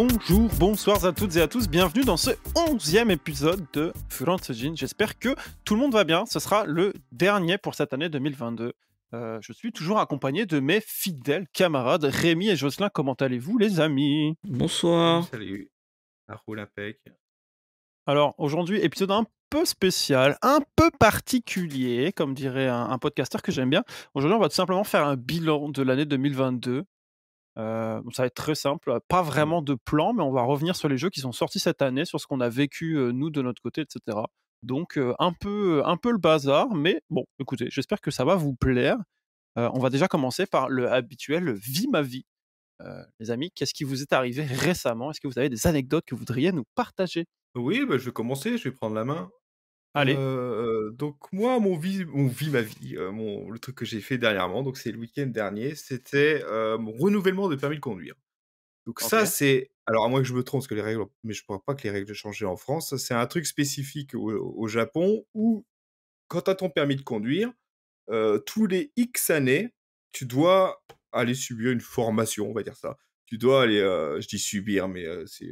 Bonjour, bonsoir à toutes et à tous, bienvenue dans ce onzième épisode de jean J'espère que tout le monde va bien, ce sera le dernier pour cette année 2022. Euh, je suis toujours accompagné de mes fidèles camarades Rémi et Jocelyn. Comment allez-vous, les amis Bonsoir. Salut. Roule impec. Alors aujourd'hui, épisode un peu spécial, un peu particulier, comme dirait un, un podcasteur que j'aime bien. Aujourd'hui, on va tout simplement faire un bilan de l'année 2022, euh, ça va être très simple, pas mmh. vraiment de plan, mais on va revenir sur les jeux qui sont sortis cette année, sur ce qu'on a vécu euh, nous de notre côté, etc. Donc euh, un peu, un peu le bazar, mais bon, écoutez, j'espère que ça va vous plaire. on va déjà commencer par le habituel vie ma vie. les amis, qu'est-ce qui vous est arrivé récemment Est-ce que vous avez des anecdotes que vous voudriez nous partager Oui, bah, je vais commencer, je vais prendre la main. Euh, euh, donc moi, mon vie, mon ma vie, euh, le truc que j'ai fait dernièrement, donc c'est le week-end dernier, c'était mon renouvellement de permis de conduire. Donc ça, c'est... Alors à moins que je me trompe, parce que les règles... Mais je ne crois pas que les règles aient changé en France. C'est un truc spécifique au, au Japon où, quand tu as ton permis de conduire, tous les X années, tu dois aller subir une formation, on va dire ça. Tu dois aller... je dis subir, mais c'est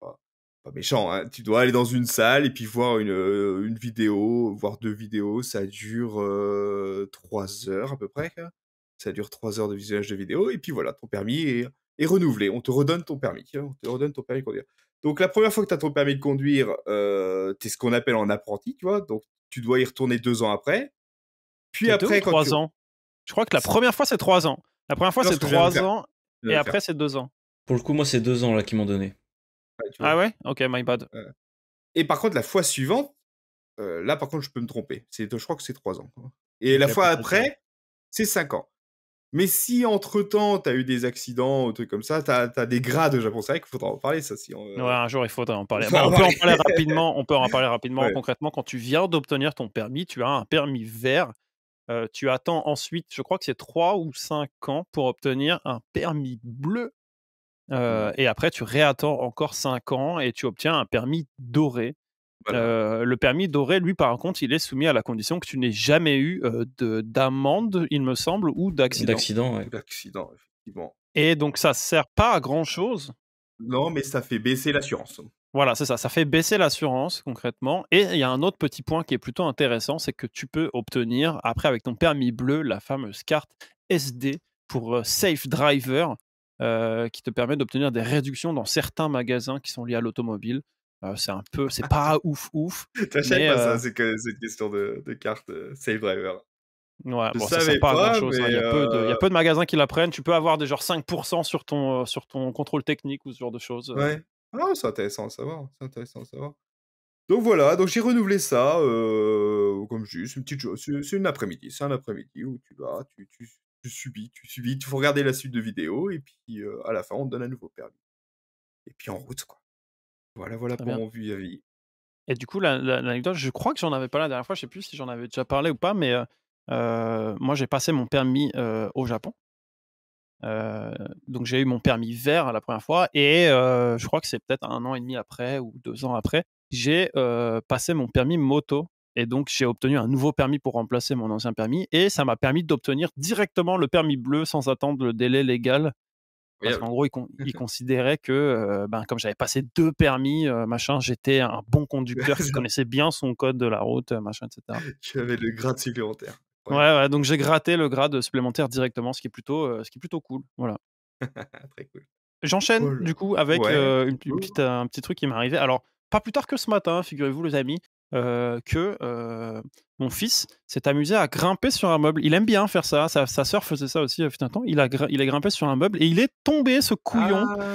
pas pas méchant, hein. tu dois aller dans une salle et puis voir une, euh, vidéo, voir deux vidéos, ça dure euh, trois heures à peu près. Ça dure trois heures de visionnage de vidéo et puis voilà, ton permis est, renouvelé, on te redonne ton permis, hein. on te redonne ton permis Donc la première fois que tu as ton permis de conduire, euh, tu es ce qu'on appelle en apprenti, tu vois, donc tu dois y retourner deux ans après. Puis après, quand trois ans. Je crois que la première fois c'est trois ans. La première fois c'est trois ans et après c'est deux ans. Pour le coup, moi c'est deux ans là qui m'ont donné. Ah ouais Ok, my bad. Et par contre, la fois suivante, euh, là par contre, je peux me tromper. C'est, je crois que c'est 3 ans. Et la fois après, c'est 5 ans. Mais si entre-temps, tu as eu des accidents ou trucs comme ça, tu as, des grades au Japon, c'est vrai qu'il faudra en parler, ça. Si on... Euh, un jour, il faudra en parler. Bah, on, peut en parler rapidement, on peut en parler rapidement. Concrètement, quand tu viens d'obtenir ton permis, tu as un permis vert. Euh, tu attends ensuite, je crois que c'est 3 ou 5 ans pour obtenir un permis bleu Mmh. et après, tu réattends encore 5 ans et tu obtiens un permis doré. le permis doré, lui, par contre, il est soumis à la condition que tu n'aies jamais eu d'amende, il me semble, ou d'accident. D'accident, D'accident, effectivement. Et donc, ça ne sert pas à grand-chose. Non, mais ça fait baisser l'assurance. Voilà, c'est ça. Ça fait baisser l'assurance, concrètement. Et il y a un autre petit point qui est plutôt intéressant, c'est que tu peux obtenir, après, avec ton permis bleu, la fameuse carte SD pour Safe Driver, euh, qui te permet d'obtenir des réductions dans certains magasins qui sont liés à l'automobile. Euh, c'est un peu, c'est pas ouf ouf. T'achètes pas ça, euh c'est une question de, carte Save Driver. Ouais, bon, ça c'est pas, grand chose. Hein. Il y, a peu de magasins qui la prennent. Tu peux avoir des genre 5% sur ton, sur ton contrôle technique ou ce genre de choses. Ouais. Ah, c'est intéressant à savoir. C'est intéressant à savoir. Donc voilà, donc j'ai renouvelé ça, euh, comme je dis, c'est une, après-midi, c'est un après-midi où tu vas, tu, tu subis, tu subis, tu faut regarder la suite de vidéo, et puis à la fin, on te donne un nouveau permis. Et puis en route, quoi. Voilà, voilà pour mon vis à Et du coup, l'anecdote, la, je crois que j'en avais pas la dernière fois, je sais plus si j'en avais déjà parlé ou pas, mais moi j'ai passé mon permis au Japon. donc j'ai eu mon permis vert la première fois et je crois que c'est peut-être un an et demi après ou deux ans après, j'ai passé mon permis moto et donc, j'ai obtenu un nouveau permis pour remplacer mon ancien permis. Et ça m'a permis d'obtenir directement le permis bleu sans attendre le délai légal. Parce qu'en gros, ils, considéraient que, euh, ben, comme j'avais passé deux permis, euh, machin, j'étais un bon conducteur qui connaissait bien son code de la route, euh, machin, etc. Tu avais le grade supplémentaire. Ouais, ouais, donc j'ai gratté le grade supplémentaire directement, ce qui est plutôt, ce qui est plutôt cool. Voilà. Très cool. J'enchaîne du coup avec un petit truc qui m'est arrivé. Alors, pas plus tard que ce matin, figurez-vous, les amis. Euh, que euh, mon fils s'est amusé à grimper sur un meuble. Il aime bien faire ça. Sa, soeur faisait ça aussi, euh, un temps. Il a, il a grimpé sur un meuble et il est tombé, ce couillon. Ah,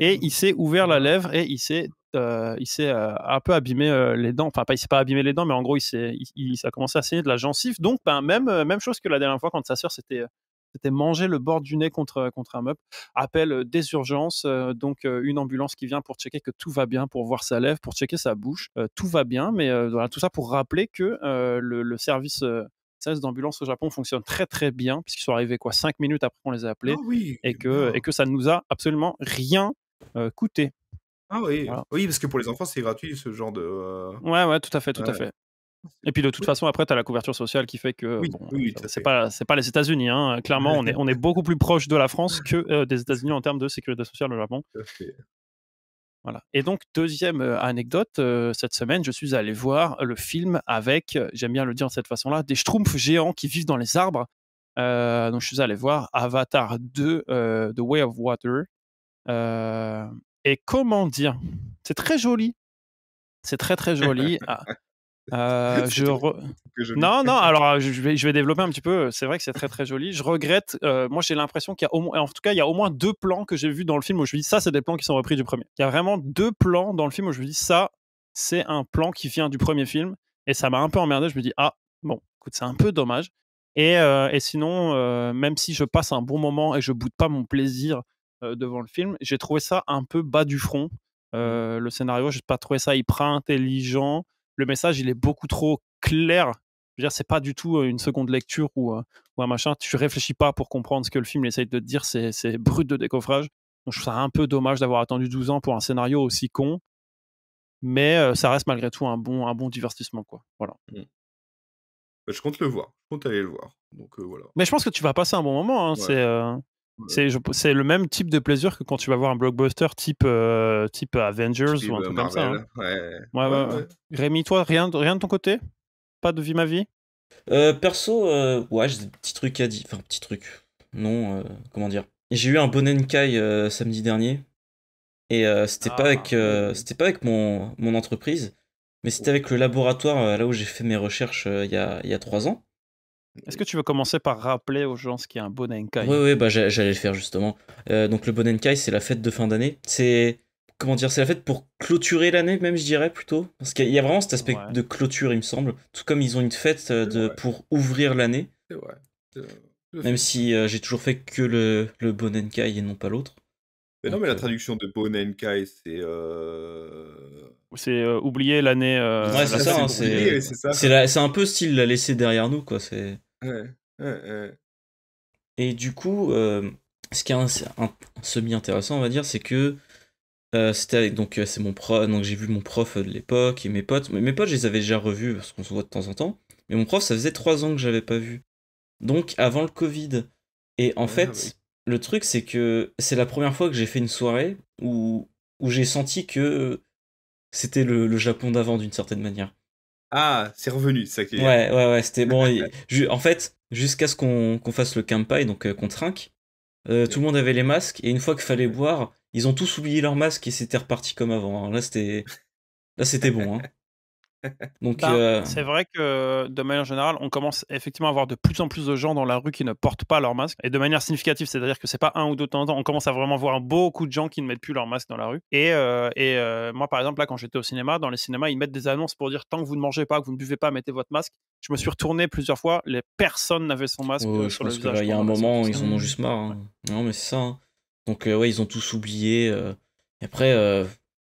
et il s'est ouvert la lèvre et il s'est il un peu abîmé les dents. Enfin, pas, il s'est pas abîmé les dents, mais en gros, il, s'est, il, commencé à saigner de la gencive. Donc, pas ben, même, même chose que la dernière fois quand sa soeur s'était c'était manger le bord du nez contre, euh, contre un meuble. Appel euh, des urgences, euh, donc une ambulance qui vient pour checker que tout va bien, pour voir sa lèvre, pour checker sa bouche. tout va bien, mais voilà, tout ça pour rappeler que le, service d'ambulance au Japon fonctionne très très bien puisqu'ils sont arrivés quoi 5 minutes après qu'on les a appelés ah et que ça et que ça nous a absolument rien coûté. Ah oui, oui parce que pour les enfants c'est gratuit ce genre de. Ouais ouais tout à fait tout à fait. Et puis de toute façon, après, tu as la couverture sociale qui fait que oui, bon, euh, c'est pas c'est pas les États-Unis. Hein. Clairement, on est on est beaucoup plus proche de la France que euh, des États-Unis en termes de sécurité sociale au Japon. Voilà. Et donc deuxième euh, anecdote, cette semaine, je suis allé voir le film avec, j'aime bien le dire de cette façon-là, des schtroumpfs géants qui vivent dans les arbres. donc je suis allé voir Avatar 2, The Way of Water. et comment dire, c'est très joli. C'est très très joli. Ah, euh, je Non, non, alors euh, je vais, je vais développer un petit peu. C'est vrai que c'est très très joli. Je regrette, euh, moi j'ai l'impression qu'il y a au moins, en tout cas, il y a au moins deux plans que j'ai vus dans le film où je me dis ça, c'est des plans qui sont repris du premier. Il y a vraiment deux plans dans le film où je me dis ça, c'est un plan qui vient du premier film. Et ça m'a un peu emmerdé. Je me dis, ah, bon, écoute, c'est un peu dommage. Et, et sinon, même si je passe un bon moment et je boude pas mon plaisir devant le film, j'ai trouvé ça un peu bas du front. Mmh. le scénario, j'ai pas trouvé ça hyper intelligent le message, il est beaucoup trop clair. Je veux dire, c'est pas du tout une seconde lecture ou, ou un machin. Tu réfléchis pas pour comprendre ce que le film essaye de te dire. C'est brut de décoffrage. Donc, je trouve ça un peu dommage d'avoir attendu 12 ans pour un scénario aussi con. Mais ça reste malgré tout un bon, un bon divertissement, quoi. Voilà. Mmh. Bah, je compte le voir. Je compte aller le voir. Donc, voilà. Mais je pense que tu vas passer un bon moment. Hein. C'est. C'est, le même type de plaisir que quand tu vas voir un blockbuster type, euh, type Avengers ou un euh, truc comme ça. Rémi, toi, rien, rien de ton côté Pas de vie ma vie euh, Perso, ouais, j'ai des petits trucs à dire. Enfin, petit truc. Non, comment dire J'ai eu un Bonenkai samedi dernier. Et c'était, pas avec, ah, c'était pas avec mon, mon entreprise, mais c'était oh. avec le laboratoire là où j'ai fait mes recherches il y, a, y a trois ans. Est-ce que tu veux commencer par rappeler aux gens ce qu'est un Bonenkai Oui, oui bah, j'allais le faire justement. Euh, donc le Bonenkai, c'est la fête de fin d'année. C'est comment dire, c'est la fête pour clôturer l'année même, je dirais plutôt, parce qu'il y a vraiment cet aspect de clôture, il me semble. Tout comme ils ont une fête euh, pour ouvrir l'année. Même si euh, j'ai toujours fait que le, le Bonenkai et non pas l'autre. Mais non, mais la traduction de Bonenkai, c'est euh, euh, hein, c'est oublier l'année. c'est c'est un peu style la laisser derrière nous, quoi. C'est. Et du coup, euh, ce qui est un, semi intéressant, on va dire, c'est que c'était donc c'est mon prof, donc j'ai vu mon prof de l'époque et mes potes. mes potes, je les avais déjà revus parce qu'on se voit de temps en temps. Mais mon prof, ça faisait trois ans que j'avais pas vu. Donc avant le Covid. Et en ah fait, le truc, c'est que c'est la première fois que j'ai fait une soirée où où j'ai senti que c'était le, Japon d'avant d'une certaine manière. Ah, c'est revenu, ça qui est... Ouais, ouais, ouais, c'était bon. en fait, jusqu'à ce qu'on fasse le kampai, donc euh, qu'on trinque, euh, tout le monde avait les masques, et une fois qu'il fallait boire, ils ont tous oublié leurs masques et c'était reparti comme avant. Hein. c'était... Là, c'était bon. Hein. Donc, ben, euh, C'est vrai que de manière générale, on commence effectivement à voir de plus en plus de gens dans la rue qui ne portent pas leur masque. Et de manière significative, c'est-à-dire que c'est pas un ou deux temps en temps, on commence à vraiment voir beaucoup de gens qui ne mettent plus leur masque dans la rue. Et, euh, et euh, moi, par exemple, là, quand j'étais au cinéma, dans les cinémas, ils mettent des annonces pour dire tant que vous ne mangez pas, que vous ne buvez pas, mettez votre masque. Je me suis retourné plusieurs fois, les personnes n'avaient son masque sur le Il y a un moment, ils en ont juste marre. Hein. Non, mais c'est ça. Hein. Donc, ouais, ils ont tous oublié. Et après,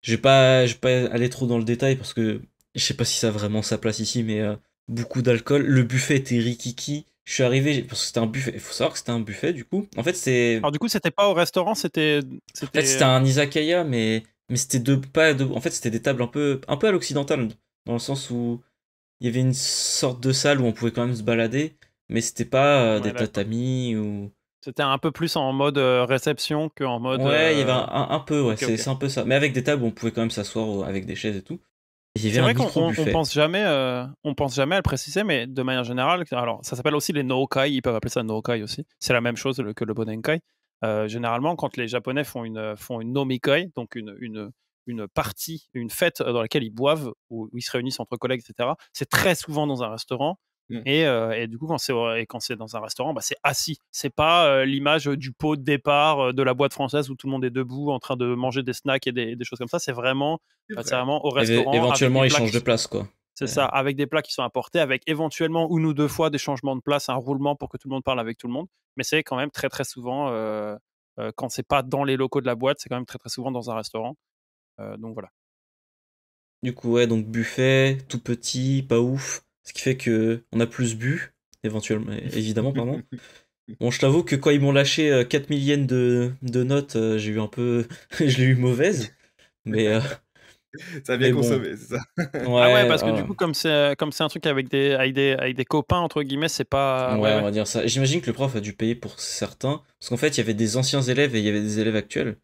je vais pas, pas aller trop dans le détail parce que je sais pas si ça a vraiment sa place ici, mais euh, beaucoup d'alcool. Le buffet était rikiki. Je suis arrivé parce que c'était un buffet. Il faut savoir que c'était un buffet du coup. En fait, c'est. Alors du coup, c'était pas au restaurant, c'était. En fait, c'était un izakaya, mais mais c'était pas En fait, c'était des tables un peu un peu à l'occidental dans le sens où il y avait une sorte de salle où on pouvait quand même se balader, mais c'était pas euh, des tatamis ou. C'était un peu plus en mode euh, réception qu'en mode. Ouais, il y avait un, peu, ouais, c'est un peu ça. Mais avec des tables où on pouvait quand même s'asseoir avec des chaises et tout. C'est vrai qu'on pense jamais, euh, pense jamais à le préciser, mais de manière générale, alors ça s'appelle aussi les no-kai, ils peuvent appeler ça no-kai aussi. C'est la même chose que le bonenkai. Euh, généralement, quand les Japonais font une font une donc une, une partie, une fête dans laquelle ils boivent ou ils se réunissent entre collègues, etc. C'est très souvent dans un restaurant Mmh. Euh, et, du coup, quand c'est, quand c'est dans un restaurant, bah, c'est assis. C'est pas euh, l'image du pot de départ euh, de la boîte française où tout le monde est debout en train de manger des snacks et des, choses comme ça. C'est vraiment, bah, vraiment au restaurant. éventuellement, ils changent de place, quoi. C'est ça, avec des plats qui sont apportés, avec éventuellement une ou deux fois des changements de place, un roulement pour que tout le monde parle avec tout le monde. Mais c'est quand même très très souvent, quand c'est pas dans les locaux de la boîte, c'est quand même très très souvent dans un restaurant. donc voilà. Du coup, ouais, donc buffet, tout petit, pas ouf. Ce qui fait que on a plus bu, éventuellement, évidemment, pardon. Bon, je t'avoue que quand ils m'ont lâché 4 euh, millièmes de, notes, euh, j'ai eu un peu. je l'ai eu mauvaise. Mais. Euh, ça a bien consommé, c'est ça. ah ouais, parce que du coup, comme c'est comme c'est un truc avec des, copains entre guillemets, c'est pas. ouais, on va dire ça. J'imagine que le prof a dû payer pour certains, parce qu'en fait, il y avait des anciens élèves et il y avait des élèves actuels.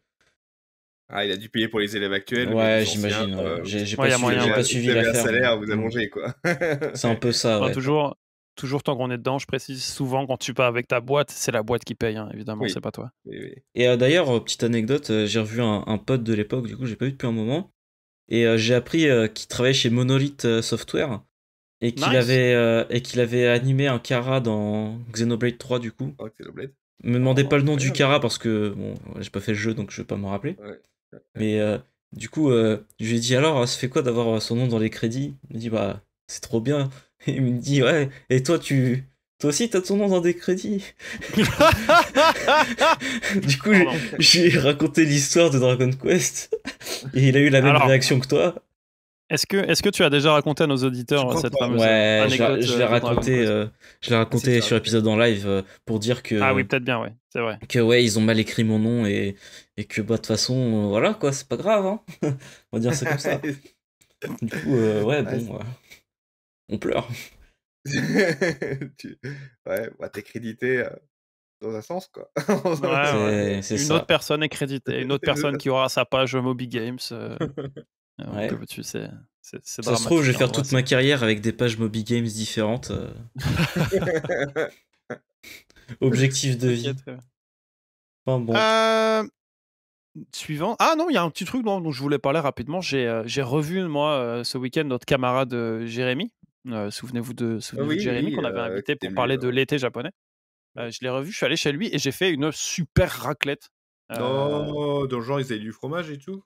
Ah, il a dû payer pour les élèves actuels. Ouais, j'imagine. J'ai pas, suivi l'affaire. salaire, vous quoi. c'est un peu ça. toujours, toujours tant qu'on est dedans, je précise souvent quand tu pars avec ta boîte, c'est la boîte qui paye, hein, évidemment, c'est pas toi. Et euh, d'ailleurs, euh, petite anecdote, euh, j'ai revu un, pote de l'époque, du coup, j'ai pas vu depuis un moment, et j'ai appris qu'il travaillait chez Monolith Software et qu'il avait et qu'il avait animé un Kara dans Xenoblade 3 du coup. Oh, Xenoblade. Me demandez pas le oh, nom du Kara parce que bon, j'ai pas fait le jeu donc je vais pas m'en rappeler. Mais euh, du coup, euh, je lui ai dit alors, ça fait quoi d'avoir euh, son nom dans les crédits Il me dit bah, c'est trop bien. il me dit ouais, et toi, tu. Toi aussi, t'as ton nom dans des crédits. du coup, j'ai raconté l'histoire de Dragon Quest et il a eu la même réaction que toi. Est-ce que, est que tu as déjà raconté à nos auditeurs cette fameuse ouais, anecdote Je, euh, l'ai raconté, euh, je l'ai raconté sur épisode en live euh, pour dire que. Ah oui, peut-être bien, ouais, c'est vrai. Que ouais, ils ont mal écrit mon nom et, et que bah de toute façon, voilà quoi, c'est pas grave, hein. on va dire c'est comme ça. du coup, ouais, bon, on pleure. Ouais, t'es crédité dans un sens quoi. ouais, Une autre personne est créditée, une autre personne qui aura sa page Moby Games. Ah c'est, Ça se trouve, je vais faire hein, toute ma carrière avec des pages Moby Games différentes. Euh. Objectif de vie. Euh, suivant. Ah non, il y a un petit truc dont, je voulais parler rapidement. J'ai, euh, j'ai revu, moi, ce week-end, notre camarade Jérémy. souvenez-vous de, Jérémy qu'on avait invité pour parler de l'été japonais. je l'ai revu, je suis allé chez lui et j'ai fait une super raclette. Ah oh, dans le genre, ils avaient du fromage et tout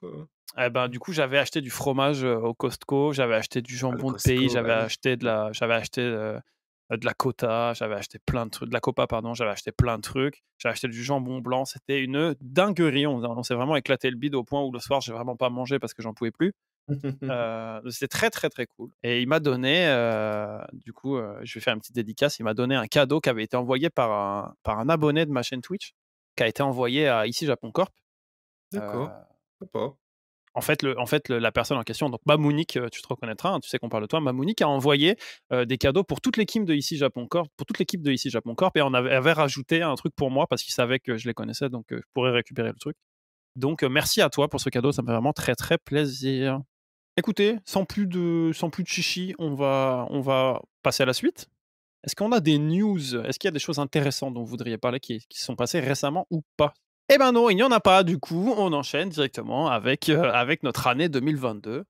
Eh ben, du coup, j'avais acheté du fromage au Costco, j'avais acheté du ah, jambon de pays, j'avais acheté de la, j'avais acheté de, la Cota, j'avais acheté plein de trucs, la Copa, pardon, j'avais acheté plein de trucs, j'avais acheté du jambon blanc, c'était une dinguerie. On, s'est vraiment éclaté le bide au point où le soir, j'ai vraiment pas mangé parce que j'en pouvais plus. c'était très très très cool et il m'a donné du coup je vais faire une petite dédicace il m'a donné un cadeau qui avait été envoyé par un, par un abonné de ma chaîne Twitch qui a été envoyé à ici Japon Corp. D'accord. en fait, le, en fait la personne en question, donc Mamounik, tu te reconnaîtras, hein, tu sais qu'on parle de toi, Mamounik a envoyé des cadeaux pour toute l'équipe de ici Japon Corp, pour toute l'équipe de ici Japon Corp, et on avait, avait rajouté un truc pour moi parce qu'il savait que je les connaissais, donc je pourrais récupérer le truc. Donc merci à toi pour ce cadeau, ça me fait vraiment très très plaisir. Écoutez, sans plus de, sans plus de chichi, on va, on va passer à la suite. Est-ce qu'on a des news Est-ce qu'il y a des choses intéressantes dont vous voudriez parler qui, se sont passées récemment ou pas Eh ben non, il n'y en a pas. Du coup, on enchaîne directement avec, euh, avec notre année 2022.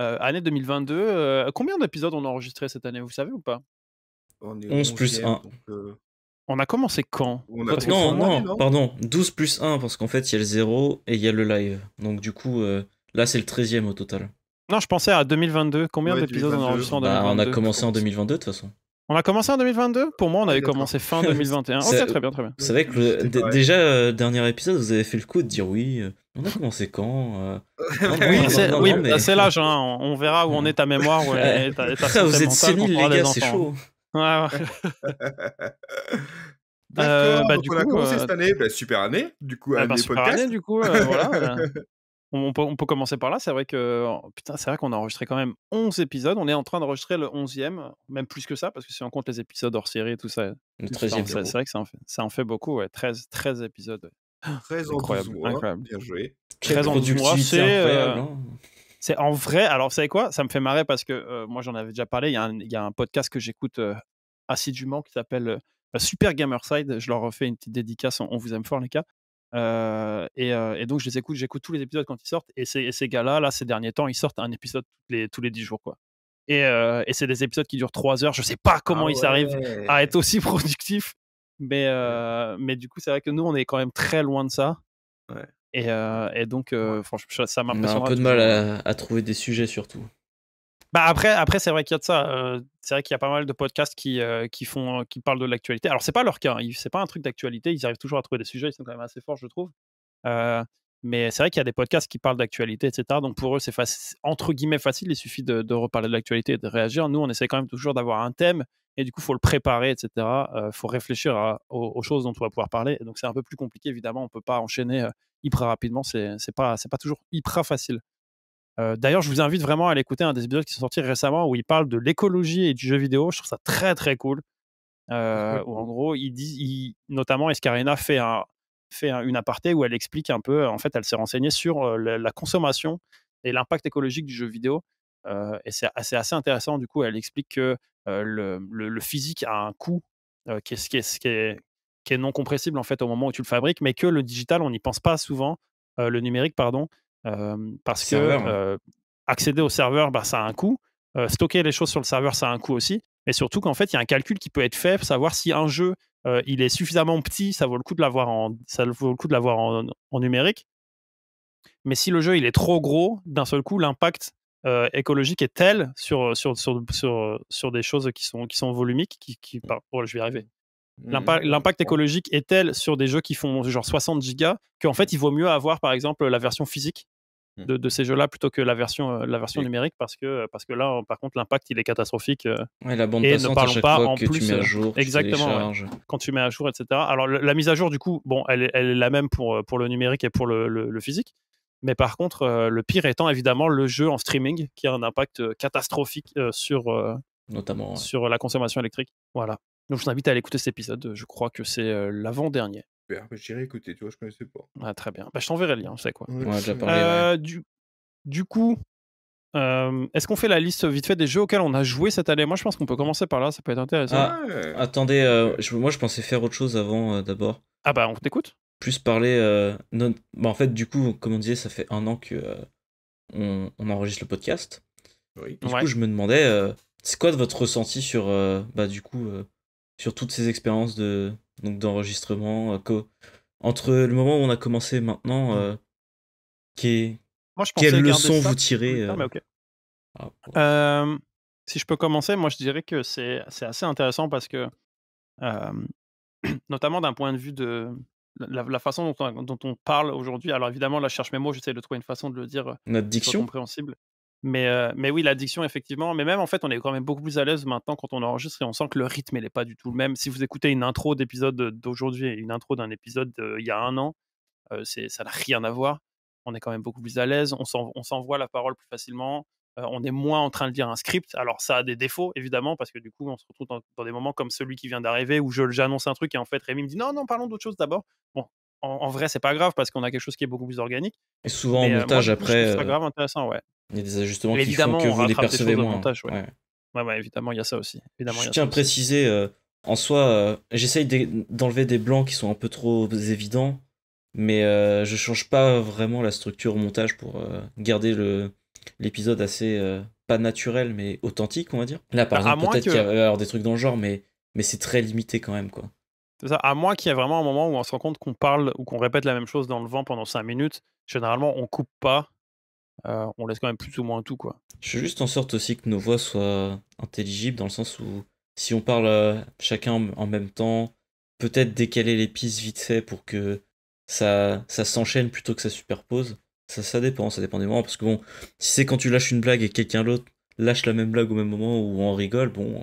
Euh, année 2022, euh, combien d'épisodes on a enregistré cette année, vous savez ou pas on est 11 plus 1. on a commencé quand Non, non, pardon, 12 plus 1, parce qu'en fait, il y a le 0 et il y a le live. Donc du coup, là, c'est le 13e au total. Non, je pensais à 2022. Combien d'épisodes on a enregistré en 2022 bah, On a commencé en 2022 de toute façon. On a commencé en 2022 Pour moi, on avait commencé fin 2021. ok, très bien, très bien. C'est vrai que déjà, euh, dernier épisode, vous avez fait le coup de dire oui, euh, on a commencé quand euh? Oui, c'est l'âge, hein. on verra où on est ta mémoire. Ouais, ça, vous êtes sénile, les gars, c'est chaud. Ouais, ouais. Bah, on a commencé cette année, bah, super année, du coup, année bah, podcast. Bah, super année, du coup, voilà on peut, commencer par là. C'est vrai que putain, c'est vrai qu'on a enregistré quand même 11 épisodes. On est en train d'enregistrer le 11e, même plus que ça, parce que si on compte les épisodes hors série et tout ça, c'est vrai que ça en fait, beaucoup. 13, 13 épisodes. 13 incroyable, en mois, Bien joué. 13 euh, hein. c'est. en vrai, alors vous savez quoi Ça me fait marrer parce que euh, moi j'en avais déjà parlé. Il y, a un podcast que j'écoute euh, assidûment qui s'appelle Super Gamerside. Je leur refais une petite dédicace. on vous aime fort, les gars. Euh, euh, et, donc, je les écoute, j'écoute tous les épisodes quand ils sortent. Et, ces gars-là, là, ces derniers temps, ils sortent un épisode les, tous les 10 jours, quoi. Et, euh, et c'est des épisodes qui durent 3 heures. Je sais pas ah comment ils arrivent à être aussi productifs. Mais, mais du coup, c'est vrai que nous, on est quand même très loin de ça. Et, donc, franchement, ça m'a un peu de mal hein. à trouver des sujets, surtout. Bah, après, après c'est vrai qu'il y a de ça. Euh, c'est vrai qu'il y a pas mal de podcasts qui, euh, qui, font, euh, qui parlent de l'actualité. Alors, c'est pas leur cas. Hein, c'est pas un truc d'actualité. Ils arrivent toujours à trouver des sujets. Ils sont quand même assez forts, je trouve. mais c'est vrai qu'il y a des podcasts qui parlent d'actualité, etc. Donc, pour eux, c'est entre guillemets facile. Il suffit de, reparler de l'actualité et de réagir. Nous, on essaie quand même toujours d'avoir un thème. Et du coup, il faut le préparer, etc. Il faut réfléchir aux, choses dont on va pouvoir parler. donc, c'est un peu plus compliqué, évidemment. On peut pas enchaîner hyper rapidement. C'est pas, pas toujours hyper facile. Euh, d'ailleurs, je vous invite vraiment à l'écouter écouter un des épisodes qui sont sortis récemment où il parle de l'écologie et du jeu vidéo. Je trouve ça très très cool. Ah, euh, en gros, il notamment Escarina fait, fait une aparté où elle explique un peu, euh, en fait, elle s'est renseignée sur la, consommation et l'impact écologique du jeu vidéo. et c'est assez, intéressant. Du coup, elle explique que le, physique a un coût qui est, qui, est, non compressible en fait au moment où tu le fabriques, mais que le digital, on n'y pense pas souvent, le numérique, pardon, parce que accéder au serveur, bah, ça a un coût. stocker les choses sur le serveur, ça a un coût aussi. et surtout qu'en fait, il y a un calcul qui peut être fait pour savoir si un jeu il est suffisamment petit, ça vaut le coup de l'avoir en, ça coup de l'avoir en, numérique. Mais si le jeu il est trop gros, d'un seul coup, l'impact écologique est tel sur, sur, des choses qui sont, qui sont volumiques, qui, bah, oh, je vais arriver. Mmh, l'impact écologique est tel sur des jeux qui font genre 60 gigas qu'en fait il vaut mieux avoir par exemple la version physique Mmh. de, ces jeux-là plutôt que la version, euh, la version numérique parce que, euh, parce que là, par contre, l'impact il est catastrophique. Euh, et ne parlons pas en plus. Tu mets à jour, exactement. quand tu mets à jour, etc. Alors la, mise à jour, du coup, bon, elle est, la même pour, pour le numérique et pour le, physique. Mais par contre, le pire étant évidemment le jeu en streaming qui a un impact catastrophique sur, Notamment, sur la consommation électrique. Voilà. Donc je t'invite à aller écouter cet épisode. Je crois que c'est l'avant-dernier. Super, bah, j'irai écouter, tu vois, je connaissais pas. Ah, très bien. Bah, je t'enverrai le lien, tu sais quoi. Euh, du, du coup, euh, Est-ce qu'on fait la liste vite fait des jeux auxquels on a joué cette année Moi, je pense qu'on peut commencer par là, ça peut être intéressant. Ah, attendez, euh, moi, je pensais faire autre chose avant d'abord. Ah bah, on t'écoute Plus parler. bah, en fait, du coup, comme on disait, ça fait un an que on, enregistre le podcast. Oui. Du coup, je me demandais, c'est quoi votre ressenti sur, bah, du coup, sur toutes ces expériences de, donc d'enregistrement euh, entre le moment où on a commencé maintenant hmm. euh, qui est... quelle vous tirez euh? ah, si je peux commencer moi je dirais que c'est assez intéressant parce que notamment d'un point de vue de la, façon dont on, dont on parle aujourd'hui. Alors évidemment, la cherche mots, j'essaie de trouver une façon de le dire euh, notre compréhensible. Mais, euh, mais oui, l'addiction, effectivement. Mais même, en fait, on est quand même beaucoup plus à l'aise maintenant quand on enregistre et on sent que le rythme, il n'est pas du tout le même. Si vous écoutez une intro d'épisode d'aujourd'hui et une intro d'un épisode il y a un an, euh, c'est ça n'a rien à voir. On est quand même beaucoup plus à l'aise. On s'envoie la parole plus facilement. Euh, on est moins en train de lire un script. Alors, ça a des défauts, évidemment, parce que du coup, on se retrouve dans, des moments comme celui qui vient d'arriver où j'annonce un truc et en fait, Rémi me dit non, non, parlons d'autre chose d'abord. Bon, en, vrai, vrai, c'est pas grave parce qu'on a quelque chose qui est beaucoup plus organique. Et souvent, en montage, après. C'est pas grave, intéressant, ouais. Il y a des ajustements qui font que vous les percevez moins. évidemment, il y a ça aussi. Évidemment, je tiens à préciser, euh, en soi, euh, j'essaye d'enlever des blancs qui sont un peu trop évidents, mais euh, je change pas vraiment la structure au montage pour garder l'épisode assez pas naturel mais authentique, on va dire. Là, par bah, exemple, peut-être qu'il y a alors, des trucs dans le genre, mais mais c'est très limité quand même, quoi. ça. À moins qu'il y ait vraiment un moment où on se rend compte qu'on parle ou qu'on répète la même chose dans le vent pendant 5 minutes, généralement on coupe pas euh, on laisse quand même plus ou moins tout. Quoi. Je fais juste en sorte aussi que nos voix soient intelligibles dans le sens où si on parle euh, chacun en même temps, peut-être décaler les pistes vite fait pour que ça, ça s'enchaîne plutôt que ça superpose. Ça, ça dépend, ça dépend des moments. Parce que bon, si c'est quand tu lâches une blague et quelqu'un l'autre lâche la même blague au même moment où on rigole, bon,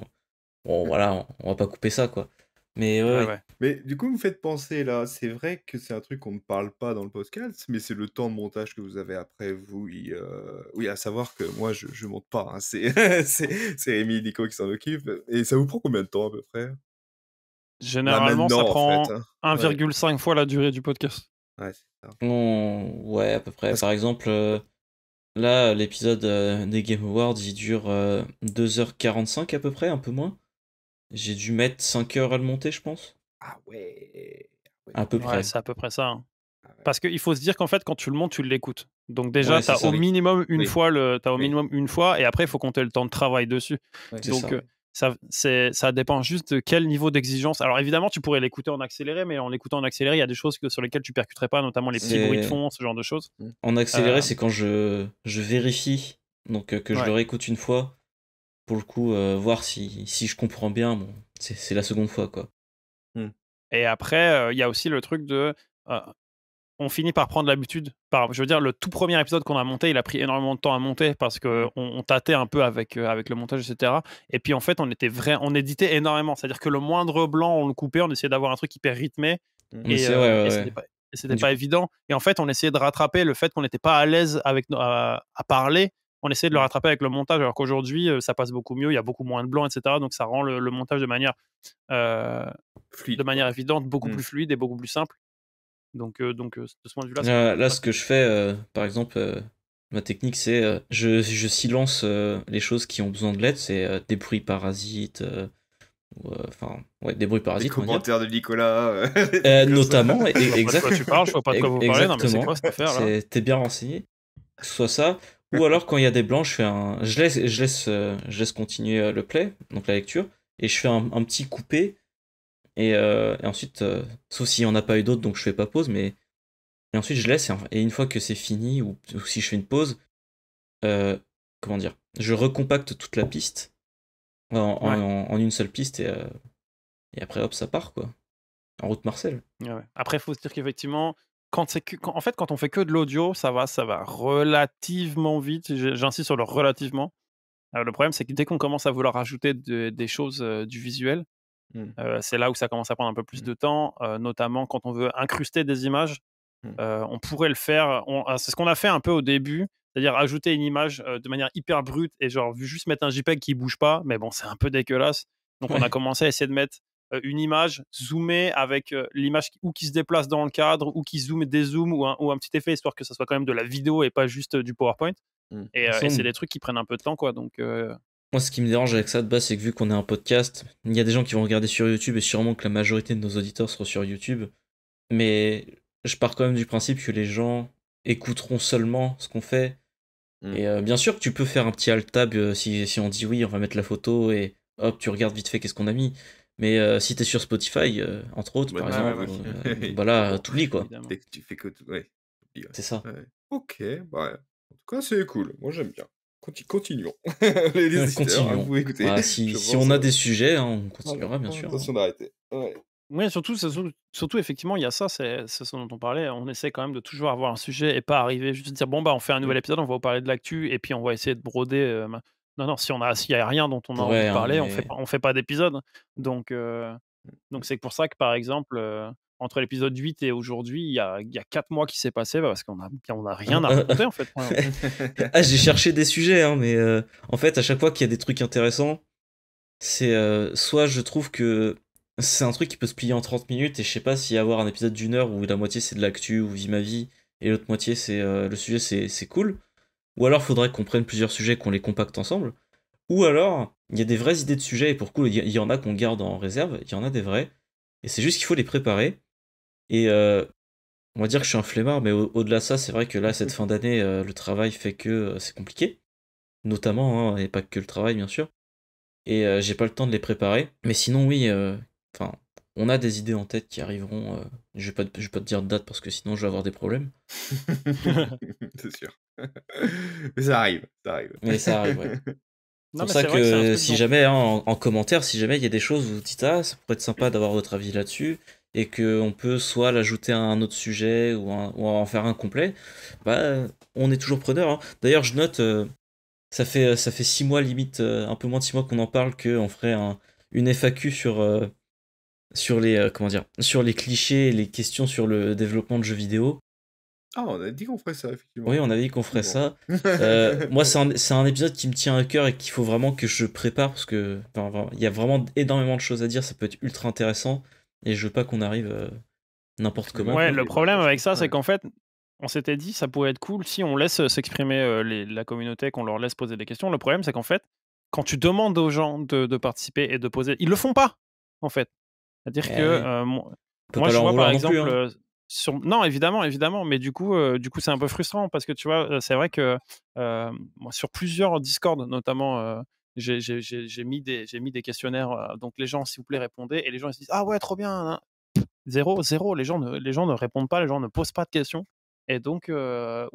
bon voilà, on va pas couper ça quoi. Mais ouais, Mais du coup, vous faites penser là, c'est vrai que c'est un truc qu'on ne parle pas dans le podcast, mais c'est le temps de montage que vous avez après vous. Euh, oui, à savoir que moi, je, ne monte pas. Hein. C'est, Rémi et Nico qui s'en occupent. Et ça vous prend combien de temps à peu près Généralement, ça prend 1,5 hein. fois la durée du podcast. Ouais, c'est ça. ouais, à peu près. Par exemple, euh, là, l'épisode euh, des Game Awards, il dure 2h45 à peu près, un peu moins. J'ai dû mettre 5 heures à le monter, je pense. Ah ouais. Ah à ah peu près. C'est à peu près ça. Hein. Ah Parce qu'il faut se dire qu'en fait, quand tu le montes, tu l'écoutes. Donc déjà, tu au minimum une fois le, as au minimum une fois, et après, il faut compter le temps de travail dessus. Donc ça, euh, ça, dépend juste de quel niveau d'exigence. Alors évidemment, tu pourrais l'écouter en accéléré, mais en l'écoutant en accéléré, il y a des choses sur lesquelles tu percuterais pas, notamment les petits bruits de fond, ce genre de choses. En accéléré, euh, c'est quand je, je vérifie, donc euh, que je le réécoute une fois pour le coup, euh, voir si, si, je comprends bien. c'est la seconde fois, quoi. Hmm. Et après, euh, il y a aussi le truc de. Euh, on finit par prendre l'habitude. Par, je veux dire, le tout premier épisode qu'on a monté, il a pris énormément de temps à monter parce qu'on hmm. on tâtait un peu avec, avec le montage, etc. Et puis en fait, on était vrai, on éditait énormément. C'est-à-dire que le moindre blanc, on le coupait, on essayait d'avoir un truc hyper rythmé. et, c'était pas, évident. Et en fait, on essayait de rattraper le fait qu'on n'était pas à l'aise avec à parler on essaie de le rattraper avec le montage, alors qu'aujourd'hui, euh, ça passe beaucoup mieux, il y a beaucoup moins de blanc, etc. Donc ça rend le, montage de manière, euh, de manière évidente, beaucoup mmh. plus fluide et beaucoup plus simple. Donc, euh, donc de ce point de vue-là. Là, ce que je fais, par exemple, ma technique, c'est je, silence les choses qui ont besoin de l'aide, c'est des bruits parasites enfin des bruits parasites commentaire commentaires de Nicolas notamment exactement tu parles pas quoi vous parlez c'est quoi cette là bien renseigné soit ça ou alors quand il y a des blancs, je euh, laisse, continuer euh, le play, donc la lecture, et je fais un, petit coupé. Et, euh, ensuite, sauf s'il n'y en a pas eu d'autres, donc je fais pas pause, mais et ensuite je laisse. Et, une fois que c'est fini ou, si je fais une pause, comment dire, je recompacte toute la piste en, une seule piste et, après hop ça part quoi. En route Marcel. Après, il faut se dire qu'effectivement, quand c'est en fait, quand on fait que de l'audio, ça va, ça va relativement vite. J'insiste sur le relativement. Euh, le problème, c'est que dès qu'on commence à vouloir ajouter des choses euh, du visuel, mmh. euh, c'est là où ça commence à prendre un peu plus mmh. de temps, notamment quand on veut incruster des images. Mmh. on pourrait le faire. Ah, c'est ce qu'on a fait un peu au début, c'est-à-dire ajouter une image de manière hyper brute et genre juste mettre un JPEG qui bouge pas. Mais bon, c'est un peu dégueulasse. Donc on a commencé à essayer de mettre euh, une image zoomée avec euh, l'image ou qui se déplace dans le cadre, ou qui zoome, dézoome, ou un, ou un petit effet, histoire que ça soit quand même de la vidéo et pas juste euh, du PowerPoint. Mmh. Et, c'est des trucs qui prennent un peu de temps, quoi. Donc. Moi, ce qui me dérange avec ça de base, c'est que vu qu'on est un podcast, il y a des gens qui vont regarder sur YouTube et sûrement que la majorité de nos auditeurs seront sur YouTube. Mais je pars quand même du principe que les gens écouteront seulement ce qu'on fait. Mmh. Et bien sûr que tu peux faire un petit alt tab si, si, on dit oui, on va mettre la photo et hop, tu regardes vite fait qu'est-ce qu'on a mis. Mais euh, si tu es sur Spotify, euh, entre autres, par exemple, voilà, euh, bah tout lit, quoi. Dès que tu fais que. C'est ça. Ok, bah, en tout cas, c'est cool. Moi, j'aime bien. continuons. continuons. Bah, si, on a des sujets, hein, on continuera, bien sûr. Attention hein. d'arrêter. Ouais. Oui, surtout, surtout, effectivement, il y a ça, c'est ce dont on parlait. On essaie quand même de toujours avoir un sujet et pas arriver juste dire bon, bah, on fait un nouvel mmh. épisode, on va vous parler de l'actu et puis on va essayer de broder. Non, non, si on a, s'il n'y a rien dont on a envie de hein, parler, on fait, ne on fait pas d'épisode. Donc, euh, mmh. donc c'est pour ça que, par exemple, euh, entre l'épisode 8 et aujourd'hui, il y a, y 4 mois qui s'est passé bah, parce qu'on n'a on a rien à raconter, en fait. Ah, j'ai cherché des sujets, hein, mais euh, en fait, à chaque fois qu'il y a des trucs intéressants, c'est soit je trouve que c'est un truc qui peut se plier en 30 minutes et je sais pas si avoir un épisode d'une heure où la moitié c'est de l'actu ou vie ma vie et l'autre moitié c'est le sujet c'est cool ou alors, faudrait qu'on prenne plusieurs sujets, qu'on les compacte ensemble. Ou alors, il y a des vraies idées de sujets, et pour coup, il y en a qu'on garde en réserve, il y en a des vrais. Et c'est juste qu'il faut les préparer. Et euh, on va dire que je suis un flemmard, mais au-delà de ça, c'est vrai que là, cette fin d'année, euh, le travail fait que euh, c'est compliqué. Notamment, hein, et pas que le travail, bien sûr. Et j'ai pas le temps de les préparer. Mais sinon, oui, enfin, on a des idées en tête qui arriveront. je, vais je vais pas te dire de date parce que sinon, je vais avoir des problèmes. c'est sûr mais ça arrive, ça arrive. Mais ça C'est pour ça que, si jamais, hein, en, commentaire, si jamais il y a des choses où vous dites, ah, ça pourrait être sympa d'avoir votre avis là-dessus, et qu'on peut soit l'ajouter à un autre sujet ou, ou, en faire un complet, bah, on est toujours preneur. Hein. D'ailleurs, je note, euh, ça, fait, ça fait six mois, limite, euh, un peu moins de six mois qu'on en parle, qu'on ferait une FAQ sur, euh, sur, les, comment dire, sur les clichés les questions sur le développement de jeux vidéo. Ah, on a dit qu'on ferait ça, effectivement. Oui, on avait dit qu'on ferait ça. Euh, moi, c'est un, épisode qui me tient à cœur et qu'il faut vraiment que je prépare parce que il y a vraiment énormément de choses à dire. Ça peut être ultra intéressant et je veux pas qu'on arrive euh, n'importe comment. Ouais, le problème avec ça, c'est qu'en fait, on s'était dit ça pourrait être cool si on laisse euh, s'exprimer la communauté, qu'on leur laisse poser des questions. Le problème, c'est qu'en fait, quand tu demandes aux gens de, participer et de poser, ils le font pas, en fait. C'est-à-dire eh que moi, par hein. exemple. Non, évidemment, évidemment, mais du coup, euh, du coup, c'est un peu frustrant parce que tu vois, euh, c'est vrai que euh, moi, sur plusieurs Discord, notamment, j'ai mis des j'ai mis des questionnaires. donc les gens, s'il vous plaît, répondez. Et les gens ils se disent ah ouais, trop bien. Hein, hein.» zéro, zéro. Les gens ne les gens ne répondent pas, les gens ne posent pas de questions. Et donc, ou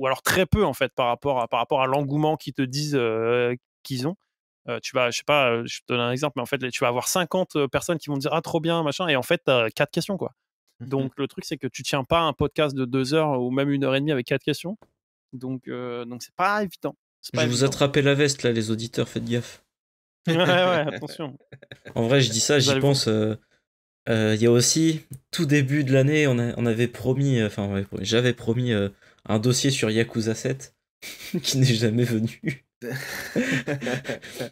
alors très peu en fait par rapport à rapport à l'engouement qu'ils te disent qu'ils ont. tu vas, je sais pas, je te donne un exemple, mais en fait, tu vas avoir 50 personnes qui vont te dire ah trop bien machin, et en fait, as quatre questions quoi. Mmh donc le truc, c'est que tu tiens pas un podcast de deux heures ou même une heure et demie avec quatre questions. Donc euh, donc c'est pas évident. je vous attraper la veste là, les auditeurs, faites gaffe. ouais, ouais, attention. En vrai, je dis ça, j'y pense. Euh, euh, il y a aussi, tout début de l'année, on, on, avait promis, enfin, j'avais promis un dossier sur Yakuza 7 qui n'est jamais venu.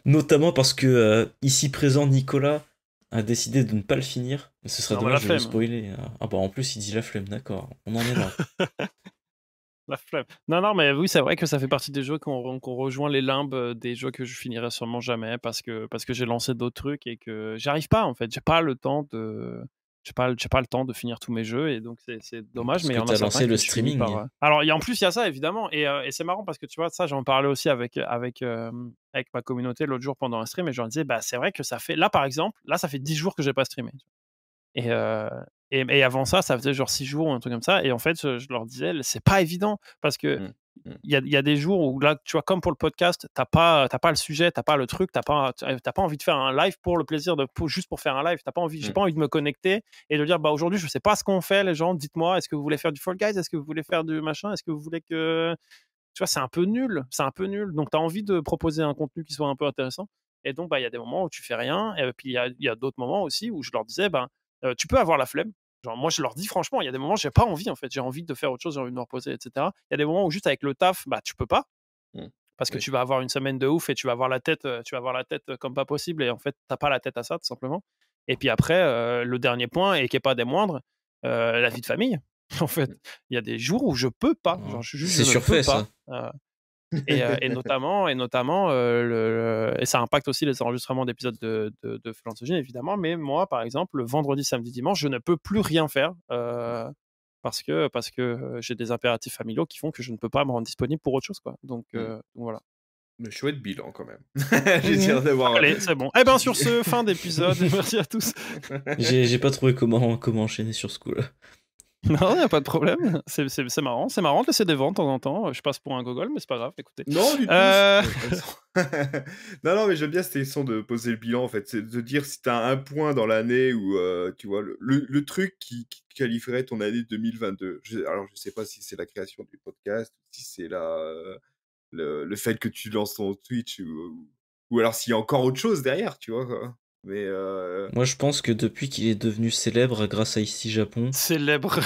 Notamment parce que ici présent Nicolas a décidé de ne pas le finir. Ce serait dommage de le spoiler. Hein. Ah bah en plus il dit la flemme, d'accord. On en est là. la flemme. Non, non, mais oui, c'est vrai que ça fait partie des jeux qu'on rejoint les limbes euh, des jeux que je finirai sûrement jamais parce que, parce que j'ai lancé d'autres trucs et que j'arrive pas en fait. J'ai pas le temps de j'ai pas, pas le temps de finir tous mes jeux et donc c'est mmh, dommage. mais on en lancé le streaming. Euh, alors y a, en plus il y a ça évidemment euh, et, c'est marrant parce que tu vois ça j'en parlais aussi avec avec avec ma communauté l'autre jour pendant un stream et je leur disais bah c'est vrai que ça fait là par exemple là ça fait 10 jours que j'ai pas streamé euh, et, avant ça ça faisait genre 6 jours ou un truc comme ça et en fait je, leur disais c'est pas évident parce que mmh. Mmh. Il y a, des jours où là, tu vois, comme pour le podcast, t'as pas, t'as pas le sujet, t'as pas le truc, t'as pas, t'as pas envie de faire un live pour le plaisir de, juste pour faire un live. T'as pas envie, j'ai mmh. pas envie de me connecter et de dire, bah aujourd'hui, je sais pas ce qu'on fait, les gens, dites-moi, est-ce que vous voulez faire du Fall Guys, est-ce que vous voulez faire du machin, est-ce que vous voulez que, tu vois, c'est un peu nul, c'est un peu nul. Donc t'as envie de proposer un contenu qui soit un peu intéressant. Et donc, bah, il y a des moments où tu fais rien, et puis il y a, d'autres moments aussi où je leur disais, bah, euh, tu peux avoir la flemme, moi, je leur dis franchement, il y a des moments, j'ai pas envie, en fait. J'ai envie de faire autre chose, j'ai envie de me reposer, etc. Il y a des moments où, juste avec le taf, bah, tu peux pas. Mmh. Parce que tu vas avoir une semaine de ouf et tu vas avoir la tête, tu vas avoir la tête comme pas possible. Et en fait, t'as pas la tête à ça, tout simplement. Et puis après, le dernier point, et qui est pas des moindres, la vie de famille. En fait, mmh. il y a des jours où je peux pas. Mmh. je, je, c'est surfait, ça et, notamment, et notamment et ça impacte aussi les enregistrements d'épisodes de, de, évidemment. Mais moi, par exemple, le vendredi, samedi, dimanche, je ne peux plus rien faire mmh. parce que, parce que j'ai des impératifs familiaux qui font que je ne peux pas me rendre disponible pour autre chose. Quoi. Donc, mmh. voilà. Mais chouette bilan quand même. Mmh. Allez, hein. c'est bon. et eh bien sur ce, fin d'épisode. Merci à tous. J'ai pas trouvé comment, comment enchaîner sur ce coup-là. Non, il n'y a pas de problème. C'est, marrant. C'est marrant de laisser des ventes de temps en temps. Je passe pour un gogol, mais c'est pas grave, écoutez. Non, du euh, non, mais j'aime bien cette question de poser le bilan, en fait. C'est de dire si tu as un point dans l'année où euh, tu vois, le, truc qui, qualifierait ton année 2022. alors, je sais pas si c'est la création du podcast, si c'est la, le, fait que tu lances ton Twitch ou, ou alors s'il y a encore autre chose derrière, tu vois. Mais euh, Moi, je pense que depuis qu'il est devenu célèbre grâce à Ici Japon. Célèbre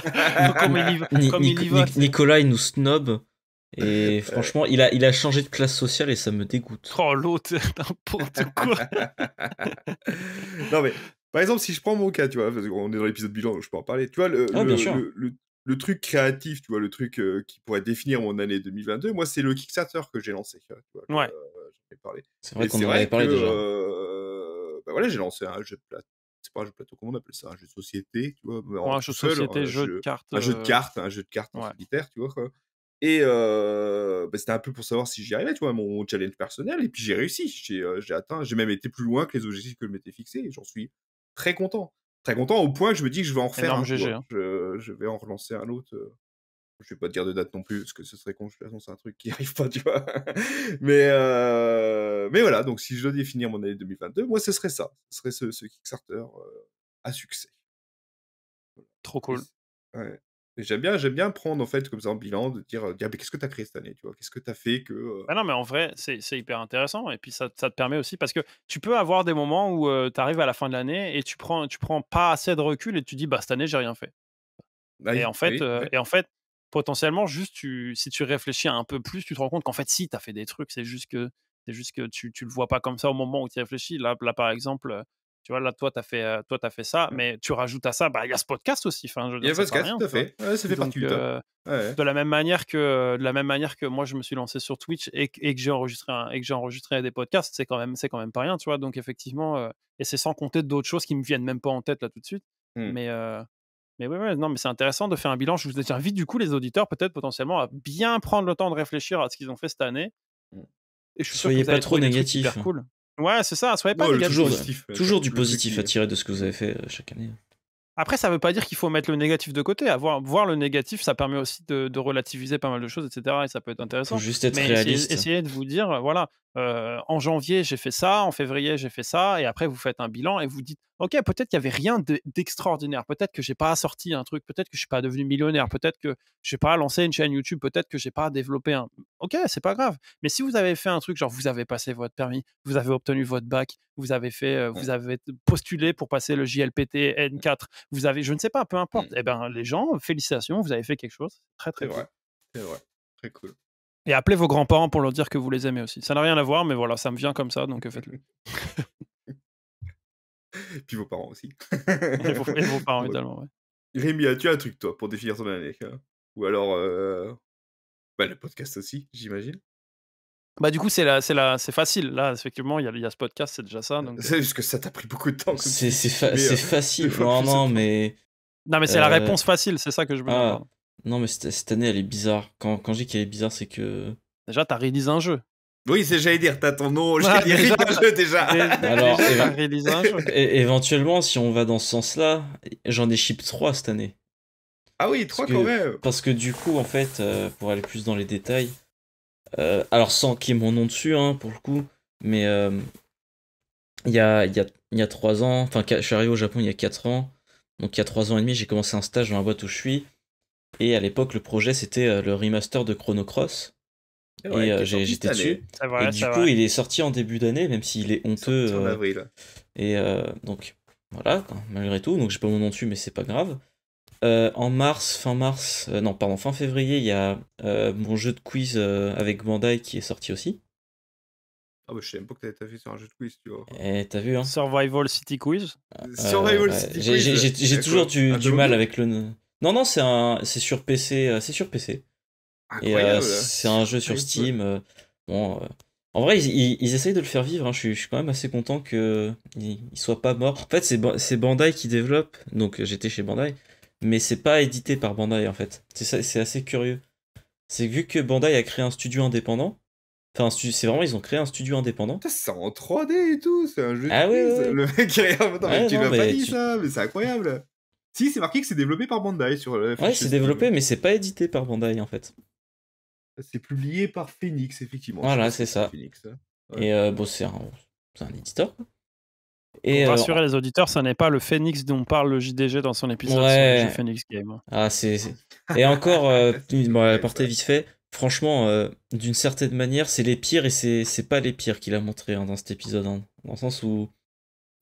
comme il Nicolas, il nous snob. Et euh, franchement, il a, il a changé de classe sociale et ça me dégoûte. Oh, l'autre, n'importe quoi. non, mais par exemple, si je prends mon cas, tu vois, parce qu'on est dans l'épisode bilan, je peux en parler. Tu vois, le, ah, le, truc créatif, tu vois, le truc euh, qui pourrait définir mon année 2022, moi, c'est le Kickstarter que j'ai lancé. Tu vois, ouais. parlé C'est vrai qu'on en avait parlé déjà. Bah, voilà, j'ai lancé un jeu plateau. C'est pas un jeu plateau, comment on appelle ça Un jeu de société, tu vois. un bah, jeu de société, un jeu, de euh, cartes. Un jeu de cartes, un jeu de cartes solitaire, tu vois. Et euh, bah, c'était un peu pour savoir si j'y arrivais, tu vois, mon challenge personnel. Et puis j'ai réussi, euh, j'ai atteint, j'ai même été plus loin que les objectifs que je m'étais fixés. Et j'en suis très content. Très content au point que je me dis que je vais en refaire un. Hein. je, vais en relancer un autre je vais pas te dire de date non plus, parce que ce serait con, je c'est un truc qui arrive pas, tu vois. mais, euh, mais voilà, donc si je dois définir mon année 2022, moi ce serait ça, ce serait ce, Kickstarter euh, à succès. Trop cool. J'aime bien, j'aime bien prendre en fait comme ça en bilan de dire, euh, mais qu'est-ce que tu as créé cette année, tu vois, qu'est-ce que tu as fait que. Ah non, mais en vrai, c'est, hyper intéressant et puis ça, ça, te permet aussi parce que tu peux avoir des moments où tu arrives à la fin de l'année et tu prends, tu prends pas assez de recul et tu dis bah cette année j'ai rien fait. Ah ah et, en fait, et en fait, potentiellement, juste si tu réfléchis un peu plus, tu te rends compte qu'en fait, si, tu as fait des trucs, c'est juste que, c'est juste que tu ne le vois pas comme ça au moment où tu réfléchis. Là, là, par exemple, euh, tu vois, là, toi, tu as, fait, euh, toi, as fait ça, mais tu rajoutes à ça, bah, il y a ce podcast aussi. Enfin, il y a ce podcast, rien, tout à fait. Ouais, fait euh, de, la même manière que, de la même manière que moi, je me suis lancé sur Twitch et, et que j'ai enregistré, un, et que enregistré des podcasts, c'est quand, même, quand même pas rien, tu vois. Donc, effectivement, et c'est sans compter d'autres choses qui me viennent même pas en tête là tout de suite. Mmh. Mais, mais oui, non, mais c'est intéressant de faire un bilan. Je vous invite du coup les auditeurs peut-être potentiellement à bien prendre le temps de réfléchir à ce qu'ils ont fait cette année. Mmh. Et Soyez pas trop négatif. Hein. cool. Ouais, c'est ça. Soyez pas Toujours, du positif à tirer de ce que vous avez fait euh, chaque année. Hein. Après, ça ne veut pas dire qu'il faut mettre le négatif de côté. Avoir, voir le négatif, ça permet aussi de, relativiser pas mal de choses, etc. Et ça peut être intéressant. juste être réaliste. essayez, de vous dire, voilà, en janvier j'ai fait ça, en février j'ai fait ça, et après vous faites un bilan et vous dites, ok, peut-être qu'il n'y avait rien d'extraordinaire, peut-être que j'ai pas sorti un truc, peut-être que je suis pas devenu millionnaire, peut-être que je n'ai pas lancé une chaîne YouTube, peut-être que je n'ai pas développé un, ok, c'est pas grave. Mais si vous avez fait un truc, genre vous avez passé votre permis, vous avez obtenu votre bac, vous avez fait, vous avez postulé pour passer le JLPT N4, vous avez, je ne sais pas, peu mmh. importe, et eh ben les gens, félicitations, vous avez fait quelque chose, très très très cool. Et appelez vos grands-parents pour leur dire que vous les aimez aussi. Ça n'a rien à voir, mais voilà, ça me vient comme ça, donc euh, faites-le. Puis vos parents aussi. et, vos, parents, également. ouais. Rémi, Rémi, tu un truc, toi, pour définir ton année hein? Ou alors, euh, bah, le podcast aussi, j'imagine bah du coup c'est c'est c'est facile là effectivement il y a, y a, ce podcast c'est déjà ça euh, c'est juste que ça t'a pris beaucoup de temps c'est, facile non mais non mais c'est la réponse facile c'est ça que je veux ah. Non, mais cette, année, elle est bizarre. Quand, quand je dis qu'elle est bizarre, c'est que. Déjà, t'as réalisé un jeu. Oui, c'est j'allais dire, t'as ton nom, j'ai réalisé un jeu déjà. Alors, éventuellement, si on va dans ce sens-là, j'en ai chip 3 cette année. Ah oui, 3 quand même. Parce que du coup, en fait, euh, pour aller plus dans les détails, euh, alors sans qu'il y ait mon nom dessus, hein, pour le coup, mais euh, il y, a, y, a, 3 ans, enfin, je suis arrivé au Japon il y a 4 ans, donc il y a 3 ans et demi, j'ai commencé un stage dans la boîte où je suis. Et à l'époque, le projet, c'était euh, le remaster de Chrono Cross. Et, euh, j'étais dessus. et du coup, il est sorti en début d'année, même s'il est honteux. En euh, avril. Et donc, voilà, malgré tout. Donc, j'ai pas mon nom dessus, mais c'est pas grave. en mars, fin mars, non, pardon, fin février, il y a mon jeu de quiz avec Bandai qui est sorti aussi. Ah bah je sais même pas que t'avais vu sur un jeu de quiz, tu vois. Et eh, t'as vu, hein Survival City Quiz Survival City Quiz J'ai toujours du, ah, du mal avec le, non, non, c'est un, c'est sur PC, euh, c'est sur PC. et euh, c'est un jeu sur Steam. Euh, bon, en vrai, ils, ils, essayent de le faire vivre. Hein. Je, suis, je, suis, quand même assez content qu'il il soit pas mort. En fait, c'est, c'est Bandai qui développe. Donc, j'étais chez Bandai, mais c'est pas édité par Bandai en fait. C'est c'est assez curieux. C'est vu que Bandai a créé un studio indépendant. Enfin, c'est vraiment, ils ont créé un studio indépendant. C'est en 3D et tout, c'est un jeu. Ah oui, Le mec, tu l'as pas dit ça, mais c'est incroyable. Si, c'est marqué que c'est développé par Bandai sur euh, Ouais, c'est développé, mais c'est pas édité par Bandai en fait. C'est publié par Phoenix, effectivement. Voilà, c'est ça. Hein. Et euh, bon, c'est un, éditeur. Et Pour euh, rassurer les auditeurs, ça n'est pas le Phoenix dont parle le JDG dans son épisode Phoenix Game. Ah, c'est. Et encore, euh, portée vite fait. Franchement, d'une certaine manière, c'est les pires et c'est pas les pires qu'il a montré hein, dans cet épisode. Hein. Dans le sens où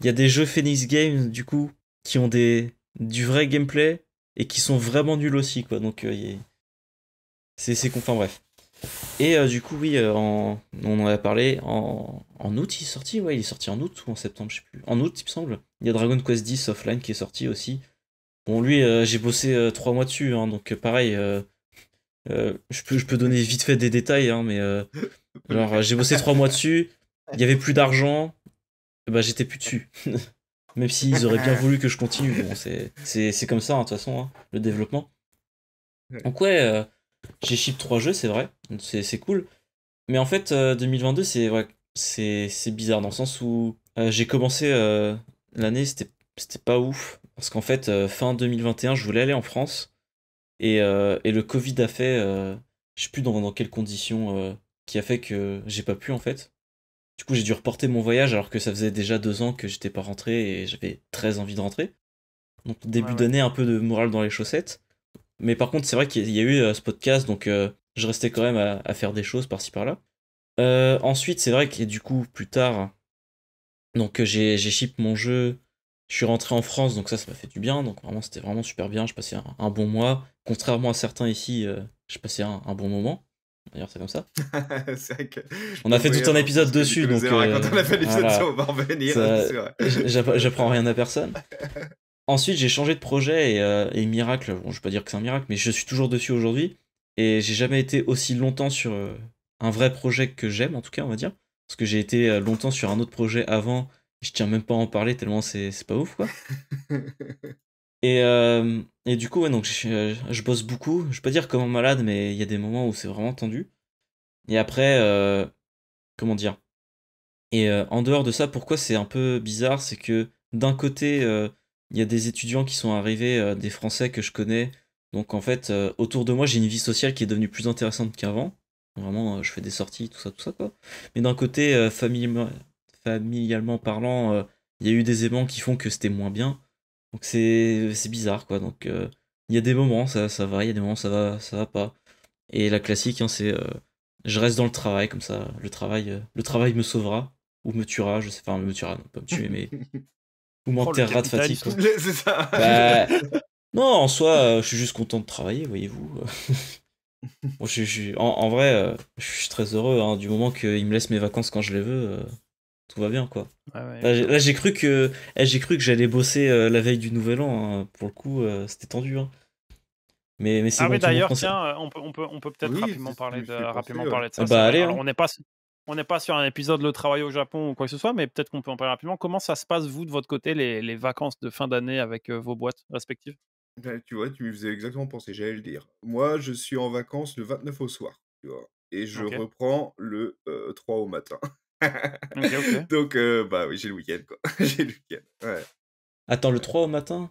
il y a des jeux Phoenix Games, du coup, qui ont des, du vrai gameplay et qui sont vraiment nuls aussi, quoi. Donc, euh, c'est, c'est enfin bref. Et euh, du coup, oui, euh, on en a parlé en, en, août, il est sorti, ouais, il est sorti en août ou en septembre, je sais plus. En août, il me semble. Il y a Dragon Quest X Offline qui est sorti aussi. Bon, lui, j'ai bossé trois mois dessus, hein, donc pareil, je, peux, je peux donner vite fait des détails, hein, mais alors j'ai bossé trois mois dessus, il y avait plus d'argent, bah j'étais plus dessus. Même s'ils auraient bien voulu que je continue, bon, c'est comme ça, hein, de toute façon, hein, le développement. Donc ouais, euh, j'ai ship 3 jeux, c'est vrai, c'est cool. Mais en fait, 2022, euh, c'est vrai, c'est bizarre dans le sens où euh, j'ai commencé l'année, c'était pas ouf. Parce qu'en fait, fin 2021, je voulais aller en France. Et, et le Covid a fait, je sais plus dans, dans quelles conditions, qui a fait que j'ai pas pu en fait. Du coup, j'ai dû reporter mon voyage alors que ça faisait déjà deux ans que j'étais pas rentré et j'avais très envie de rentrer. Donc, début d'année, un peu de morale dans les chaussettes. Mais par contre, c'est vrai qu'il y a eu euh, ce podcast, donc euh, je restais quand même à, faire des choses par-ci par-là. Euh, ensuite, c'est vrai que du coup, plus tard, donc j'ai ship mon jeu, je suis rentré en France, donc ça, ça m'a fait du bien. Donc vraiment, c'était vraiment super bien. Je passais un, bon mois. Contrairement à certains ici, je passais un bon moment. D'ailleurs, c'est comme ça. on a fait tout un épisode dessus. Donc, euh, quand on a fait l'épisode voilà. va J'apprends rien à personne. Ensuite, j'ai changé de projet et, euh, miracle, bon, je ne vais pas dire que c'est un miracle, mais je suis toujours dessus aujourd'hui. Et j'ai jamais été aussi longtemps sur euh, un vrai projet que j'aime, en tout cas, on va dire. Parce que j'ai été longtemps sur un autre projet avant, je tiens même pas à en parler tellement c'est pas ouf, quoi. Et, euh, et du coup, ouais, donc je, bosse beaucoup. Je peux pas dire un malade, mais il y a des moments où c'est vraiment tendu. Et après, euh, comment dire Et euh, en dehors de ça, pourquoi c'est un peu bizarre, c'est que d'un côté, il y a des étudiants qui sont arrivés, des Français que je connais. Donc en fait, autour de moi, j'ai une vie sociale qui est devenue plus intéressante qu'avant. Vraiment, je fais des sorties, tout ça, tout ça, quoi. Mais d'un côté, familialement parlant, il y a eu des aimants qui font que c'était moins bien. Donc c'est bizarre, quoi. Donc euh, il y a des moments, ça, va, il y a des moments, ça va, ça va pas. Et la classique, hein, c'est euh, je reste dans le travail, comme ça, le travail, euh, le travail me sauvera, ou me tuera, je sais pas, me tuera, non, pas me tuer, mais. ou m'enterrera de fatigue. C'est ça bah, Non, en soi, je suis juste content de travailler, voyez-vous. en, vrai, je suis très heureux hein, du moment qu'il me laisse mes vacances quand je les veux tout va bien quoi. là, j'ai cru que eh, j'ai cru que j'allais bosser euh, la veille du nouvel an. Hein. Pour le coup, euh, c'était tendu. Hein. Mais, mais ah, d'ailleurs tiens, euh, on peut on peut on peut peut-être rapidement parler de rapidement parler de ça. Ah, bah, hein. On n'est pas on pas sur un épisode le travail au Japon ou quoi que ce soit, mais peut-être qu'on peut en parler rapidement. Comment ça se passe vous de votre côté les, les vacances de fin d'année avec vos boîtes respectives bah, Tu vois, tu me faisais exactement penser, j'allais le dire. Moi, je suis en vacances le 29 au soir, tu vois, et je reprends le 3 au matin. Donc, euh, bah oui, j'ai le week-end, quoi. j'ai le week-end. Ouais. Attends, le 3 au matin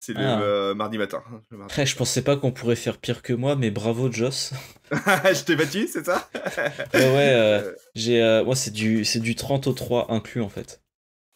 C'est le ah. euh, mardi matin. Hein, Après, je pensais pas qu'on pourrait faire pire que moi, mais bravo, Joss. je t'ai battu, c'est ça Ouais, euh, j'ai, moi, c'est du, c'est du 30 au 3 inclus, en fait.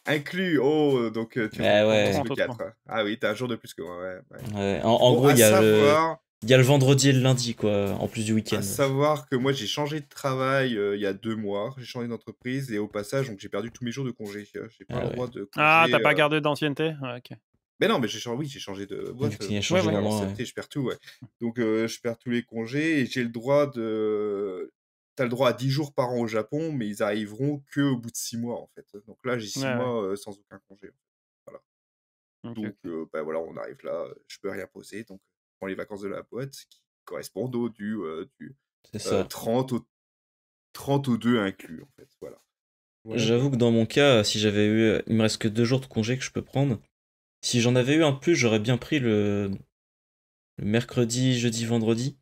Inclus, oh, donc tu as eh ouais. 4. Ah oui, t'as un jour de plus que moi, ouais. En, gros, il y a il y a le vendredi et le lundi, quoi, en plus du week-end. À savoir que moi, j'ai changé de travail euh, il y a deux mois. J'ai changé d'entreprise et au passage, donc j'ai perdu tous mes jours de congé. Euh, j'ai pas ah, le droit de. ah, t'as pas euh, gardé d'ancienneté Ok. Mais non, mais j'ai changé, oui, j'ai changé de boîte. changé Je perds tout, ouais. Donc, je perds tous les congés et j'ai le droit de. T'as le droit à 10 jours par an au Japon, mais ils arriveront que au bout de 6 mois, en fait. Donc là, j'ai 6 mois sans aucun congé. Voilà. Donc, ben voilà, on arrive là, je peux rien poser. Donc, prends les vacances de la boîte qui correspondent au du, euh, euh, ça. 30 au ou 2 inclus en fait. Voilà. J'avoue que dans mon cas, euh, si j'avais eu, il me reste que deux jours de congé que je peux prendre. Si j'en avais eu un plus, j'aurais bien pris le... le, mercredi, jeudi, vendredi.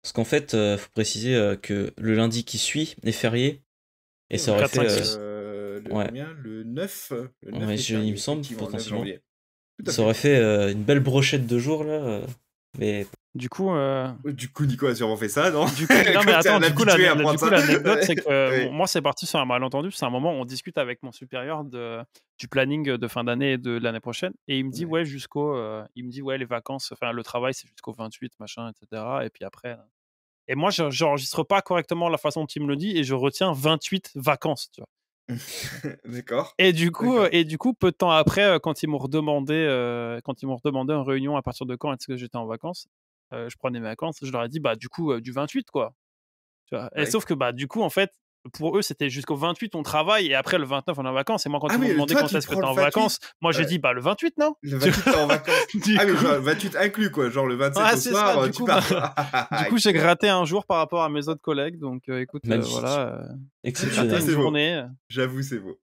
Parce qu'en fait, faut préciser que le lundi qui suit est férié. Et ça aurait fait. le, 9, il me semble, potentiellement. Ça aurait fait une belle brochette de jours là. Mais du coup, euh, du coup, Nico a sûrement fait ça, non Du coup, non, mais coup, la, c'est que euh, moi, c'est parti sur un malentendu. C'est un moment où on discute avec mon supérieur de, du planning de fin d'année et de, l'année prochaine, et il me dit ouais, jusqu'au, euh, il me dit ouais, les vacances, enfin le travail, c'est jusqu'au 28, machin, etc. Et puis après. Et moi, j'enregistre n'enregistre pas correctement la façon dont il me le dit, et je retiens 28 vacances, tu vois. D'accord. Et du coup, et du coup, peu de temps après, euh, quand ils m'ont redemandé, euh, quand ils m'ont redemandé en réunion à partir de quand est-ce que j'étais en vacances, euh, je prenais mes vacances, je leur ai dit bah du coup du 28 quoi. Tu Et sauf que bah du coup en fait, pour eux, c'était jusqu'au 28, on travaille, et après le 29, on est en vacances. Et moi, quand tu ils demandé quand est-ce que bah, t'es en vacances, moi, j'ai dit, bah, le 28, non Le 28, t'es en vacances. ah, mais genre, 28 inclus, quoi. Genre le 27 ah, au soir, ça, euh, du, tu coup, bah, ah, du coup, j'ai gratté un jour par rapport à mes autres collègues. Donc, euh, écoute, euh, voilà. Euh, Exceptionnel. Ah, J'avoue, c'est beau.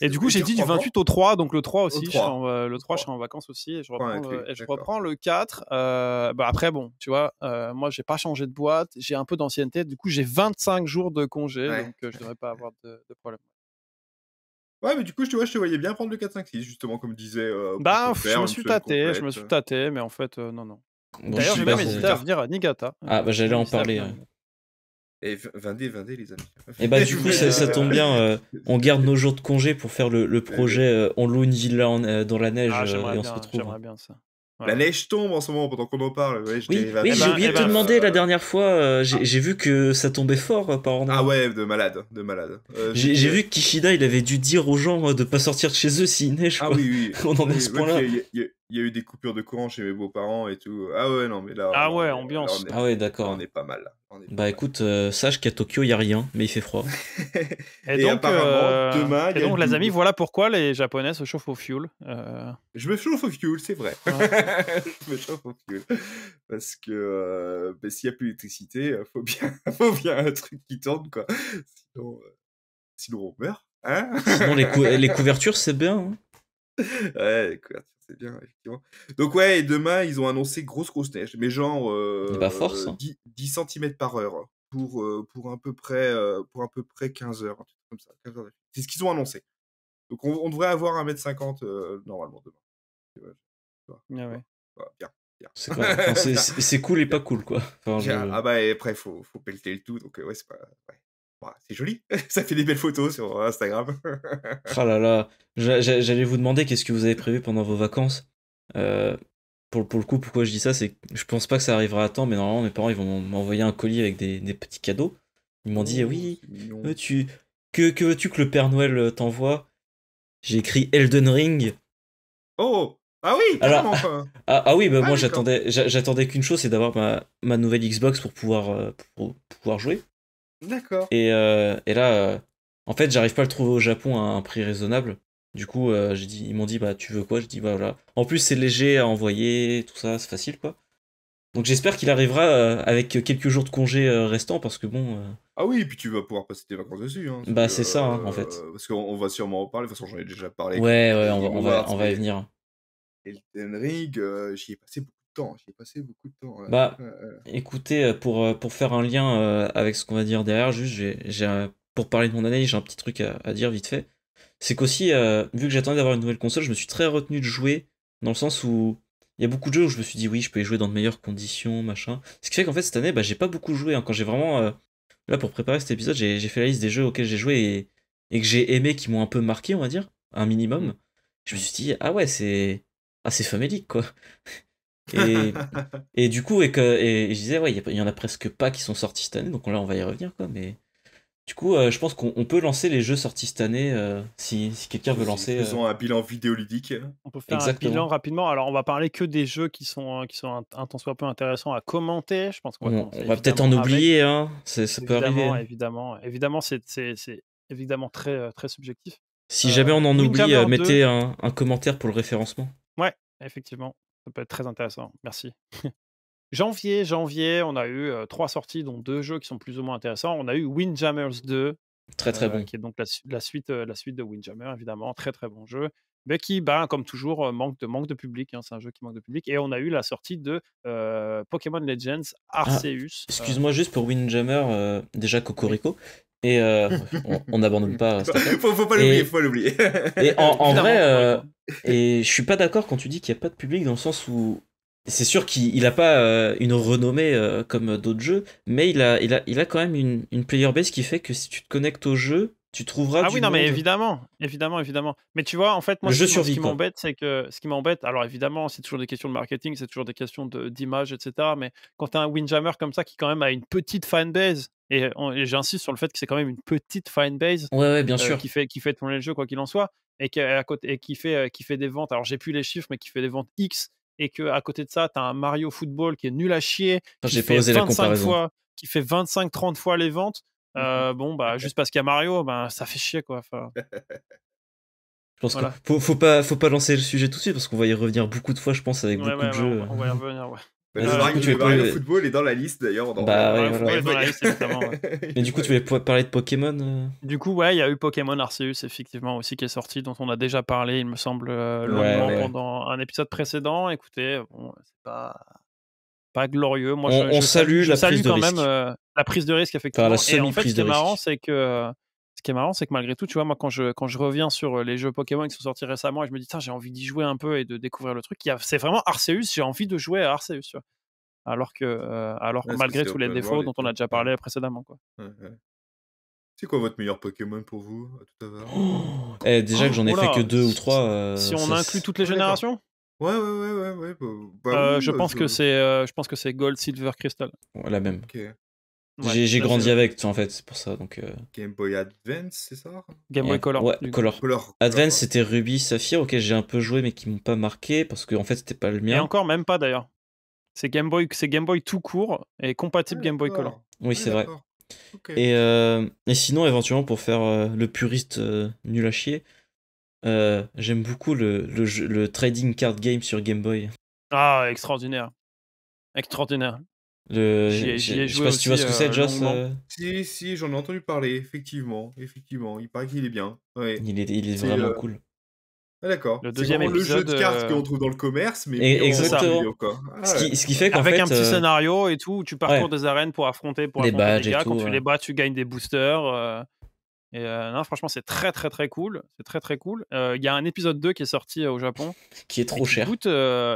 Et du coup, j'ai dit du 28 au 3, donc euh, le 3 aussi. le 3, je suis en vacances aussi et je reprends, le, 4. Euh, bah après, bon, tu vois, euh, moi, j'ai pas changé de boîte, j'ai un peu d'ancienneté. Du coup, j'ai 25 jours de congé, donc je devrais pas avoir de, problème. Ouais, mais du coup, je, vois, te voyais bien prendre le 4, 5, 6, justement, comme disait. bah, je me suis tâté, je me suis tâté, mais en fait, non, non. D'ailleurs, j'ai même hésité à venir à Niigata. Hein. Ah, bah, j'allais en parler. Et 20 les amis. Et eh bah du coup ça, tombe bien, euh, on garde nos jours de congé pour faire le, projet on loue une villa dans la neige ah, euh, et on se retrouve. La neige tombe en ce moment pendant qu'on en parle. oui, j'ai oublié de te bah, demander la euh, dernière fois, j'ai vu que ça tombait fort par an. Ah ouais, de malade, de malade. j'ai vu que Kishida il avait dû dire aux gens de pas sortir de chez eux si neige. Ah oui, oui. on en est ce point-là il y a eu des coupures de courant chez mes beaux-parents et tout. Ah ouais, non, mais là. Ah ouais, ambiance. ah ouais, d'accord. On est pas mal bah écoute, euh, sache qu'à Tokyo, il n'y a rien, mais il fait froid. et, donc, euh, Et donc, les amis, voilà pourquoi les Japonais se chauffent au fuel. Euh. Je me chauffe au fuel, c'est vrai. Je me chauffe au fuel. Parce que ben, s'il n'y a plus d'électricité, faut bien... faut bien un truc qui tourne, quoi. Sinon, sinon on meurt. Hein. Sinon, les, couvertures, c'est bien. Hein. Ouais, les couvertures c'est bien, effectivement. Donc, ouais, et demain, ils ont annoncé grosse, grosse neige, mais genre bah force, 10, euh, hein. cm par heure hein, pour, euh, pour, à peu près, euh, pour à peu près 15 heures. C'est ce qu'ils ont annoncé. Donc, on, devrait avoir 1m50 normalement demain. Ah ouais. bien. C'est, cool et pas cool, quoi. Ah bah, et après, faut, faut pelleter le tout, donc ouais, c'est pas... Bah, c'est joli, ça fait des belles photos sur euh, Instagram. Ah là là, j'allais vous demander qu'est-ce que vous avez prévu pendant vos vacances. Euh, pour, pour, le coup, pourquoi je dis ça, c'est je pense pas que ça arrivera à temps, mais normalement mes parents ils vont m'envoyer un colis avec des, des petits cadeaux. Ils m'ont dit, oh, oui, euh, tu, que, que veux-tu que le Père Noël t'envoie J'ai écrit Elden Ring. Oh ah oui, Alors, ah, ah, oui, bah ah, moi j'attendais, j'attendais qu'une chose, c'est d'avoir ma, ma, nouvelle Xbox pour pouvoir, pour pouvoir jouer. D'accord. Et, euh, là, euh, en fait, j'arrive pas à le trouver au Japon à un prix raisonnable. Du coup, euh, j'ai dit, ils m'ont dit, bah, tu veux quoi Je dis, bah, voilà. En plus, c'est léger à envoyer, tout ça, c'est facile, quoi. Donc, j'espère qu'il arrivera avec quelques jours de congé restants, parce que bon. Ah oui, et puis tu vas pouvoir passer tes vacances dessus. Hein, bah, c'est ça, hein, en fait. Parce qu'on va sûrement en parler, de toute façon, j'en ai déjà parlé. Ouais, ouais, on va, on va, y venir. Et le Ring, j'y ai passé j'ai passé beaucoup de temps. Bah, écoutez, euh, pour, euh, pour faire un lien euh, avec ce qu'on va dire derrière, juste, j'ai, pour parler de mon année, j'ai un petit truc à, dire vite fait. C'est qu'aussi, vu que j'attendais d'avoir une nouvelle console, je me suis très retenu de jouer dans le sens où il y a beaucoup de jeux où je me suis dit oui, je peux y jouer dans de meilleures conditions, machin. Ce qui fait qu'en fait, cette année, bah, j'ai pas beaucoup joué. Hein. Quand j'ai vraiment. là, pour préparer cet épisode, j'ai fait la liste des jeux auxquels j'ai joué et, que j'ai aimé, qui m'ont un peu marqué, on va dire, un minimum. Je me suis dit, ah ouais, c'est. Ah, c'est famélique, quoi. Et, et du coup, et, que, et, je disais, ouais, il y, en a presque pas qui sont sortis cette année, donc là, on va y revenir, Mais du coup, euh, je pense qu'on peut lancer les jeux sortis cette année euh, si, si quelqu'un veut lancer. Euh, Ils ont un bilan vidéoludique. On peut faire un bilan rapidement. Alors, on va parler que des jeux qui sont, qui sont un, temps soit peu intéressants à commenter. Je pense on va peut-être en oublier. Hein. Ça peut arriver. Évidemment, hein. évidemment c'est évidemment très, très subjectif. Si jamais on en oublie, mettez un, un, commentaire pour le référencement. Ouais, effectivement. Ça peut être très intéressant. Merci. janvier, janvier, on a eu trois sorties, dont deux jeux qui sont plus ou moins intéressants. On a eu Windjammers 2. Très très bon. Qui est donc la, suite, la suite de Windjammer, évidemment. Très très bon jeu. Mais qui, bah, comme toujours, manque de, manque de public. Hein. C'est un jeu qui manque de public. Et on a eu la sortie de Pokémon Legends ah, Arceus. Excuse-moi juste pour Windjammer, déjà Cocorico. Et euh, on n'abandonne pas. Euh, faut, pas l'oublier, faut pas l'oublier. et en, vrai, euh, et je suis pas d'accord quand tu dis qu'il n'y a pas de public dans le sens où c'est sûr qu'il n'a pas une renommée comme d'autres jeux, mais il a, il il a quand même une, une player base qui fait que si tu te connectes au jeu, tu trouveras. Ah oui, non, mais évidemment, évidemment, évidemment. Mais tu vois, en fait, moi, ce, qui, m'embête, c'est que ce qui m'embête, alors évidemment, c'est toujours des questions de marketing, c'est toujours des questions d'image, etc. Mais quand tu as un Windjammer comme ça qui, quand même, a une petite fanbase, euh, et, j'insiste sur le fait que c'est quand même une petite fanbase ouais, euh, qui, fait, qui fait tourner le jeu, quoi qu'il en soit, et qui, à côté, et qui, fait, euh, qui fait des ventes, alors j'ai plus les chiffres, mais qui fait des ventes X, et que à côté de ça, tu as un Mario Football qui est nul à chier, fait 25 fois, qui fait 25-30 fois les ventes euh, bon, bah, juste parce qu'il y a Mario, bah, ça fait chier, quoi. Enfin... Je pense faut, faut, pas, faut pas lancer le sujet tout de suite parce qu'on va y revenir beaucoup de fois, je pense, avec beaucoup de jeux. On va y revenir, ouais. Football est dans la liste d'ailleurs. Bah, ouais, Mais du coup, tu voulais parler de Pokémon euh Du coup, ouais, il y a eu Pokémon Arceus, effectivement, aussi qui est sorti, dont on a déjà parlé, il me semble, euh, longuement pendant un épisode précédent. Écoutez, bon, c'est pas... pas glorieux. Moi, on, je, salue, la salue prise de quand risque. même la prise de risque, effectivement. et en fait, ce qui est marrant, c'est que. Ce qui est marrant, c'est que malgré tout, tu vois, moi, quand je, quand je reviens sur euh, les jeux Pokémon qui sont sortis récemment et je me dis, tiens, j'ai envie d'y jouer un peu et de découvrir le truc, c'est vraiment Arceus, j'ai envie de jouer à Arceus, Alors que, euh, alors malgré tous les défauts dont on a déjà parlé précédemment, quoi. C'est quoi votre meilleur Pokémon pour vous à tout à oh, eh, Déjà que j'en ai oh fait que deux ou trois. si euh, on inclut toutes les générations Ouais, ouais, ouais, ouais. ouais. Bah, bah je, bah pense Que c'est, je pense que c'est Gold, Silver, Crystal. la même. ok j'ai grandi avec, en fait, c'est pour ça. Donc, euh. Game Boy Advance, c'est ça Game Boy Color. Ouais, Color. Color. Advance, c'était Ruby, Saphir, auquel j'ai un peu joué, mais qui m'ont pas marqué, parce qu'en en fait, c'était pas le mien. Et encore, même pas d'ailleurs. C'est Game, Boy, Game Boy tout court et compatible Game Boy Color. Ah, oui, c'est ah, vrai. Et, euh, et, sinon, éventuellement, pour faire euh, le puriste nul à chier, j'aime beaucoup le, le trading card game sur Game Boy. Ah, extraordinaire. Extraordinaire. Je sais pas si tu vois ce que c'est, euh, Joss. Euh. Si, si, j'en ai entendu parler, effectivement. Effectivement, il paraît qu'il est bien. Il est, il est, vraiment euh, cool. Ah, D'accord. Le deuxième épisode, le jeu de cartes qu'on trouve dans le commerce, mais et, exactement. Vidéo, quoi. Ah, ce, qui, ce, qui, fait qu'en avec un petit scénario et tout, où tu parcours des arènes pour affronter pour les affronter Quand tu les bats, tu gagnes des boosters. Et non, franchement, c'est très très très cool. C'est très très cool. Il y a un épisode 2 qui est sorti au Japon, qui est trop cher, coûte,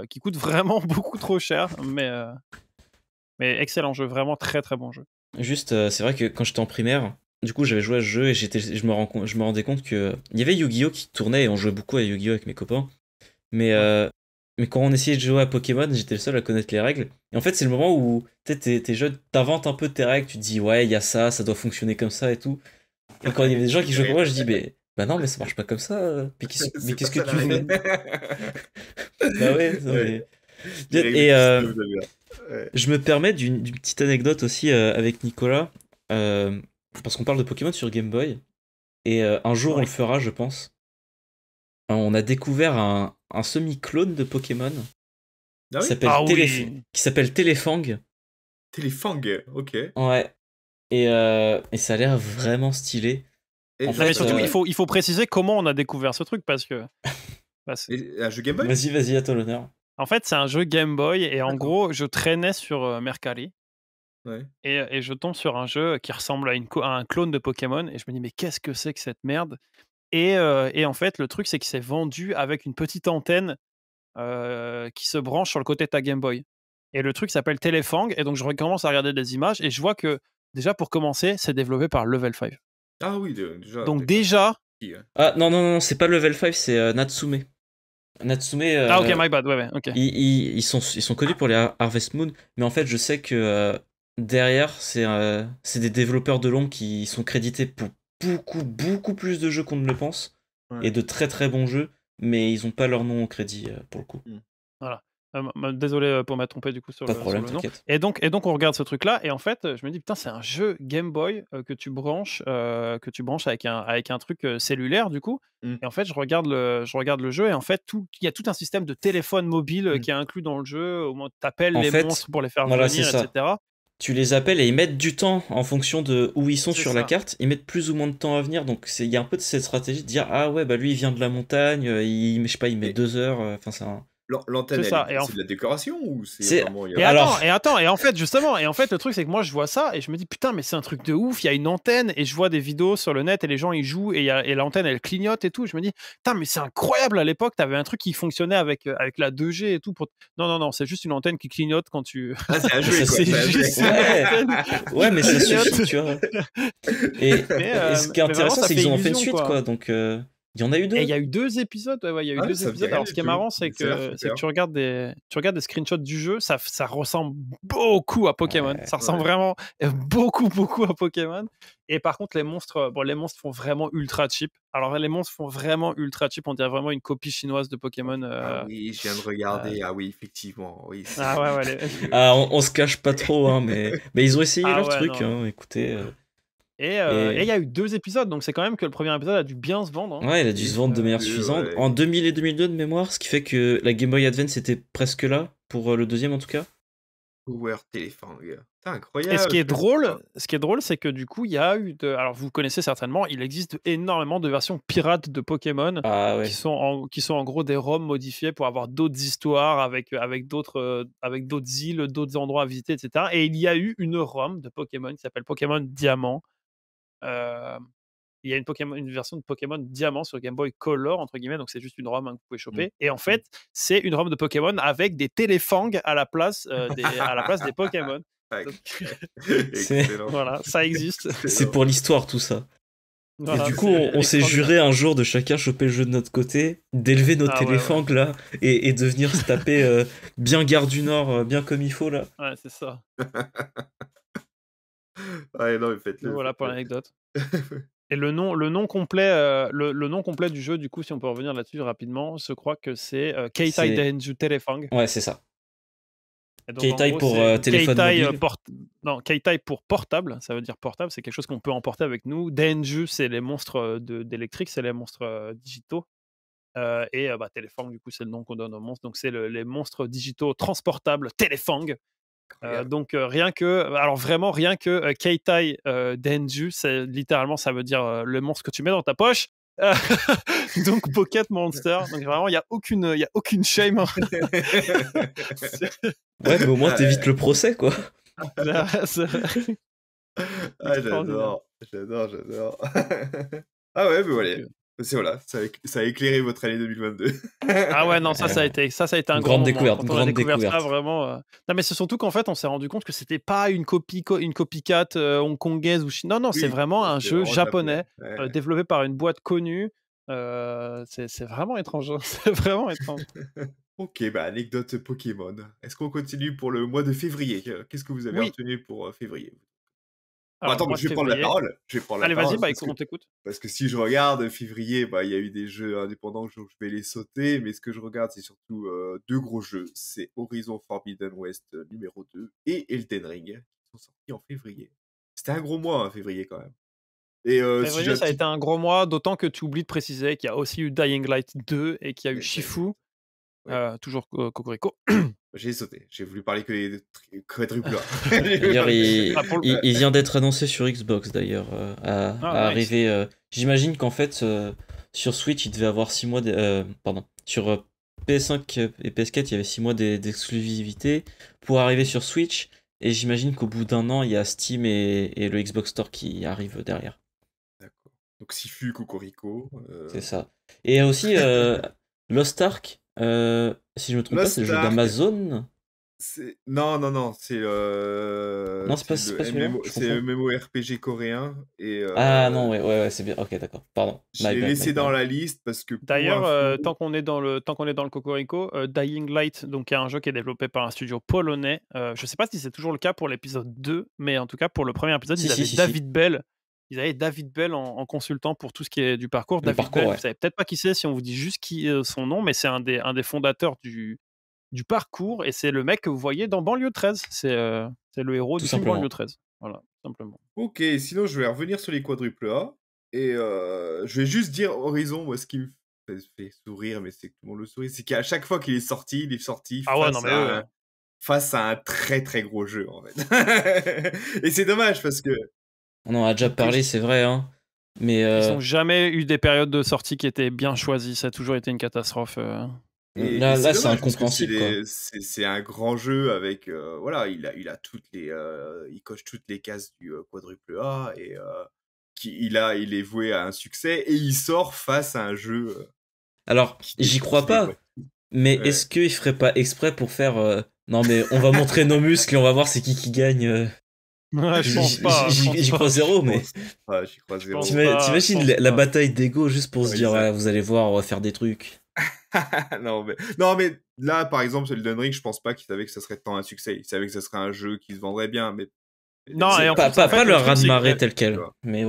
qui coûte vraiment beaucoup trop cher, mais mais excellent jeu, vraiment très très bon jeu. Juste, euh, c'est vrai que quand j'étais en primaire, du coup j'avais joué à ce jeu et j'étais, je, me rends, je me rendais compte que il y avait Yu-Gi-Oh qui tournait et on jouait beaucoup à Yu-Gi-Oh avec mes copains. Mais, euh, mais quand on essayait de jouer à Pokémon, j'étais le seul à connaître les règles. Et en fait, c'est le moment où t'es, t'es, t'inventes un peu tes règles, tu te dis ouais, il y a ça, ça doit fonctionner comme ça et tout. Et quand il y avait des gens qui jouaient comme moi, je dis mais bah non, mais ça marche pas comme ça. Mais qu'est-ce, que tu fais Bah ouais, mais... Et euh, je me permets d'une petite anecdote aussi euh, avec Nicolas, euh, parce qu'on parle de Pokémon sur Game Boy, et un jour on le fera, je pense. On a découvert un, un semi-clone de Pokémon ah oui qui s'appelle ah Téléfang. Téléfang, ok. Ouais. Et, et ça a l'air vraiment stylé. Et surtout, il, faut, il faut préciser comment on a découvert ce truc parce que. un jeu Game Boy Vas-y, vas-y, à ton honneur en fait, c'est un jeu Game Boy et en gros, je traînais sur Mercari. Et, je tombe sur un jeu qui ressemble à, un clone de Pokémon et je me dis mais qu'est-ce que c'est que cette merde et, en fait le truc c'est que s'est vendu avec une petite antenne qui se branche sur le côté de ta Game Boy et le truc s'appelle Telefang et donc je recommence à regarder des images et je vois que déjà pour commencer c'est développé par Level 5 ah oui déjà donc déjà ah non non non c'est pas Level 5 c'est Natsume Natsume. Euh, ah, ok, my ouais, ouais, ok. Ils, sont, ils sont connus pour les Harvest Moon, mais en fait, je sais que euh, derrière, euh, c'est des développeurs de l'ombre qui sont crédités pour beaucoup, beaucoup plus de jeux qu'on ne le pense, et de très très bons jeux, mais ils n'ont pas leur nom au crédit pour le coup. Hmm. Euh, désolé euh, pour m'être trompé du coup sur, le, problème, Et donc, et donc on regarde ce truc là et en fait euh, je me dis putain c'est un jeu Game Boy que tu branches que tu branches avec un, avec un truc cellulaire du coup mm. et en fait je regarde le, je regarde le jeu et en fait il y a tout un système de téléphone mobile mm. qui est inclus dans le jeu au moins t'appelles les monstres pour les faire venir etc. Tu les appelles et ils mettent du temps en fonction de où ils sont sur la carte. Ils mettent plus ou moins de temps à venir, donc il y a un peu de cette stratégie de dire ah ouais bah lui il vient de la montagne, il, je sais pas il met deux heures. Enfin c'est un L'antenne, c'est en... de la décoration ou c'est vraiment... et, Alors... attends, et attends, et en fait, justement, et en fait, le truc, c'est que moi, je vois ça et je me dis, putain, mais c'est un truc de ouf, il y a une antenne et je vois des vidéos sur le net et les gens, ils jouent et, l'antenne, elle clignote et tout. Je me dis, putain, mais c'est incroyable, à l'époque, t'avais un truc qui fonctionnait avec, euh, avec la 2G et tout. Pour... Non, non, non, c'est juste une antenne qui clignote quand tu... Ah, c'est un jeu, juste ouais. mais c'est sûr, tu vois. Euh, et, ce qui est intéressant, c'est qu'ils ont fait une suite, quoi, donc... Euh, il y en a eu deux. Et il y a eu deux épisodes. Ah, Alors, ce qui est marrant, c'est que, tu regardes des, tu regardes des screenshots du jeu. Ça, ça ressemble beaucoup à Pokémon. ça ressemble vraiment euh, beaucoup, beaucoup à Pokémon. Et par contre, les monstres, euh, bon, les monstres font vraiment ultra cheap. Alors, les monstres font vraiment ultra cheap. On dirait vraiment une copie chinoise de Pokémon. Euh, ah oui, je viens de regarder. Ah oui, effectivement. ah ouais, ouais ah, on, ne se cache pas trop, hein, mais, mais ils ont essayé ah leur truc. Hein. écoutez. Euh, et il y a eu deux épisodes, donc c'est quand même que le premier épisode a dû bien se vendre. Hein. Ouais, il a dû se vendre de manière suffisante. En 2000 et 2002 de mémoire, ce qui fait que la Game Boy Advance était presque là, pour euh, le deuxième en tout cas. Power Téléphone, C'est incroyable. Et ce qui est drôle, ce qui est drôle, c'est que du coup, il y a eu Alors, vous connaissez certainement, il existe énormément de versions pirates de Pokémon ah, qui, sont en, qui sont en gros des ROM modifiés pour avoir d'autres histoires avec, avec d'autres euh, avec d'autres îles, d'autres endroits à visiter, etc. Et il y a eu une ROM de Pokémon qui s'appelle Pokémon Diamant euh, il y a une, une version de Pokémon Diamant sur Game Boy Color, entre guillemets, donc c'est juste une ROM hein, que vous pouvez mmh. choper. Et en mmh. fait, c'est une ROM de Pokémon avec des téléfangs à la place, euh, des, à la place des Pokémon. voilà, ça existe. C'est pour l'histoire tout ça. du coup, on, s'est juré un jour de chacun choper le jeu de notre côté, d'élever nos ah, là et, de venir se taper euh, bien Gare du Nord, bien comme il faut là. Ouais, c'est ça. Voilà pour l'anecdote. Et le nom, le nom complet, euh, le, nom complet du jeu, du coup, si on peut revenir là-dessus rapidement, se crois que c'est euh, Keitai Denju Telefang. Ouais, c'est ça. Keitai pour euh, téléphone Non, Keitai pour portable, ça veut dire portable, c'est quelque chose qu'on peut emporter avec nous. Denju, c'est les monstres d'électrique, c'est les monstres digitaux. et bah, Telefang, du coup, c'est le nom qu'on donne aux monstres. Donc, c'est les monstres digitaux transportables, Telefang, euh, donc euh, rien que, alors vraiment rien que euh, Keitai euh, Denju, c'est littéralement ça veut dire le monstre que tu mets dans ta poche. donc Pocket Monster, donc vraiment il y a aucune, il y a aucune shame. Hein. ouais, mais au moins t'évites le procès quoi. ah, j'adore, j'adore, j'adore. ah ouais, mais voilà. C'est voilà, ça a, éclairé votre année 2022. ah ouais, non, ça, ça a été, ça, ça a été un grande grand découverte. Une grande découverte. vraiment. Euh. Non, mais sont surtout qu'en fait, on s'est rendu compte que c'était pas une copie, une copycat euh, hongkongaise ou chinoise. Non, non, c'est vraiment un jeu japonais, euh, développé par une boîte connue. c'est vraiment étrange. Hein. c'est vraiment étrange. ok, bah anecdote Pokémon. Est-ce qu'on continue pour le mois de février Qu'est-ce que vous avez obtenu retenu pour février attends, je, vais prendre la parole. Allez, vas-y, bah, on t'écoute. Parce que si je regarde février, bah, il y a eu des jeux indépendants, je, je vais les sauter, mais ce que je regarde, c'est surtout euh, deux gros jeux. C'est Horizon Forbidden West euh, numéro 2 et Elden Ring, qui sont sortis en février. C'était un gros mois, hein, février, quand même. Et euh, ça a été un gros mois, d'autant que tu oublies de préciser qu'il y a aussi eu Dying Light 2 et qu'il y a eu Shifu, ah, toujours Cocorico. J'ai sauté, j'ai voulu parler que des A. Ah. D'ailleurs, ah, il, vient d'être annoncé sur Xbox d'ailleurs, euh, à, arriver. Euh, j'imagine qu'en fait, euh, sur Switch, il devait avoir 6 mois. pardon, sur PS5 et PS4, il y avait 6 mois d'exclusivité pour arriver sur Switch. Et j'imagine qu'au bout d'un an, il y a Steam et, le Xbox Store qui arrivent derrière. D'accord. Donc Sifu, Cocorico. C'est ça. Et aussi, Lost Ark euh, si je me trompe pas, c'est le jeu d'Amazon. Non, non, non, c'est euh, Non, c'est pas- c'est le celui-là, coréen et euh, Ah non, ouais, c'est bien. Ok, d'accord. Pardon. je l'ai laissé dans la liste parce que D'ailleurs, euh, tant qu'on est dans le tant qu'on est dans le cocorico, Dying Light, donc un jeu qui est développé par un studio polonais. je je sais pas si c'est toujours le cas pour l'épisode 2, mais en tout cas pour le premier épisode, Si, ils David Bell ils avaient David Bell en, consultant pour tout ce qui est du parcours. David Bell, vous vous savez peut-être pas qui c'est si on vous dit juste qui euh, son nom, mais c'est un des, un des fondateurs du, du parcours et c'est le mec que vous voyez dans Banlieue 13. Euh, c'est le héros du Banlieue 13. Voilà, simplement. Ok, sinon je vais revenir sur les quadruples A et euh, je vais juste dire Horizon, moi ce qui me fait sourire, mais c'est que tout le le sourit, c'est qu'à chaque fois qu'il est sorti, il est sorti. Ah face à un très très gros jeu en fait. et c'est dommage parce que on en a déjà parlé, c'est vrai. Hein. Mais Ils n'ont euh, jamais eu des périodes de sortie qui étaient bien choisies. Ça a toujours été une catastrophe. Euh. là, là c'est incompréhensible. C'est un grand jeu avec. Euh, voilà, il a, il a toutes les. il coche toutes les cases du quadruple A et qui, il, a, il est voué à un succès et il sort face à un jeu. Alors, j'y crois pas. Mais est-ce qu'il ferait pas exprès pour faire. Non, mais on va montrer nos muscles et on va voir c'est qui qui gagne je J'y crois zéro, mais. crois T'imagines la, bataille d'ego juste pour se dire, vous allez voir, faire des trucs. non, mais... non, mais là, par exemple, celui Dunring. je pense pas qu'il savait que ça serait tant un succès. Il savait que ça serait un jeu qui se vendrait bien, mais non, pas, le tel quel. Mais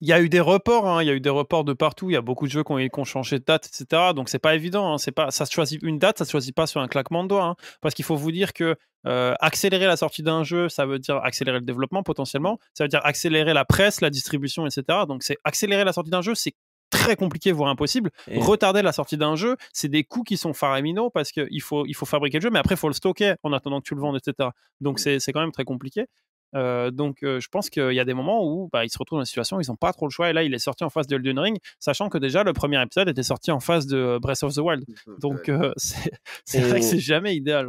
Il y a eu des reports, hein, il y a eu des reports de partout. Il y a beaucoup de jeux qui ont, changé de date, etc. Donc c'est pas évident. Hein, c'est pas, ça choisit une date, ça choisit pas sur un claquement de doigts. Hein, parce qu'il faut vous dire que euh, accélérer la sortie d'un jeu, ça veut dire accélérer le développement potentiellement. Ça veut dire accélérer la presse, la distribution, etc. Donc c'est accélérer la sortie d'un jeu, c'est très compliqué, voire impossible. Retarder la sortie d'un jeu, c'est des coûts qui sont faraminaux parce qu'il faut, il faut fabriquer le jeu, mais après, il faut le stocker en attendant que tu le vendes, etc. Donc, mm. c'est quand même très compliqué. Euh, donc, euh, je pense qu'il y a des moments où bah, ils se retrouvent dans une situation où ils n'ont pas trop le choix. Et là, il est sorti en face de Elden Ring, sachant que déjà le premier épisode était sorti en face de Breath of the Wild. Mmh, mmh, donc, euh, c'est vrai que c'est jamais idéal.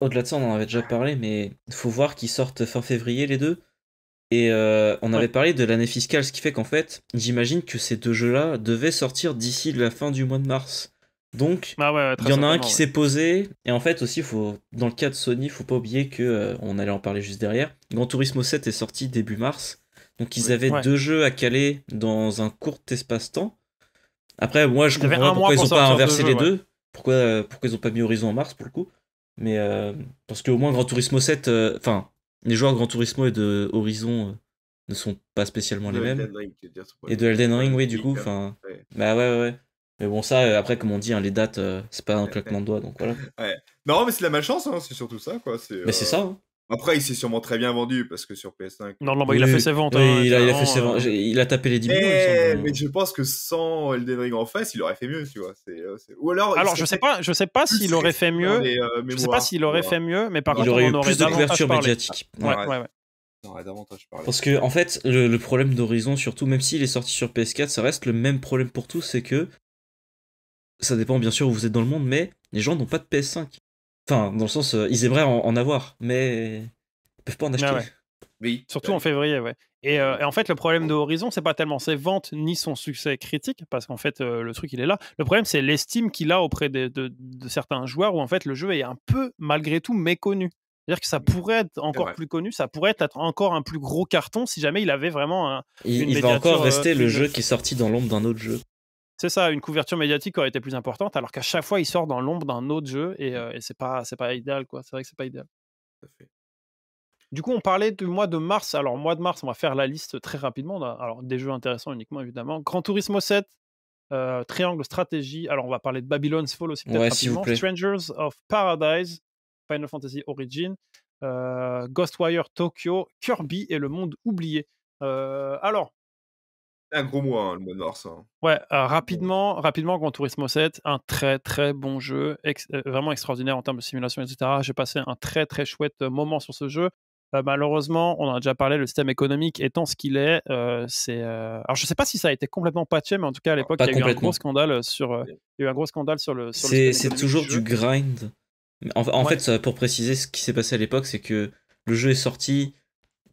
Au-delà de ça, on en avait déjà parlé, mais il faut voir qu'ils sortent fin février les deux. Et on avait parlé de l'année fiscale, ce qui fait qu'en fait, j'imagine que ces deux jeux-là devaient sortir d'ici la fin du mois de mars. Donc, ah il y en a un qui s'est posé. Et en fait, aussi, faut, dans le cas de Sony, faut pas oublier que euh, on allait en parler juste derrière. Grand Turismo 7 est sorti début mars. Donc, ils avaient deux jeux à caler dans un court espace-temps. Après, moi, je comprends pas pourquoi ils n'ont pas inversé les deux. Pourquoi, euh, pourquoi ils ont pas mis Horizon en mars pour le coup. Mais euh, parce qu'au moins, Grand Turismo 7, enfin, les joueurs de Grand Turismo et de Horizon ne sont pas spécialement les mêmes. et de Elden Ring, oui, du coup. Enfin, bah ouais, ouais. Mais bon, ça, euh, après, comme on dit, hein, les dates, euh, c'est pas un claquement de doigts, donc voilà. Non, mais c'est de la malchance, hein, c'est surtout ça, quoi. Mais c'est euh, ça. Hein. Après, il s'est sûrement très bien vendu parce que sur PS5. Non, non, il a fait ses ventes. il, a, tapé les 10 millions. Mais, je pense que sans Elden Ring en face, il aurait fait mieux, tu vois. Ou alors. Alors, je sais pas, je sais pas s'il aurait fait mieux. je sais pas s'il aurait fait mieux, mais par il aurait eu plus de couverture médiatique. ouais, Parce que en fait, le problème d'Horizon, surtout, même s'il est sorti sur PS4, ça reste le même problème pour tous, c'est que ça dépend bien sûr où vous êtes dans le monde, mais les gens n'ont pas de PS5. Enfin, dans le sens, euh, ils aimeraient en, avoir, mais ils peuvent pas en ah acheter. Oui. Surtout en février, ouais. Euh, et, en fait, le problème de Horizon, c'est pas tellement ses ventes ni son succès critique, parce qu'en fait, euh, le truc, il est là. Le problème, c'est l'estime qu'il a auprès de, certains joueurs, où en fait, le jeu est un peu, malgré tout, méconnu. C'est-à-dire que ça pourrait être encore plus connu, ça pourrait être encore un plus gros carton si jamais il avait vraiment un. Il, il va encore rester le jeu qui est sorti dans l'ombre d'un autre jeu c'est ça, une couverture médiatique aurait été plus importante, alors qu'à chaque fois, il sort dans l'ombre d'un autre jeu et, mmh. euh, c'est pas, pas idéal, quoi. C'est vrai que c'est pas idéal. Du coup, on parlait du mois de mars. Alors, mois de mars, on va faire la liste très rapidement. Alors, des jeux intéressants uniquement, évidemment. Grand Turismo 7, euh, Triangle Stratégie. Alors, on va parler de Babylon's Fall aussi, peut-être Strangers of Paradise, Final Fantasy Origin, euh, Ghostwire Tokyo, Kirby et le monde oublié. alors, un gros mois, hein, le mois de mars. Hein. Ouais, euh, euh, rapidement, rapidement, Grand Turismo 7, un très très bon jeu, euh, vraiment extraordinaire en termes de simulation, etc. J'ai passé un très très chouette moment sur ce jeu. malheureusement, on en a déjà parlé, le système économique étant ce qu'il est, c'est. Alors, je sais pas si ça a été complètement patché, mais en tout cas, à ah, l'époque, il y a eu un gros scandale sur. Il y a eu un gros scandale sur le. C'est toujours du, grind. En, fait, pour préciser, ce qui s'est passé à l'époque, c'est que le jeu est sorti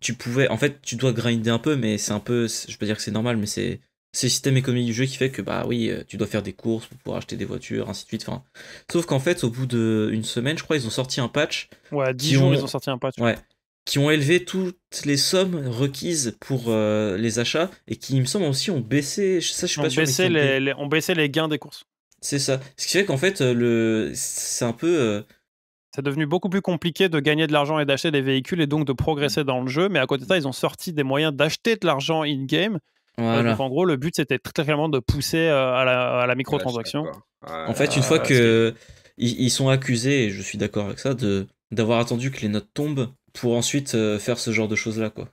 tu pouvais. En fait, tu dois grinder un peu, mais c'est un peu. Je peux dire que c'est normal, mais c'est. le système économique du jeu qui fait que, bah oui, euh, tu dois faire des courses pour pouvoir acheter des voitures, ainsi de suite. Enfin, sauf qu'en fait, au bout d'une semaine, je crois, ils ont sorti un patch. Ouais, 10 jours, ils ont sorti un patch. Ouais. Qui ont élevé toutes les sommes requises pour euh, les achats et qui, il me semble, aussi ont baissé. Ça, je suis pas sûr. Mais on baissait les gains des courses. C'est ça. Ce qui fait qu'en fait, euh, le... c'est un peu c'est devenu beaucoup plus compliqué de gagner de l'argent et d'acheter des véhicules et donc de progresser mm. dans le jeu. Mais à côté de ça, ils ont sorti des moyens d'acheter de l'argent in-game. Euh, en gros, le but c'était très clairement de pousser euh, à la, à la microtransaction. en fait, une fois que ils, sont accusés, et je suis d'accord avec ça, de d'avoir attendu que les notes tombent pour ensuite euh, faire ce genre de choses là, quoi.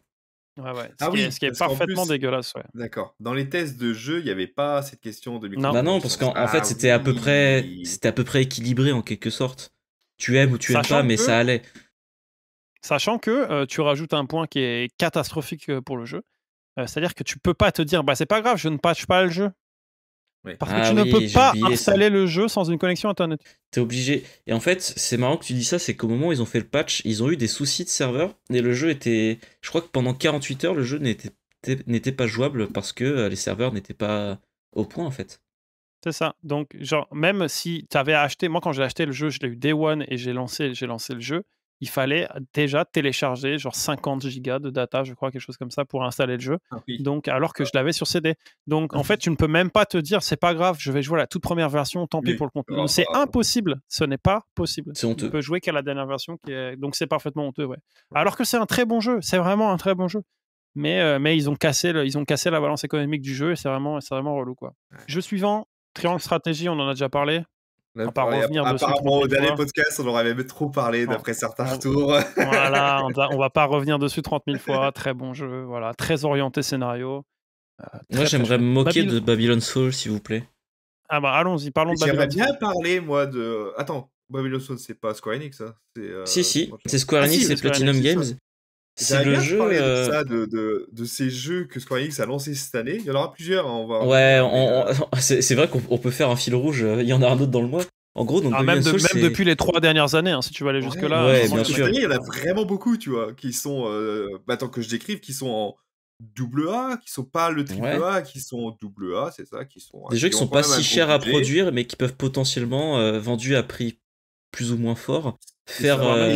Ah ce, qui est, parfaitement dégueulasse. D'accord. Dans les tests de jeu, il n'y avait pas cette question de bah microtransaction Non, non parce qu'en ah fait, c'était à peu près, c'était à peu près équilibré en quelque sorte tu aimes ou tu aimes pas, mais ça allait. Sachant que euh, tu rajoutes un point qui est catastrophique euh, pour le jeu. Euh, c'est-à-dire que tu peux pas te dire, bah c'est pas grave, je ne patche pas le jeu. Parce que ah tu ne peux pas installer le jeu sans une connexion internet. es obligé. Et en fait, c'est marrant que tu dis ça, c'est qu'au moment où ils ont fait le patch, ils ont eu des soucis de serveur et le jeu était. Je crois que pendant 48 heures, le jeu n'était pas jouable parce que les serveurs n'étaient pas au point en fait. C'est ça. Donc, genre, même si tu avais acheté, moi quand j'ai acheté le jeu, je l'ai eu Day One et j'ai lancé, j'ai lancé le jeu, il fallait déjà télécharger genre 50 gigas de data, je crois, quelque chose comme ça, pour installer le jeu. Ah donc, alors que je l'avais sur CD. Donc, en ah fait, tu ne peux même pas te dire, c'est pas grave, je vais jouer à la toute première version, tant pis pour le contenu. Oh, c'est impossible. Ce n'est pas possible. C'est honteux. Tu peux jouer qu'à la dernière version, qui est... donc c'est parfaitement honteux, ouais. Alors que c'est un très bon jeu, c'est vraiment un très bon jeu. Mais, euh, mais ils, ont cassé ils ont cassé la balance économique du jeu et c'est vraiment, vraiment relou. Quoi. Jeu suivant, Triangle stratégie, on en a déjà parlé. On va pas revenir apparemment, au dernier podcast, on en avait trop parlé d'après certains retours. voilà, on, ne va pas revenir dessus 30 000 fois. Très bon jeu, voilà, très orienté scénario. Euh, moi, j'aimerais me moquer de Babylon Soul, s'il vous plaît. Ah bah allons-y, parlons de Babylon Soul. J'aimerais bien parler, moi, de. Attends, Babylon Soul, c'est pas Square Enix, ça hein, euh, Si, ah, si, c'est Square Enix, c'est Platinum Games. C'est le jeu. de, euh, ça, de, de, ces jeux que Square Enix a lancés cette année. Il y en aura plusieurs. Hein, on va... Ouais, on, euh. c'est vrai qu'on peut faire un fil rouge. Euh, il y en a un autre dans le mois. En gros, donc ah, même, depuis les trois dernières années, hein, si tu vas aller jusque là. Ouais, bien sûr. il y en a vraiment beaucoup, tu vois, qui sont, bah, tant que je décrive, qui sont en double A, qui sont pas le triple A, qui sont double A, c'est ça, qui sont hein, des jeux qui sont pas si chers à produire, mais qui peuvent potentiellement euh, vendus à prix plus ou moins fort, faire. Euh,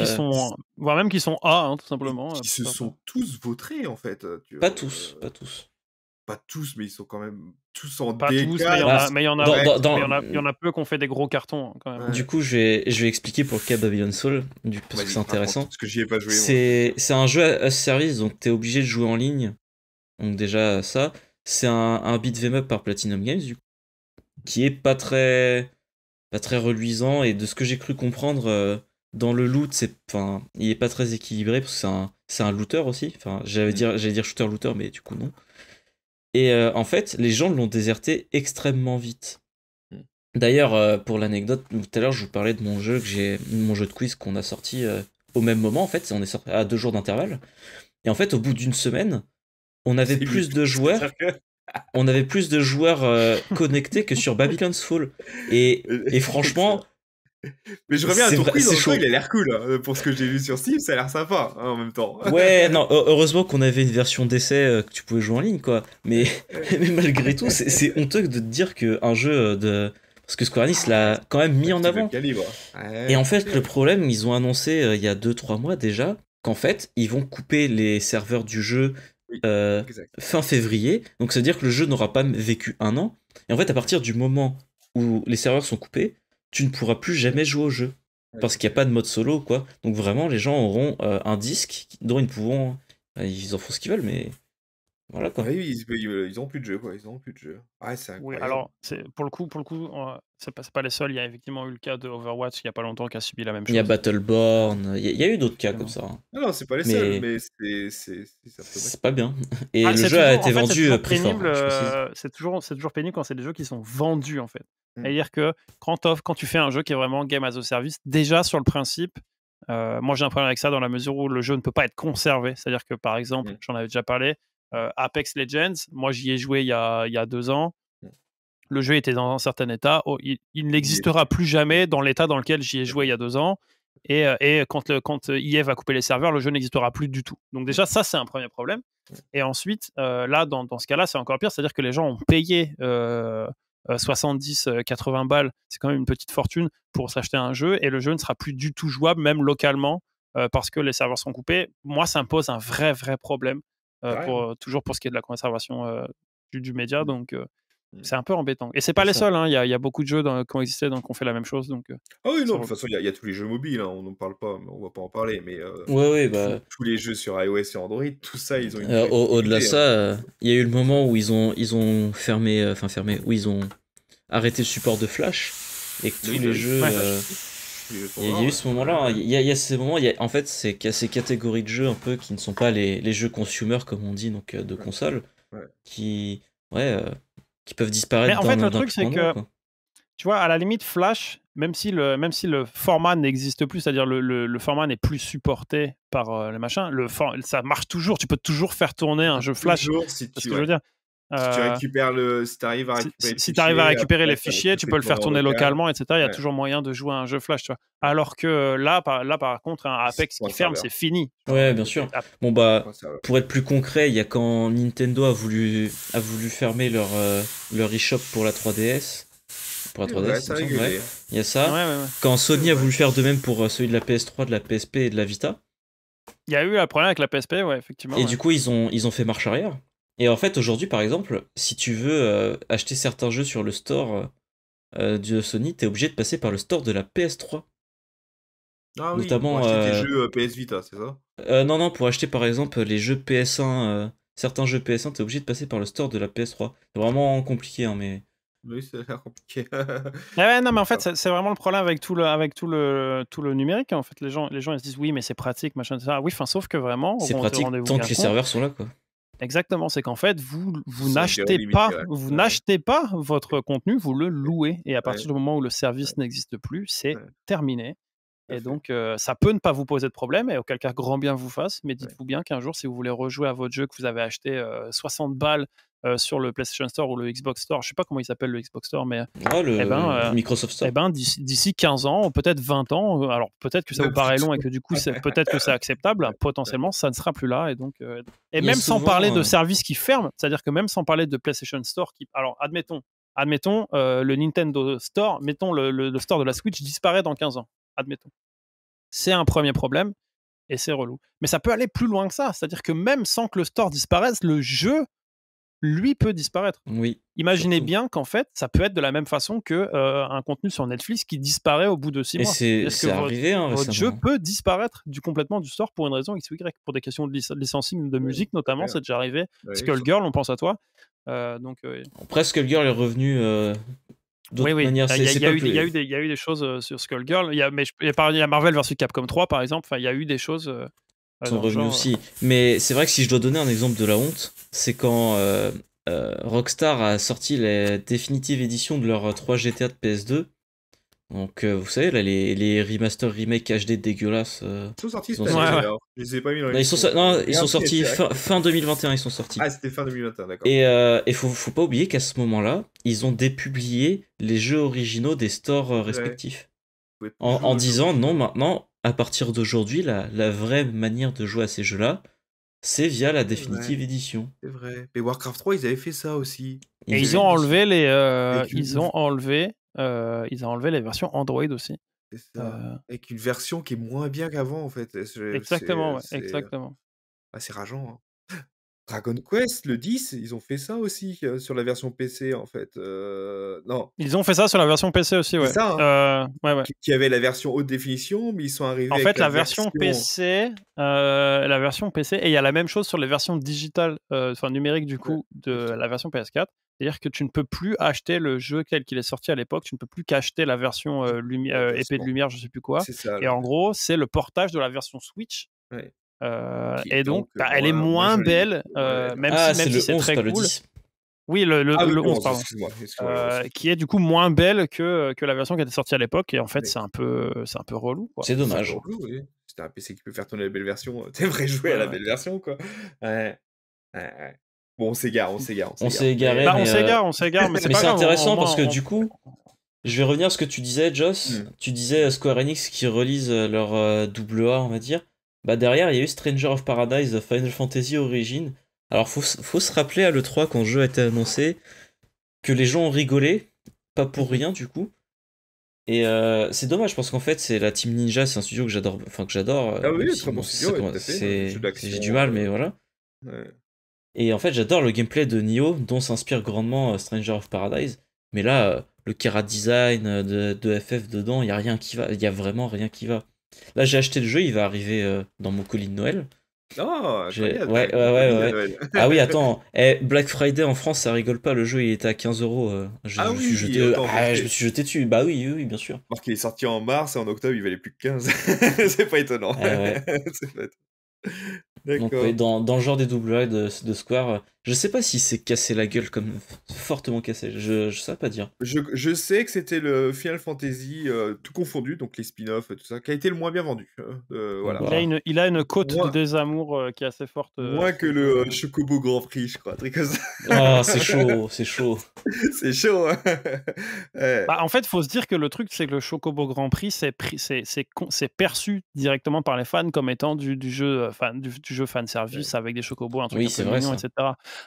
voire même qu'ils sont, A, hein, tout simplement. Ils euh, se sont tous vautrés, en fait. Euh, pas tous, pas tous pas tous, mais ils sont quand même tous en pas dégâts. Tous, mais il y, en a peu qui ont fait des gros cartons. Hein, quand même. Du coup, je vais, je vais expliquer pour le cas Babylon Soul, du, parce que c'est intéressant. Parce que j'y ai pas joué. C'est, c'est un jeu à, service, donc tu es obligé de jouer en ligne. Donc déjà, ça. C'est un, un beat'em up par Platinum Games, du coup, qui est pas très, pas très reluisant. Et de ce que j'ai cru comprendre, dans le loot, c'est, enfin, il est pas très équilibré parce que c'est un, c'est looter aussi. Enfin, j'allais mm. dire, j'allais dire shooter looter, mais du coup non. Et euh, en fait, les gens l'ont déserté extrêmement vite. Mm. D'ailleurs, euh, pour l'anecdote, tout à l'heure, je vous parlais de mon jeu que j'ai, mon jeu de quiz qu'on a sorti euh, au même moment. En fait, on est sorti à deux jours d'intervalle. Et en fait, au bout d'une semaine, on avait plus de joueurs. On avait plus de joueurs connectés que sur Babylon's Fall. et franchement, mais je reviens à ton prix, il a l'air cool. Euh, pour ce que j'ai vu sur Steam, ça a l'air sympa hein, en même temps. Ouais, non, heureusement qu'on avait une version d'essai euh, que tu pouvais jouer en ligne, quoi. Mais, malgré tout, c'est honteux de te dire qu'un jeu euh, de. Parce que Square Enix l'a ah, quand même mis en avant. Et en fait, le problème, ils ont annoncé il y a 2-3 mois déjà qu'en fait, ils vont couper les serveurs du jeu fin février. Donc, c'est à dire que le jeu n'aura pas vécu un an. Et en fait, à partir du moment où les serveurs sont coupés, tu ne pourras plus jamais jouer au jeu. Parce qu'il n'y a pas de mode solo, quoi. Donc vraiment, les gens auront euh, un disque dont ils pourront. Euh, ils en font ce qu'ils veulent, mais. Voilà quoi. Ah oui, ils, n'ont plus de jeu, quoi. Ils ont plus de jeu. Ah, c'est oui, alors, pour le coup, pour le coup, c'est pas, pas les seuls. Il y a effectivement eu le cas de Overwatch il y a pas longtemps qui a subi la même chose. Il y a Battleborn, il y, a eu d'autres cas comme ça. Hein. Non, c'est pas les seuls, mais, c'est c'est pas bien. Et ah, le jeu a été vendu C'est toujours, c'est toujours pénible quand c'est des jeux qui sont vendus en fait. Mm. C'est-à-dire que quand, quand tu fais un jeu qui est vraiment game as a service, déjà sur le principe, euh, moi j'ai un problème avec ça dans la mesure où le jeu ne peut pas être conservé. C'est-à-dire que par exemple, mm. j'en avais déjà parlé, euh, Apex Legends, moi j'y ai joué il y a, il y a deux ans le jeu était dans un certain état. Oh, il, n'existera plus jamais dans l'état dans lequel j'y ai joué il y a deux ans. Et, euh, quand, le, euh, e va couper les serveurs, le jeu n'existera plus du tout. Donc déjà, ça, c'est un premier problème. Et ensuite, euh, là, dans, ce cas-là, c'est encore pire. C'est-à-dire que les gens ont payé 70, 80 balles, c'est quand même une petite fortune pour s'acheter un jeu, et le jeu ne sera plus du tout jouable, même localement, parce que les serveurs sont coupés. Moi, ça me pose un vrai, vrai problème, toujours pour ce qui est de la conservation du, média. Mmh. Donc, Mmh. c'est un peu embêtant. Et c'est pas les seuls, hein. il y, a beaucoup de jeux qui ont existé donc on fait la même chose. Donc, euh, ah oui, non, de toute façon, il y, a tous les jeux mobiles, hein. on n'en parle pas, on va pas en parler. Mais euh, ouais, bah... tous les jeux sur iOS et Android, tout ça, ils ont Au-delà de hein. ça, euh, il y a eu le moment où ils ont, ils ont fermé, enfin fermé, où ils ont arrêté le support de Flash et que bah tous les, Jeux, Il y, a eu ce moment-là, il y, a ces moments, y a, en fait, c'est qu'il y a ces catégories de jeux un peu qui ne sont pas les, les jeux consumer comme on dit, donc de console, qui. Ouais qui peuvent disparaître. Mais en fait, le truc, c'est que, tu vois, à la limite, Flash, même si le, même si le format n'existe plus, c'est-à-dire le, le, format n'est plus supporté par les euh, machins le ça marche toujours. Tu peux toujours faire tourner un jeu Flash. Toujours, ce que je veux dire. Si tu euh, arrives à récupérer, les, fichiers, tu peux le faire tourner localement, etc. Il y a toujours moyen de jouer à un jeu flash, tu vois. Alors que euh, là, par, là par contre, un Apex qui ferme, c'est fini. Ouais, bien sûr. Bon bah, pour être plus concret, il y a quand Nintendo a voulu a voulu fermer leur euh, leur eShop pour la 3DS. Pour la 3DS, c'est ça il y a ça. Quand Sony a voulu faire de même pour celui de la PS3, de la PSP et de la Vita. Il y a eu un problème avec la PSP, ouais, effectivement. Et du coup, ils ont, ils ont fait marche arrière. Et en fait, aujourd'hui, par exemple, si tu veux euh, acheter certains jeux sur le store euh, de Sony, t'es obligé de passer par le store de la PS3. Ah oui, pour acheter euh, jeux PS Vita, c'est ça Non, non, pour acheter par exemple les jeux PS1, certains jeux PS1, t'es obligé de passer par le store de la PS3. C'est vraiment compliqué, hein, mais... Oui, c'est compliqué. ah ouais, non, mais en fait, c'est vraiment le problème avec tout le, avec tout le, tout le numérique. Hein. En fait, les gens, les gens ils se disent oui, mais c'est pratique, machin, etc. Oui, enfin, sauf que vraiment, c'est pratique tant que les serveurs sont là, quoi. Exactement, c'est qu'en fait, vous, vous n'achetez pas, pas votre contenu, vous le louez. Et à partir du moment où le service n'existe plus, c'est terminé. Et donc, euh, ça peut ne pas vous poser de problème, et auquel cas, grand bien vous fasse. Mais dites-vous bien qu'un jour, si vous voulez rejouer à votre jeu que vous avez acheté 60 euh, balles euh, sur le PlayStation Store ou le Xbox Store, je sais pas comment il s'appelle le Xbox Store, mais ah, le, eh ben, euh, Microsoft Store. Eh ben, d'ici 15 ans, peut-être 20 ans, euh, alors peut-être que ça vous paraît long et que du coup, peut-être que c'est acceptable, potentiellement, ça ne sera plus là. Et donc, et même sans parler de services qui ferment, c'est-à-dire que même sans parler de PlayStation Store qui, alors admettons, admettons le Nintendo Store, mettons le, le, le store de la Switch disparaît dans 15 ans, admettons. C'est un premier problème et c'est relou. Mais ça peut aller plus loin que ça, c'est-à-dire que même sans que le store disparaisse, le jeu lui peut disparaître. Oui. Imaginez bien qu'en fait, ça peut être de la même façon que euh, un contenu sur Netflix qui disparaît au bout de six mois. C'est, c'est arrivé. Hein, votre, jeu peut disparaître du complètement du store pour une raison X Y, pour des questions de licenciement de musique notamment, c'est déjà arrivé. Skullgirl, on pense à toi. Euh, donc. presque Après, Skullgirl est revenu. Euh, oui, oui. Il y, a eu des choses sur Skullgirl. Il y a, mais il y a Marvel versus Capcom 3, par exemple. Enfin, il y a eu des choses. Ah, sont revenus aussi. Mais c'est vrai que si je dois donner un exemple de la honte, c'est quand euh, euh, Rockstar a sorti la définitive édition de leur 3 euh, GTA de PS2. Donc, vous savez, là, les, les remasters, remake HD dégueulasses. ils sont sortis, fin, 2021. Ils sont sortis. Ah, c'était fin 2021, d'accord. Et il faut, faut pas oublier qu'à ce moment-là, ils ont dépublié les jeux originaux des stores respectifs. En, en disant non, maintenant, à partir d'aujourd'hui, la, vraie manière de jouer à ces jeux-là, c'est via la définitive édition. C'est vrai. Mais Warcraft 3, ils avaient fait ça aussi. et ils euh, ont enlevé les, ils ont enlevé, ils ont enlevé les versions Android aussi. C'est ça. Euh. Avec une version qui est moins bien qu'avant en fait. Exactement, ouais, exactement. c'est rageant. Hein. Dragon Quest, le 10, ils ont fait ça aussi euh, sur la version PC, en fait. Euh, non. Ils ont fait ça sur la version PC aussi, ouais. Ça, hein. euh, Qui avait la version haute définition, mais ils sont arrivés. En fait, la, version, PC, la version PC, et il y a la même chose sur les versions digitales, enfin numériques du coup, de la version PS4. C'est-à-dire que tu ne peux plus acheter le jeu tel qu'il est sorti à l'époque, tu ne peux plus qu'acheter la version épée de lumière, je sais plus quoi. et en gros, c'est le portage de la version Switch Ouais. Euh, et donc, euh, elle est moins belle, euh, même ah, si, si c'est très cool. Oui, le, le, ah, 11, pardon. qui est du coup moins belle que, que la version qui était sortie à l'époque. Et en fait, c'est un, peu, un peu relou. C'est dommage. C'est un PC qui peut faire tourner la belle version. T'aimerais jouer à la belle version, quoi. Bon, on s'égare, on s'égare. On s'est égaré. Bah, on s'égare, on s'égare. Mais, c'est intéressant parce que du coup, je vais revenir à ce que tu disais, Joss. Hmm. Tu disais Square Enix qui relise leur double on va dire bah derrière, il y a eu Stranger of Paradise, Final Fantasy Origin. Alors, faut, faut se rappeler à l'E3 quand le jeu a été annoncé que les gens ont rigolé, pas pour rien du coup. Et euh, c'est dommage parce qu'en fait, c'est la Team Ninja, c'est un studio que j'adore. Enfin, que j'adore. Ah oui, c'est bon studio. J'ai du mal, mais euh, voilà. Et en fait, j'adore le gameplay de Nioh, dont s'inspire grandement euh, Stranger of Paradise. Mais là, le Kera design de, de FF dedans, il y a rien qui va. Il y a vraiment rien qui va. Là, j'ai acheté le jeu, il va arriver euh, dans mon colis de Noël. Oh, ouais, ouais, ouais, ouais, Ah oui, attends. Eh, Black Friday en France, ça rigole pas. Le jeu, il était à 15 euros. Euh. Je, ah oui, me suis jeté... Ah, je me suis jeté dessus. Bah oui, oui, bien sûr. Parce qu'il est sorti en mars et en octobre, il valait plus que 15. c'est pas étonnant. Eh c'est D'accord. dans, le genre des double de, de Square, je sais pas si c'est cassé la gueule comme fortement cassé, je, je sais pas dire. Je, je sais que c'était le Final Fantasy euh, tout confondu, donc les spin-offs, tout ça, qui a été le moins bien vendu. Hein, euh, voilà. il, a une, il a une côte des de désamour euh, qui est assez forte. Moins que le Chocobo Grand Prix, je crois, Ah, c'est chaud, c'est chaud. c'est chaud. Hein. Bah, en fait, faut se dire que le truc, c'est que le Chocobo Grand Prix, c'est perçu directement par les fans comme étant du, jeu, fan, du, jeu fan service avec des Chocobos, un truc oui, un etc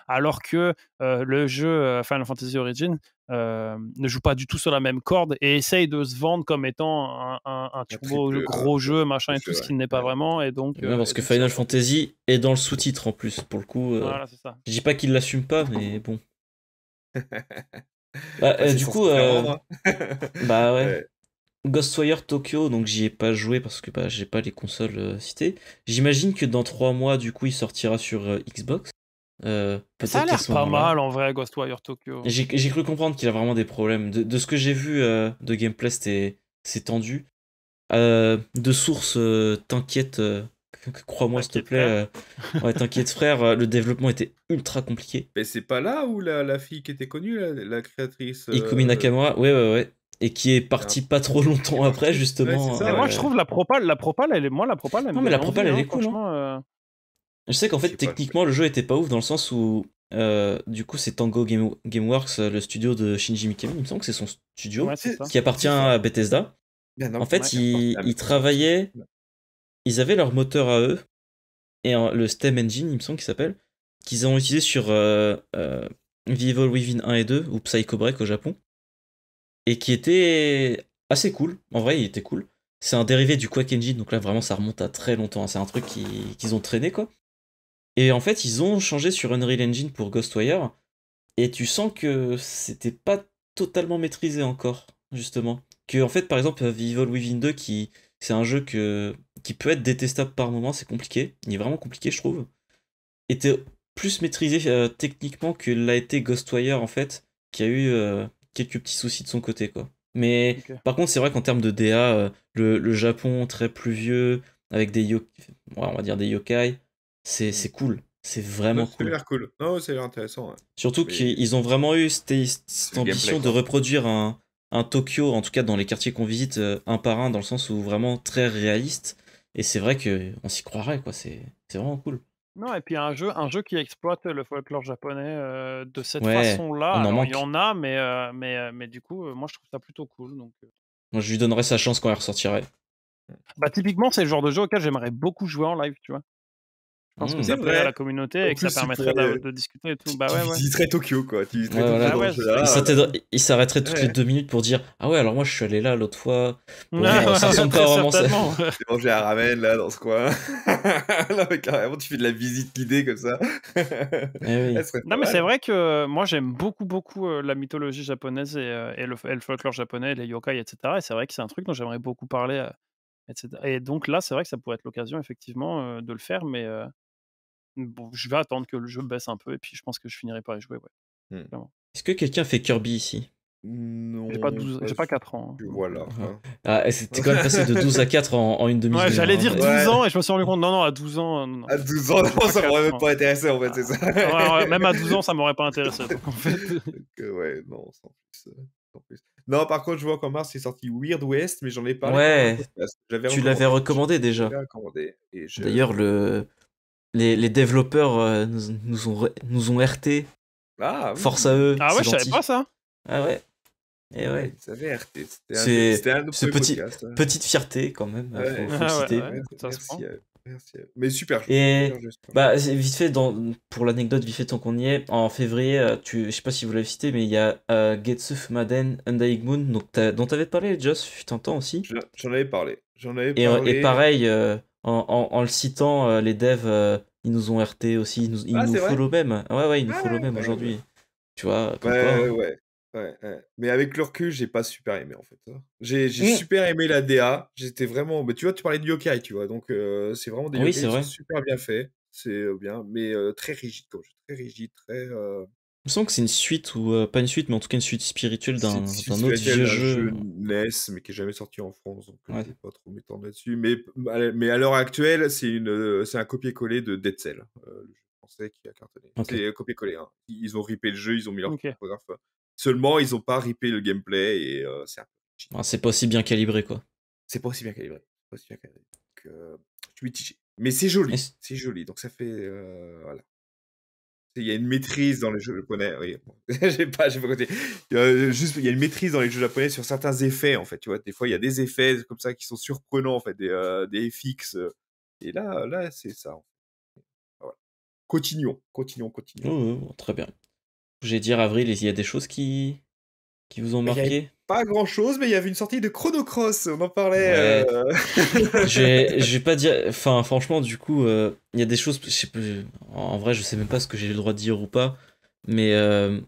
alors que euh, le jeu euh, Final Fantasy Origin euh, ne joue pas du tout sur la même corde et essaye de se vendre comme étant un, gros jeu, machin et tout, ce qui n'est pas vraiment. Et donc, parce que Final Fantasy est dans le sous-titre en plus, pour le coup. Voilà, Je dis pas qu'il l'assume pas, mais bon. Bah, bah, du coup, hein. bah ouais. Ghostwire Tokyo, donc j'y ai pas joué parce que bah, j'ai pas les consoles citées. J'imagine que dans 3 mois, du coup, il sortira sur Xbox. Euh, ça a l'air pas mal en vrai, Ghostwire Tokyo. J'ai cru comprendre qu'il a vraiment des problèmes. De, ce que j'ai vu euh, de gameplay, c'est tendu. Euh, de source, t'inquiète, crois-moi s'il te plaît. ouais, t'inquiète frère, le développement était ultra compliqué. Mais c'est pas là où la, fille qui était connue, la, créatrice. Ikumi Nakamura, ouais, ouais, ouais et qui est partie ah. pas trop longtemps après justement. Moi je trouve la propale, la propale, elle est moi la propale. Elle non mais la propale elle hein, est cool. Hein. Je sais qu'en fait, techniquement, le jeu était pas ouf dans le sens où, euh, du coup, c'est Tango Gameworks, euh, le studio de Shinji Mikami, il me semble que c'est son studio, qui appartient à Bethesda. Ben en fait, ils, travaillaient, ils avaient leur moteur à eux, et le STEM Engine, il me semble qu'il s'appelle, qu'ils ont utilisé sur euh, euh, Evil Within 1 et 2, ou Psycho Break au Japon, et qui était assez cool. En vrai, il était cool. C'est un dérivé du Quake Engine, donc là, vraiment, ça remonte à très longtemps. C'est un truc qu'ils ont traîné, quoi. Et en fait, ils ont changé sur Unreal Engine pour Ghostwire, et tu sens que c'était pas totalement maîtrisé encore, justement. Que, en fait, par exemple, Vivol euh, Evil Within 2, qui, c'est un jeu que, qui peut être détestable par moment, c'est compliqué, il est vraiment compliqué, je trouve, était plus maîtrisé euh, techniquement que l'a été Ghostwire, en fait, qui a eu euh, quelques petits soucis de son côté, quoi. Mais par contre, c'est vrai qu'en termes de DA, le, Japon très pluvieux, avec des on va dire des yokai, c'est cool. C'est vraiment cool. c'est cool. Non, intéressant. Surtout qu'ils ont vraiment eu cette, ambition de reproduire un, Tokyo, en tout cas dans les quartiers qu'on visite, euh, un par un, dans le sens où vraiment très réaliste. Et c'est vrai que on s'y croirait, quoi. C'est vraiment cool. Non, et puis un jeu, un jeu qui exploite le folklore japonais euh, de cette façon-là. Il y en a, mais, euh, mais, mais du coup, moi je trouve ça plutôt cool. Donc... je lui donnerais sa chance quand elle ressortirait. Bah, typiquement, c'est le genre de jeu auquel j'aimerais beaucoup jouer en live, tu vois. Je pense que mmh. ça plairait à la communauté et que ça permettrait de, discuter et tout. Bah, ouais, ouais. Tu visiterais Tokyo, quoi. Tu visiterais euh, il s'arrêterait toutes les deux minutes pour dire Ah ouais, alors moi je suis allé là l'autre fois. ça pas vraiment J'ai mangé un ramen là dans ce coin. non, mais carrément, tu fais de la visite guidée comme ça. Eh ah, non, mais c'est vrai que euh, moi j'aime beaucoup, beaucoup euh, la mythologie japonaise et, le, folklore japonais, les yokai, etc. Et c'est vrai que c'est un truc dont j'aimerais beaucoup parler. Et donc là, c'est vrai que ça pourrait être l'occasion effectivement de le faire, mais bon, je vais attendre que le jeu baisse un peu et puis je pense que je finirai par y jouer. Ouais. Hmm. Est-ce que quelqu'un fait Kirby ici non. J'ai pas, 4 ans. Hein. Voilà. Ah, c'était hein. ah, quand même passé de 12 à 4 en, en une demi-heure. Ouais, j'allais dire 12 hein. ans et je me suis rendu compte, non, non, à 12 ans. À 12 ans, non, ça m'aurait même pas intéressé en fait, c'est ça. Ah. même à 12 ans, ça m'aurait pas intéressé. Donc, en fait... Euh, ouais, non, euh, sans plus, Non, par contre, je vois qu'en mars, c'est sorti Weird West, mais j'en ai pas Ouais. tu l'avais recommandé déjà. Recommandé D'ailleurs, le les, développeurs euh, nous, ont, nous ont RT. Ah, Force à eux. Ah ouais, je savais pas ça. Ah ouais. Et ouais. RT. c'était un, un ce petit, hein. petite fierté quand même. merci, merci, Mais super. Et bah, vite fait, pour l'anecdote, vite fait tant qu'on y est, en février, euh, tu, je sais pas si vous l'avez cité, mais il y a euh, Getsuf, Madden, Under Moon donc dont tu avais parlé, Joss, tu t'entends aussi J'en avais parlé. J'en avais parlé. Et, pareil, en, le citant, euh, les devs, euh, ils nous ont RT aussi, ils nous, ils ah, follow même. Ouais, ouais, ils nous ah, follow même aujourd'hui. Tu vois, comme ouais, quoi, hein. ouais, ouais, Mais avec le recul, j'ai pas super aimé en fait. Hein. J'ai mmh. super aimé la DA. J'étais vraiment. Mais tu vois, tu parlais de yokai, tu vois. Donc, euh, c'est vraiment des ah oui, yokai vrai. super bien fait C'est bien, mais très rigide, quand très rigide, très. Il me semble que c'est une suite, ou euh, pas une suite, mais en tout cas une suite spirituelle d'un autre vieux jeu. NES, mais qui n'est jamais sorti en France, donc je euh, vais pas trop m'étendre là-dessus. Mais, à l'heure actuelle, euh, c'est un copier-coller de Dead Cell, le jeu français qui a cartonné. C'est copier-coller. Hein. Ils ont ripé le jeu, ils ont mis leur okay. Hein. Seulement, ils n'ont pas rippé le gameplay et c'est un... Ah, c'est pas aussi bien calibré, quoi. C'est pas aussi bien calibré. bien Mais c'est joli, c'est joli. Donc ça fait. voilà. Il y a une maîtrise dans les jeux japonais. Oui. j'ai pas, j'ai pas côté. Euh, juste, il y a une maîtrise dans les jeux japonais sur certains effets, en fait. Tu vois, des fois, il y a des effets comme ça qui sont surprenants, en fait, des, euh, des FX. Euh. Et là, là, c'est ça. Voilà. Continuons, continuons, continuons. très bien. J'ai dire avril, il y a des choses qui vous ont marqué pas grand chose, mais il y avait une sortie de Chrono Cross, on en parlait. je vais euh. j'ai pas dire. Enfin, franchement, du coup, euh, il y a des choses. en vrai, je sais même pas ce que j'ai le droit de dire ou pas, mais euh,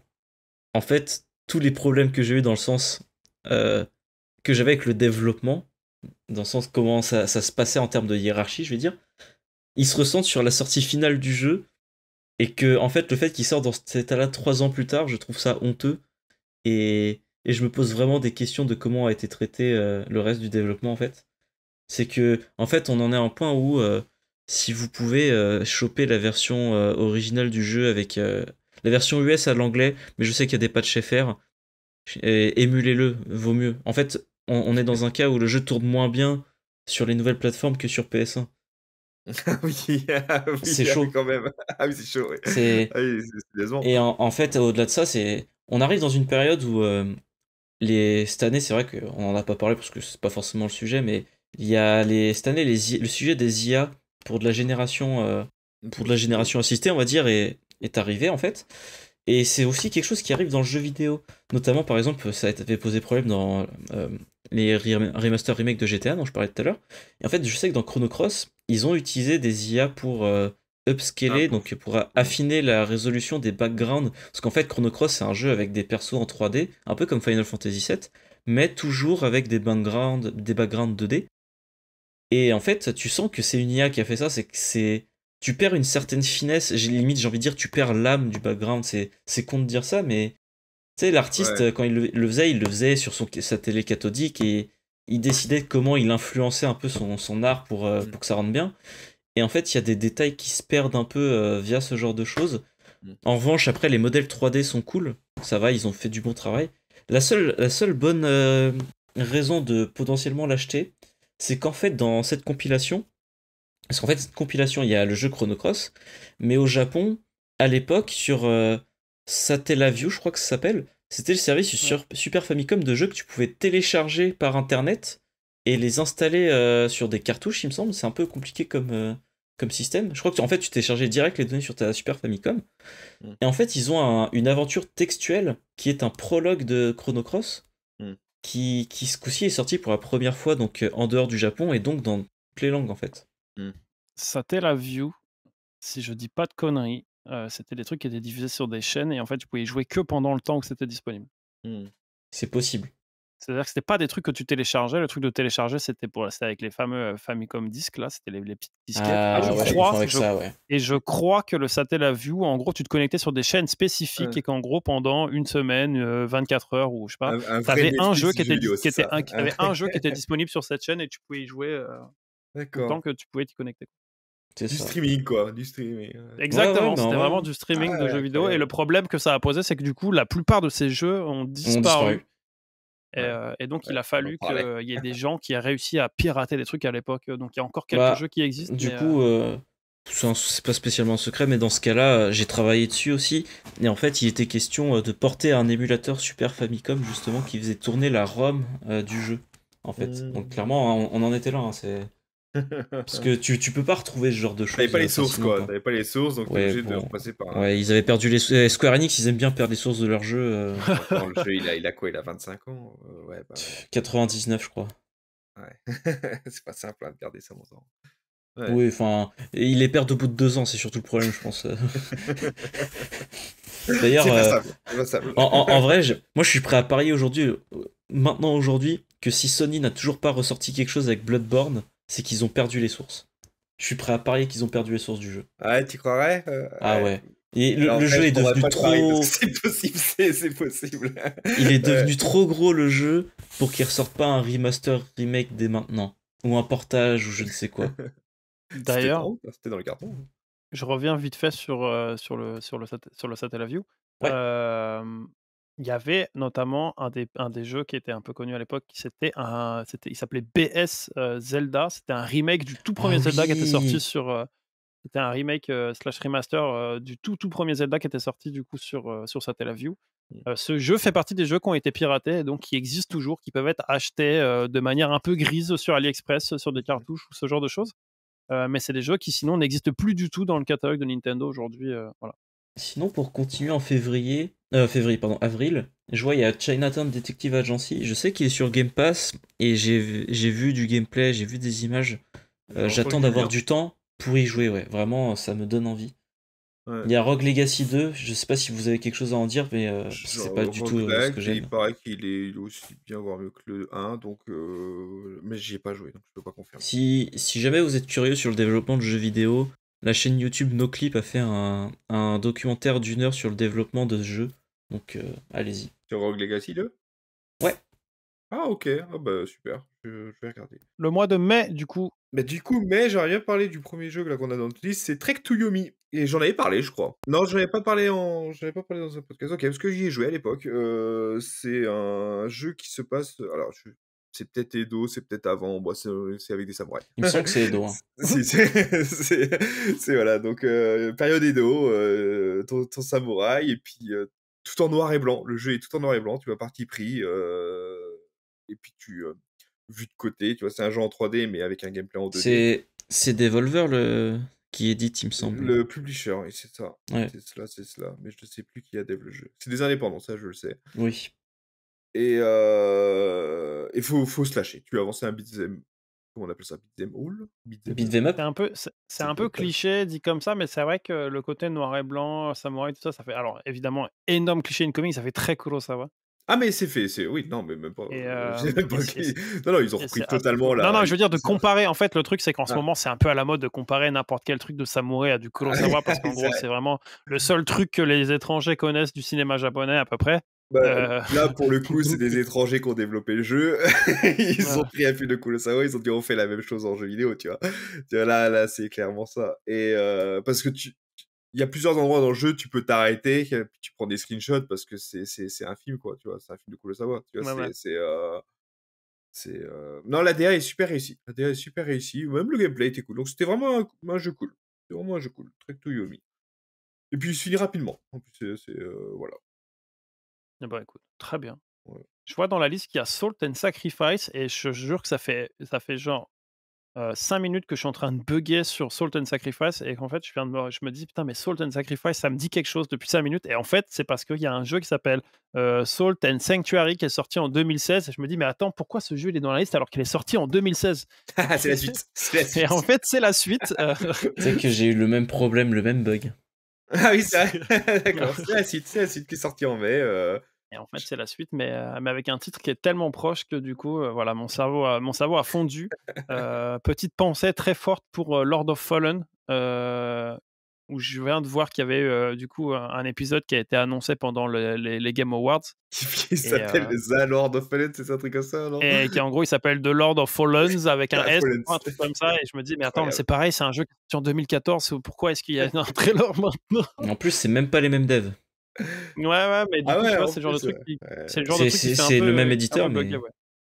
en fait, tous les problèmes que j'ai eu dans le sens que j'avais avec le développement, dans le sens comment ça, ça, se passait en termes de hiérarchie, je vais dire, ils se ressentent sur la sortie finale du jeu et que, en fait, le fait qu'il sorte dans cet état-là trois ans plus tard, je trouve ça honteux et, je me pose vraiment des questions de comment a été traité euh, le reste du développement en fait. C'est que en fait on en est à un point où euh, si vous pouvez euh, choper la version originale du jeu avec la version US à l'anglais, mais je sais qu'il y a des patchs FR, émulez-le, vaut mieux. En fait, on, est dans un cas où le jeu tourne moins bien sur les nouvelles plateformes que sur PS1. oui, ah oui c'est chaud quand même. Ah oui, c'est chaud. Ah et en fait, au-delà de ça, c'est on arrive dans une période où euh, les, cette année, c'est vrai qu'on n'en a pas parlé parce que c'est pas forcément le sujet, mais il y a les, cette année le sujet des IA pour de la génération, euh, pour la génération assistée, on va dire, est, est arrivé en fait. Et c'est aussi quelque chose qui arrive dans le jeu vidéo. Notamment, par exemple, ça avait posé problème dans euh, les remaster remakes de GTA dont je parlais tout à l'heure. Et en fait, je sais que dans Chrono Cross, ils ont utilisé des IA pour upscaler, ah donc pour affiner la résolution des backgrounds. Parce qu'en fait, Chrono Cross, c'est un jeu avec des persos en 3D, un peu comme Final Fantasy VII, mais toujours avec des backgrounds, des backgrounds 2D. Et en fait, tu sens que c'est une IA qui a fait ça, c'est que c'est. Tu perds une certaine finesse, j'ai limite, j'ai envie de dire, tu perds l'âme du background, c'est con de dire ça, mais. Tu sais, l'artiste, quand il le, faisait, il le faisait sur son, sa télé cathodique et il décidait comment il influençait un peu son, son art pour, euh, mm. pour que ça rende bien. Et en fait, il y a des détails qui se perdent un peu euh, via ce genre de choses. Mm. En revanche, après, les modèles 3D sont cool. Ça va, ils ont fait du bon travail. La seule, seule bonne euh, raison de potentiellement l'acheter, c'est qu'en fait, dans cette compilation, parce qu'en fait, cette compilation, il y a le jeu Chrono Cross, mais au Japon, à l'époque, sur euh, Satellaview, je crois que ça s'appelle, c'était le service sur Super Famicom de jeux que tu pouvais télécharger par internet et les installer euh, sur des cartouches, il me semble. C'est un peu compliqué comme, euh, comme système. Je crois que en fait, tu t'es chargé direct les données sur ta Super Famicom. Mm. Et en fait, ils ont une aventure textuelle qui est un prologue de Chrono Cross, mm. qui, qui ce coup-ci est sorti pour la première fois donc euh, en dehors du Japon et donc dans toutes les langues en fait. Mm. Ça la view, si je dis pas de conneries. c'était des trucs qui étaient diffusés sur des chaînes et en fait, tu pouvais y jouer que pendant le temps que c'était disponible. C'est possible. C'est-à-dire que c'était pas des trucs que tu téléchargeais. Le truc de télécharger, c'était pour, avec les fameux euh, Famicom disques là, c'était les, petites disquettes. Et je crois que le Satellite View, en gros, tu te connectais sur des chaînes spécifiques et qu'en gros, pendant une semaine, 24 euh, heures ou je sais pas, avais un jeu qui était, qui un, jeu qui était disponible sur cette chaîne et tu pouvais y jouer euh, tant que tu pouvais t'y connecter. Du streaming, quoi. Du streaming. Exactement, c'était vraiment du streaming ah, de jeux vidéo. Et le problème que ça a posé, c'est que du coup, la plupart de ces jeux ont disparu. Et, donc, il a fallu qu'il y ait des gens qui aient réussi à pirater des trucs à l'époque. Donc, il y a encore quelques bah, jeux qui existent. Du coup, c'est pas spécialement secret, mais dans ce cas-là, j'ai travaillé dessus aussi. Et en fait, il était question de porter un émulateur Super Famicom, justement, qui faisait tourner la ROM du jeu. En fait. Donc, mmh. clairement, hein, on, en était là. Hein, c'est. Parce que tu, tu peux pas retrouver ce genre de choses. T'avais pas les euh, sources, quoi. T'avais pas les sources, donc t'es obligé de repasser par. Ouais, ils avaient perdu les. Euh, Square Enix, ils aiment bien perdre les sources de leur jeu. Euh. le jeu, il a, il a quoi Il a 25 ans ouais, 99, bah je crois. Ouais. c'est pas simple hein, de garder ça longtemps. Oui, enfin, ils les perdent au bout de deux ans, c'est surtout le problème, je pense. D'ailleurs, en, vrai, moi je suis prêt à parier aujourd'hui, maintenant aujourd'hui, que si Sony n'a toujours pas ressorti quelque chose avec Bloodborne, c'est qu'ils ont perdu les sources. Je suis prêt à parier qu'ils ont perdu les sources du jeu. Ah ouais, tu croirais euh, Ah ouais. Et le, jeu est devenu trop. C'est possible, c'est possible. Il est devenu trop gros le jeu pour qu'il ressorte pas un remaster, remake dès maintenant. Ou un portage, ou je ne sais quoi. D'ailleurs. Hein, c'était dans le carton. Je reviens vite fait sur, euh, sur, le, sur, le, sur le Satellaview. Ouais. Euh, il y avait notamment un des, jeux qui était un peu connu à l'époque, c'était un, c'était, il s'appelait BS euh, Zelda. C'était un remake du tout ah premier Zelda qui était sorti sur. Euh, c'était un remake euh, slash remaster du tout tout premier Zelda qui était sorti du coup sur sur Satellaview. Mmh. ce jeu fait partie des jeux qui ont été piratés, donc qui existent toujours, qui peuvent être achetés de manière un peu grise sur AliExpress, sur des mmh. cartouches ou ce genre de choses. mais c'est des jeux qui sinon n'existent plus du tout dans le catalogue de Nintendo aujourd'hui. voilà. Sinon, pour continuer en février, euh, février, pardon, avril. Je vois, il y a Chinatown Detective Agency. Je sais qu'il est sur Game Pass et j'ai vu du gameplay, j'ai vu des images. Euh, j'attends d'avoir du temps pour y jouer, ouais. Vraiment, ça me donne envie. Il y a Rogue Legacy 2. Je sais pas si vous avez quelque chose à en dire, mais euh, c'est pas du tout ce que Il paraît qu'il est aussi bien, voire mieux que le 1, donc. Mais j'y ai pas joué, donc je peux pas confirmer. Si, si jamais vous êtes curieux sur le développement de jeux vidéo, la chaîne YouTube NoClip a fait un, un documentaire d'une heure sur le développement de ce jeu. Donc euh, allez-y. Sur Rogue Legacy 2 Ouais. Ah ok, ah, bah, super, je, vais regarder. Le mois de mai du coup. Mais du coup, mai, j'aurais bien parlé du premier jeu qu'on a dans notre liste, c'est Trek to Yomi. Et j'en avais parlé, je crois. Non, je avais pas parlé en, avais pas parlé dans un podcast. Ok, parce que j'y ai joué à l'époque. Euh, c'est un jeu qui se passe. Alors, c'est peut-être Edo, c'est peut-être avant. c'est avec des samouraïs. Il me semble que c'est Edo. Hein. c'est voilà. Donc euh, période Edo, ton, samouraï, et puis tout en noir et blanc. Le jeu est tout en noir et blanc. Tu vois, parti pris. Euh, et puis tu euh, vu de côté. Tu vois, c'est un jeu en 3D, mais avec un gameplay en 2D. C'est Devolver le... qui édite, il me semble. Le publisher, et c'est ça. C'est cela, c'est cela. Mais je ne sais plus qui a dev le jeu. C'est des indépendants, ça, je le sais. Oui. Et il euh, faut, faut se lâcher. Tu avances un beat'em on appelle ça Beat'em all up. C'est un peu, c'est un peu cliché dit comme ça, mais c'est vrai que le côté noir et blanc, samouraï, tout ça, ça fait. Alors évidemment, énorme cliché comique, ça fait très Kurosawa. Ah mais c'est fait, c'est oui, non mais même pas. Euh, euh, non non, ils ont repris totalement la. Non non, je veux dire de comparer. En fait, le truc c'est qu'en ce ah. moment c'est un peu à la mode de comparer n'importe quel truc de samouraï à du ah, Kurosawa parce qu'en gros c'est vraiment le seul truc que les étrangers connaissent du cinéma japonais à peu près. Bah, euh. Là, pour le coup, c'est des étrangers qui ont développé le jeu. ils ont pris un film de savoir. ils ont dit on fait la même chose en jeu vidéo, tu vois. là, là, c'est clairement ça. Et euh, parce que tu, il y a plusieurs endroits dans le jeu, tu peux t'arrêter, tu prends des screenshots parce que c'est c'est un film quoi, tu vois, c'est un film de Kurosawa, tu vois, c'est c'est euh, non la DA est super réussie la DA est super réussie même le gameplay était cool donc c'était vraiment un... jeu cool c'était vraiment un jeu cool très to Yomi et puis il se finit rapidement en plus c'est voilà eh ben, écoute, très bien. Je vois dans la liste qu'il y a Salt and Sacrifice et je jure que ça fait, ça fait genre euh, 5 minutes que je suis en train de bugger sur Salt and Sacrifice et qu'en fait je, viens de me, je me dis putain mais Salt and Sacrifice ça me dit quelque chose depuis 5 minutes et en fait c'est parce qu'il y a un jeu qui s'appelle Salt and Sanctuary qui est sorti en 2016 et je me dis mais attends pourquoi ce jeu il est dans la liste alors qu'il est sorti en 2016 c'est la suite, et en fait c'est la suite c'est que j'ai eu le même problème le même bug ah oui, c'est D'accord. C'est la suite, c'est qui est sortie en mai. Euh. Et en fait, c'est la suite, mais, euh, mais avec un titre qui est tellement proche que du coup, euh, voilà, mon cerveau a, mon cerveau a fondu. petite pensée très forte pour Lord of Fallen, euh, où je viens de voir qu'il y avait euh, du coup un, épisode qui a été annoncé pendant les, Game Awards. Qui s'appelle euh, The Lord of Fallen, c'est ça, un truc comme ça, non Et qui en gros, il s'appelle The Lord of Fallen avec un ah, S, un truc comme ça. Et je me dis, mais attends, mais c'est pareil, c'est un jeu qui est en 2014, pourquoi est-ce qu'il y a un trailer maintenant En plus, c'est même pas les mêmes devs. Ouais, ouais, mais du ah coup, c'est le genre de truc. C'est le, qui le même euh, éditeur, mais.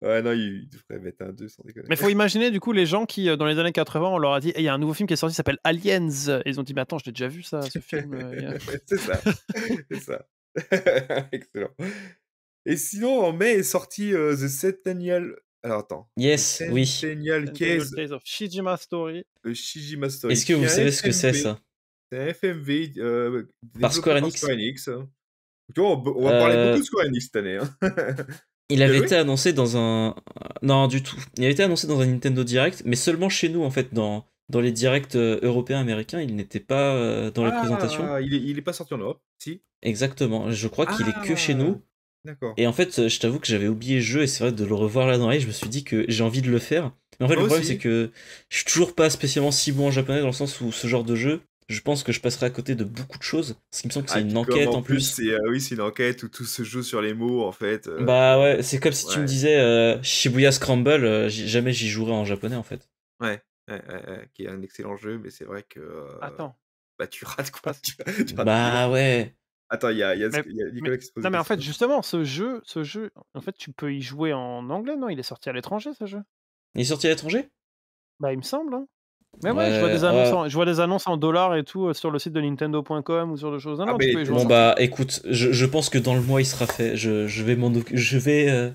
Ouais, non, il, devrait mettre un 2 sans déconner. Mais faut imaginer du coup les gens qui, euh, dans les années 80, on leur a dit il y a un nouveau film qui est sorti, s'appelle Aliens. Et ils ont dit Mais attends, je l'ai déjà vu ça, ce film. Euh, c'est ça. c'est ça. Excellent. Et sinon, en mai est sorti euh, The Centennial. Alors attends. Yes, The oui. The Case. Case of Shijima Story. Le Shijima Story. Est-ce que vous savez ce que c'est ça C'est un FMV. Euh, par Square Enix. on, va parler beaucoup de Square Enix cette année. Hein. Il ah avait été annoncé dans un. Non, du tout. Il avait été annoncé dans un Nintendo Direct, mais seulement chez nous, en fait, dans, dans les directs euh, européens, américains. Il n'était pas euh, dans les ah, Il est, pas sorti en Europe, si Exactement. Je crois qu'il est que chez nous. Ah, d'accord. Et en fait, euh, je t'avoue que j'avais oublié le jeu, et c'est vrai, de le revoir là dedans Et je me suis dit que j'ai envie de le faire. Mais en fait, le problème, c'est que je suis toujours pas spécialement si bon en japonais, dans le sens où ce genre de jeu, je pense que je passerai à côté de beaucoup de choses. Parce qu'il me semble que c'est ah, une enquête en plus. Euh, oui, c'est une enquête où tout se joue sur les mots en fait. Euh. Bah ouais, c'est comme si tu me disais euh, Shibuya Scramble, jamais j'y jouerai en japonais en fait. Ouais, qui est un excellent jeu, mais c'est vrai que. Attends. Bah tu rates quoi Bah ouais. Attends, il y a, Nicolas qui se pose Non, mais en fait, justement, ce jeu, ce jeu, en fait, tu peux y jouer en anglais, non Il est sorti à l'étranger, ce jeu Il est sorti à l'étranger Bah, il me semble. Hein. Mais ouais, je, vois des annonces en, je vois des annonces en dollars et tout euh, sur le site de Nintendo.com ou sur des choses. Ah, mais, bon, bah écoute, je, pense que dans le mois il sera fait. Je, je vais m'en je vais, euh,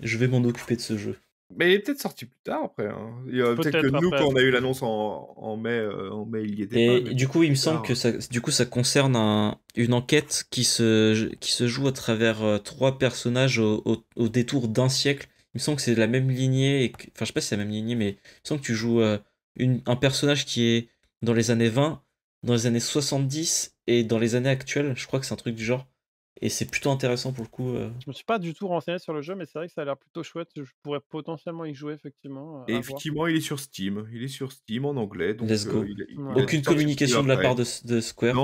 vais m'en occuper de ce jeu. Mais il est peut-être sorti plus tard après. Hein. Peut-être que nous, quand on a eu l'annonce en, mai, euh, en mai, il y était. Et du coup, il me semble que hein. ça, du coup, ça concerne une enquête qui se, qui se joue à travers trois personnages au, au, détour d'un siècle. Il me semble que c'est la même lignée. enfin, je sais pas si c'est la même lignée, mais il me semble que tu joues un personnage qui est dans les années 20, dans les années 70 et dans les années actuelles. Je crois que c'est un truc du genre. Et c'est plutôt intéressant pour le coup. Euh. Je me suis pas du tout renseigné sur le jeu, mais c'est vrai que ça a l'air plutôt chouette. Je pourrais potentiellement y jouer, effectivement. Et effectivement, il est sur Steam. Il est sur Steam en anglais. Donc, euh, Aucune communication de la part de, Square.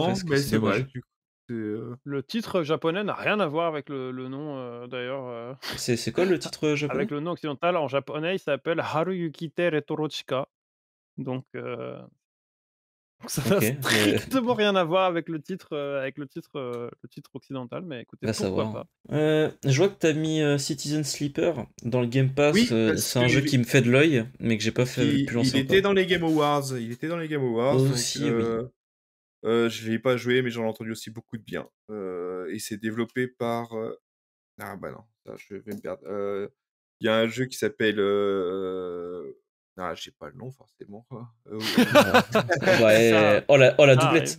Le titre japonais n'a rien à voir avec le, nom, euh, d'ailleurs. C'est quoi le titre japonais Avec le nom occidental, en japonais, il s'appelle Haruyukite Retorochika. Donc, ça n'a strictement rien à voir avec le titre, avec le titre, le titre occidental, mais écoutez, bah, pourquoi savoir. pas. Hein. je vois que tu as mis Citizen Sleeper dans le Game Pass. c'est un jeu qui me fait de l'œil, mais que j'ai pas fait plus longtemps. Il était dans les Game Awards. Il était dans les Game Awards. aussi, je l'ai pas joué, mais j'en ai entendu aussi beaucoup de bien. et c'est développé par. Ah bah non, je vais me perdre. Il y a un jeu qui s'appelle ah, je pas le nom forcément. Hein. Euh, ouais. oh, la, oh la doublette.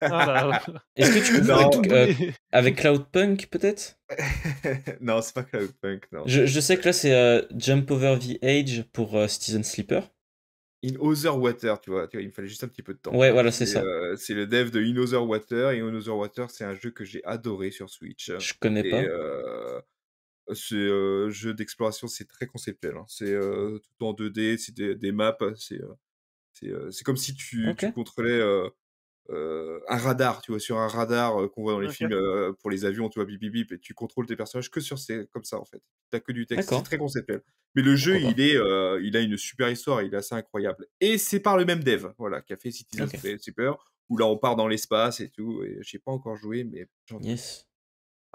Ah, ah, bah, Est-ce que tu peux avec, Cloud euh, avec, Cloudpunk peut-être Non, c'est pas Cloudpunk. Non. Je, je, sais que là c'est euh, Jump Over the Age pour Citizen Sleeper. In Other Water, tu vois, il me fallait juste un petit peu de temps. Ouais, voilà, c'est ça. c'est le dev de In Other Water, et In Other Water, c'est un jeu que j'ai adoré sur Switch. Je connais pas. C'est un euh, jeu d'exploration, c'est très conceptuel. Hein. C'est euh, tout en 2D, c'est des, maps, c'est euh, c'est c'est comme si tu, contrôlais un radar, tu vois, sur un radar qu'on voit dans les films pour les avions, tu vois, bip bip bip, et tu contrôles tes personnages que sur ces comme ça en fait. T'as que du texte, c'est très conceptuel. Mais le jeu, bah, bah. il est, il a une super histoire, il est assez incroyable. Et c'est par le même dev, voilà, qui a fait Citizen Super, où là on part dans l'espace et tout. Et j'ai pas encore joué, mais. j'en Yes.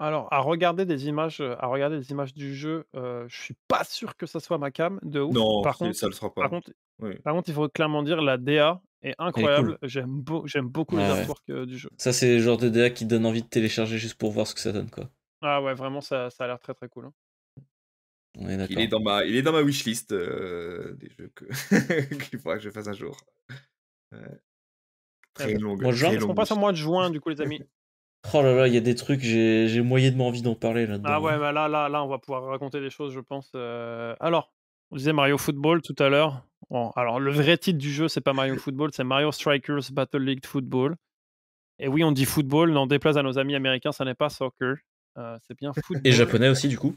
Alors, à regarder des images, à regarder des images du jeu, euh, je suis pas sûr que ça soit ma cam de ouf. Non, par contre, ça le sera pas. Par contre, il faut clairement dire la DA est incroyable. J'aime beaucoup les artworks du jeu. Ça, c'est le genre de DA qui donne envie de télécharger juste pour voir ce que ça donne, quoi. Ah ouais, vraiment, ça, ça a l'air très très cool. Hein. il est dans ma, il est dans ma wishlist des jeux qu'il faudra que je fasse un jour. Eh très longue. Ben, longue. On passe au mois de juin, du coup, les amis. Oh là là, il y a des trucs, j'ai moyennement envie d'en parler là-dedans. Ah ouais, bah là, là, là, on va pouvoir raconter des choses, je pense. Euh. Alors, on disait Mario Football tout à l'heure. Bon, alors le vrai titre du jeu, c'est pas Mario Football, c'est Mario Strikers Battle League Football. Et oui, on dit football, on déplaise à nos amis américains, ça n'est pas soccer. Euh, c'est bien football. Et japonais aussi, du coup.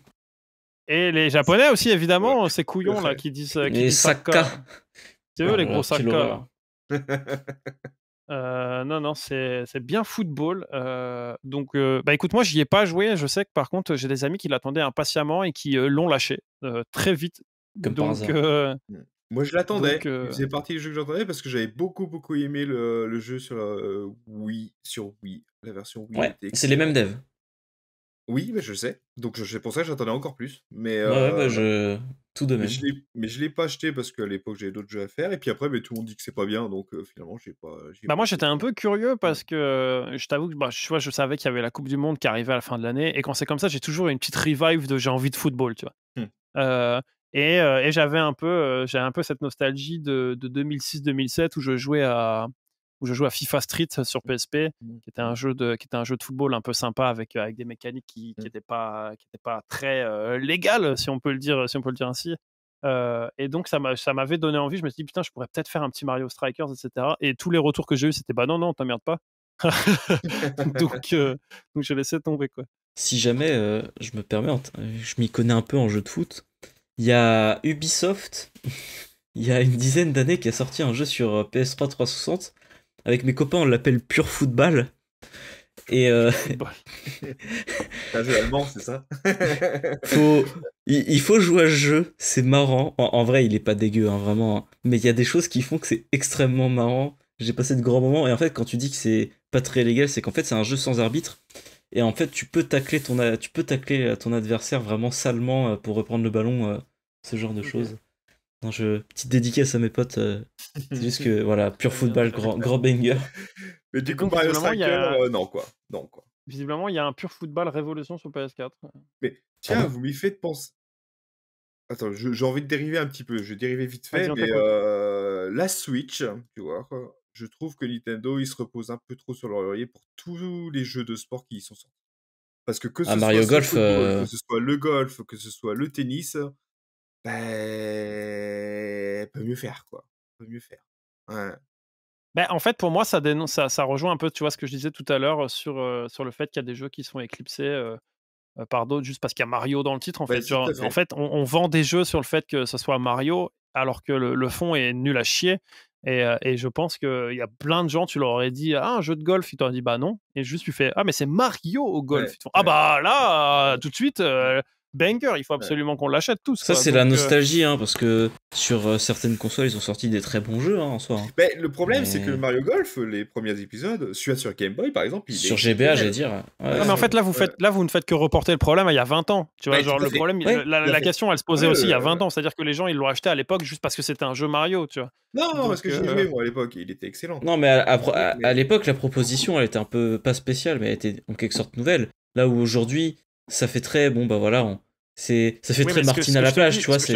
Et les japonais aussi, évidemment, c'est ces couillons là qui disent. Euh, qui les sakas. Saka. C'est eux, les oh gros sakas? Euh, non, non, c'est bien football. Euh, donc, euh, bah, écoute, moi, j'y ai pas joué. Je sais que par contre, j'ai des amis qui l'attendaient impatiemment et qui l'ont lâché très vite. Comme donc, mmh. moi, je l'attendais. C'est parti du jeu que j'attendais parce que j'avais beaucoup, beaucoup aimé le, jeu sur Wii, sur Wii, la version Wii. Ouais, c'est les mêmes devs. Oui, mais je sais. Donc c'est pour ça que j'attendais encore plus. Mais bah, euh, je... tout de même. Mais je l'ai pas acheté parce qu'à l'époque j'avais d'autres jeux à faire. Et puis après, mais tout le monde dit que c'est pas bien. Donc euh, finalement, j'ai pas. Bah, moi, j'étais un peu curieux parce que euh, je t'avoue que bah, je, je savais qu'il y avait la Coupe du Monde qui arrivait à la fin de l'année. Et quand c'est comme ça, j'ai toujours une petite revive de j'ai envie de football, tu vois. Hmm. et, j'avais un, peu, un peu cette nostalgie de, de 2006-2007 où je jouais à, où je jouais à FIFA Street sur PSP, mmh. mmh. qui était un mmh. jeu de, qui était un jeu de football un peu sympa avec, avec des mécaniques qui n'étaient pas, qui pas très euh, légales, si on peut le dire, si on peut le dire ainsi. Euh, et donc ça m'avait donné envie, je me suis dit putain je pourrais peut-être faire un petit Mario Strikers, etc. Et tous les retours que j'ai eu c'était bah non non t'emmerdes pas. donc, euh, donc j'ai laissé tomber quoi. Si jamais je me permets, je m'y connais un peu en jeu de foot. Il y a Ubisoft, il y a une dizaine d'années qui a sorti un jeu sur PS3 360 avec mes copains, on l'appelle pure football. Et euh... un allemand, c'est ça Il faut jouer à ce jeu, c'est marrant. En, vrai, il est pas dégueu, hein, vraiment. Mais il y a des choses qui font que c'est extrêmement marrant. J'ai passé de grands moments. Et en fait, quand tu dis que c'est pas très légal, c'est qu'en fait, c'est un jeu sans arbitre. Et en fait, tu peux tacler ton, tu peux tacler euh, ton adversaire vraiment salement euh, pour reprendre le ballon, euh, ce genre de choses. Non, je... Petite dédicace à mes potes. Euh, c'est juste que, voilà, pur football, grand, grand banger. Mais du coup, Mario euh, non, quoi. non, Visiblement, il y a un pur football révolution sur PS4. Mais tiens, ah vous m'y faites penser. Attends, j'ai envie de dériver un petit peu. Je dériver vite fait, mais euh, la Switch, tu vois, je trouve que Nintendo, il se repose un peu trop sur leur pour tous les jeux de sport qui y sont sortis. Parce que que ah, Golf, que ce soit le golf, que ce soit le tennis, ben, peut mieux faire, quoi. Peut mieux faire. Ouais. Ben, en fait, pour moi, ça, dénonce, ça, ça, rejoint un peu, tu vois, ce que je disais tout à l'heure sur, sur le fait qu'il y a des jeux qui sont éclipsés par d'autres juste parce qu'il y a Mario dans le titre. En fait, en fait on, vend des jeux sur le fait que ce soit Mario, alors que le, fond est nul à chier. Et, et je pense qu'il y a plein de gens, tu leur aurais dit ah, un jeu de golf, ils t'auraient dit bah non. Et juste tu fais ah, mais c'est Mario au golf. ah, bah là, tout de suite banger, il faut absolument qu'on l'achète tous. Ça, c'est la euh, nostalgie, hein, parce que sur euh, certaines consoles, ils ont sorti des très bons jeux hein, en soi. Hein. Mais le problème, c'est que Mario Golf, les premiers épisodes, celui sur Game Boy par exemple. Il sur GBA, j'allais dire. non, mais en fait, là vous, faites, là, vous ne faites que reporter le problème à il y a 20 ans. Tu vois, genre, le problème, la, question, elle se posait aussi il y a 20 ans. C'est-à-dire que les gens, ils l'ont acheté à l'époque juste parce que c'était un jeu Mario, tu vois. Non, parce que j'ai euh, moi, à l'époque, il était excellent. Non, mais à, à l'époque, la proposition, elle était un peu pas spéciale, mais elle était en quelque sorte nouvelle. Là où aujourd'hui, ça fait très bon bah voilà c'est ça fait très Martine à la plage tu vois je,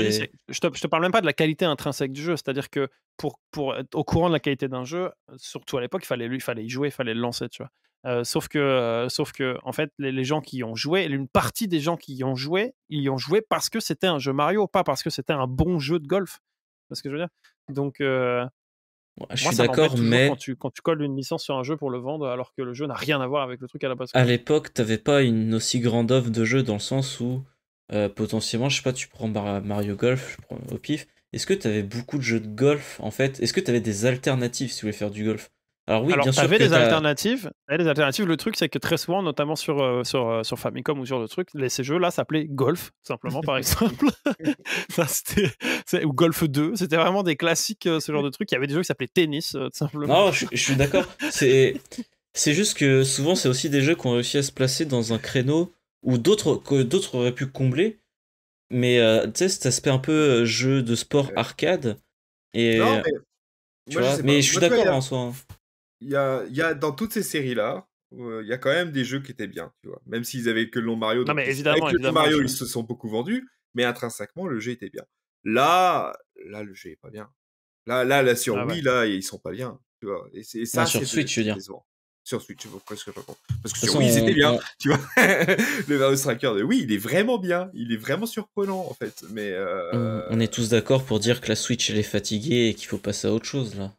te te, parle même pas de la qualité intrinsèque du jeu c'est à dire que pour pour être au courant de la qualité d'un jeu surtout à l'époque il fallait lui fallait y jouer il fallait le lancer tu vois euh, sauf que euh, sauf que en fait les, gens qui y ont joué une partie des gens qui y ont joué ils y ont joué parce que c'était un jeu Mario pas parce que c'était un bon jeu de golf parce que je veux dire donc euh, je suis d'accord, mais. Quand tu, colles une licence sur un jeu pour le vendre, alors que le jeu n'a rien à voir avec le truc à la base. À l'époque, t'avais pas une aussi grande offre de jeu dans le sens où, euh, potentiellement, je sais pas, tu prends Mario Golf, je prends au pif. Est-ce que tu avais beaucoup de jeux de golf, en fait Est-ce que tu avais des alternatives si tu voulais faire du golf alors oui, Alors, bien avais des alternatives. t'avais des alternatives. Le truc, c'est que très souvent, notamment sur, euh, sur, euh, sur Famicom ou sur le truc, les, ces jeux-là s'appelaient Golf, simplement, par exemple. ou Golf 2. C'était vraiment des classiques, euh, ce genre de truc. Il y avait des jeux qui s'appelaient Tennis, tout simplement. Non, je, suis d'accord. C'est, c'est juste que souvent, c'est aussi des jeux qui ont réussi à se placer dans un créneau où d'autres, que d'autres auraient pu combler. Mais tu sais, cet aspect un peu jeu de sport arcade. Et, Tu vois, mais je suis d'accord en soi. Hein il y a, y a dans toutes ces séries-là, euh, il y a quand même des jeux qui étaient bien, tu vois. Même s'ils avaient que le long Mario. Non, mais évidemment, avec le Mario, ils se sont beaucoup vendus, mais intrinsèquement, le jeu était bien. Là, là, le jeu est pas bien. Là, là, là sur oui ah Wii, là, ils sont pas bien, tu vois. Et, bah, ça, sur Switch, je veux dire. Sur Switch, je presque pas Parce que sur Wii, ils étaient bien, tu vois. le Mario Striker de il est vraiment bien. Il est vraiment surprenant, en fait. Mais on est euh tous d'accord pour dire que la Switch, elle est fatiguée et qu'il faut passer à autre chose, là.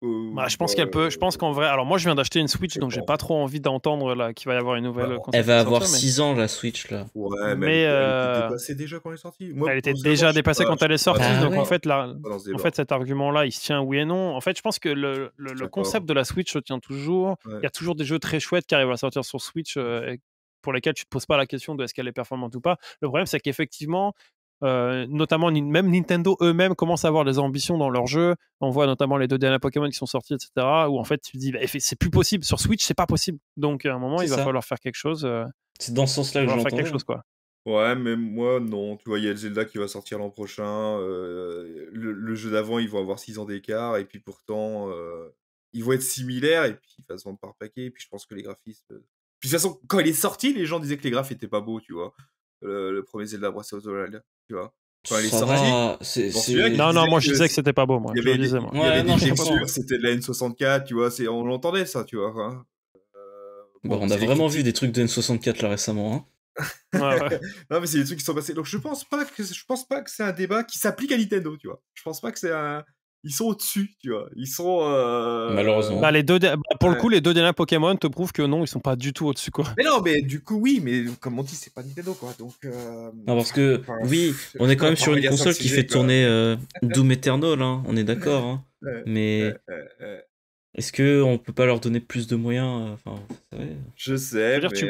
Bah, je pense qu'elle euh, peut. Je pense qu'en vrai. Alors, moi, je viens d'acheter une Switch, donc j'ai pas trop envie d'entendre là qu'il va y avoir une nouvelle. elle va avoir 6 ans la Switch là. Ouais, mais, elle, euh... elle, était euh, dépassée déjà quand elle est sortie. elle était déjà dépassée quand elle est sortie. Bah donc en fait, là, en fait, cet argument-là, il se tient oui et non. En fait, je pense que le, le, concept de la Switch se tient toujours. Il y a toujours des jeux très chouettes qui arrivent à sortir sur Switch. Euh, pour lesquels tu te poses pas la question de est-ce qu'elle est performante ou pas. Le problème, c'est qu'effectivement, euh, notamment, même Nintendo eux-mêmes commencent à avoir des ambitions dans leurs jeux. On voit notamment les deux derniers Pokémon qui sont sortis, etc. Où en fait, tu te dis, bah, c'est plus possible. Sur Switch, c'est pas possible. Donc, à un moment, il va falloir faire quelque chose. Euh, c'est dans ce sens-là que j'entends. quelque chose, quoi. Ouais, mais moi, non. Tu vois, il y a Zelda qui va sortir l'an prochain. Euh, le, jeu d'avant, ils vont avoir 6 ans d'écart. Et puis pourtant, ils vont être similaires. Et puis, ils va se par paquet. Et puis, je pense que les graphismes. Puis, de toute façon, quand il est sorti, les gens disaient que les graphes étaient pas beaux, tu vois le, premier Zelda Breath of the Wild, tu vois. non, non, moi je disais que c'était pas beau, moi. je des, disais, moi. c'était de la N64, tu vois, on l'entendait ça, tu vois. Hein. Euh, bon, on a vraiment vu des trucs de N64 là récemment. Hein. ouais, ouais. non mais c'est des trucs qui sont passés. Donc je pense pas que je pense pas que c'est un débat qui s'applique à Nintendo, tu vois. Je pense pas que c'est un ils sont au-dessus, tu vois. Ils sont. Euh, Malheureusement. Bah, les deux bah, pour le coup, les deux derniers Pokémon te prouvent que non, ils sont pas du tout au-dessus, quoi. Mais non, mais du coup, oui, mais comme on dit, c'est pas Nintendo, quoi. Donc. Euh, non, parce que, oui, on est quand même sur une console qui fait tourner euh, Doom Eternal, hein, on est d'accord. Hein. mais. Est-ce qu'on peut pas leur donner plus de moyens enfin, Je sais, mais. Tu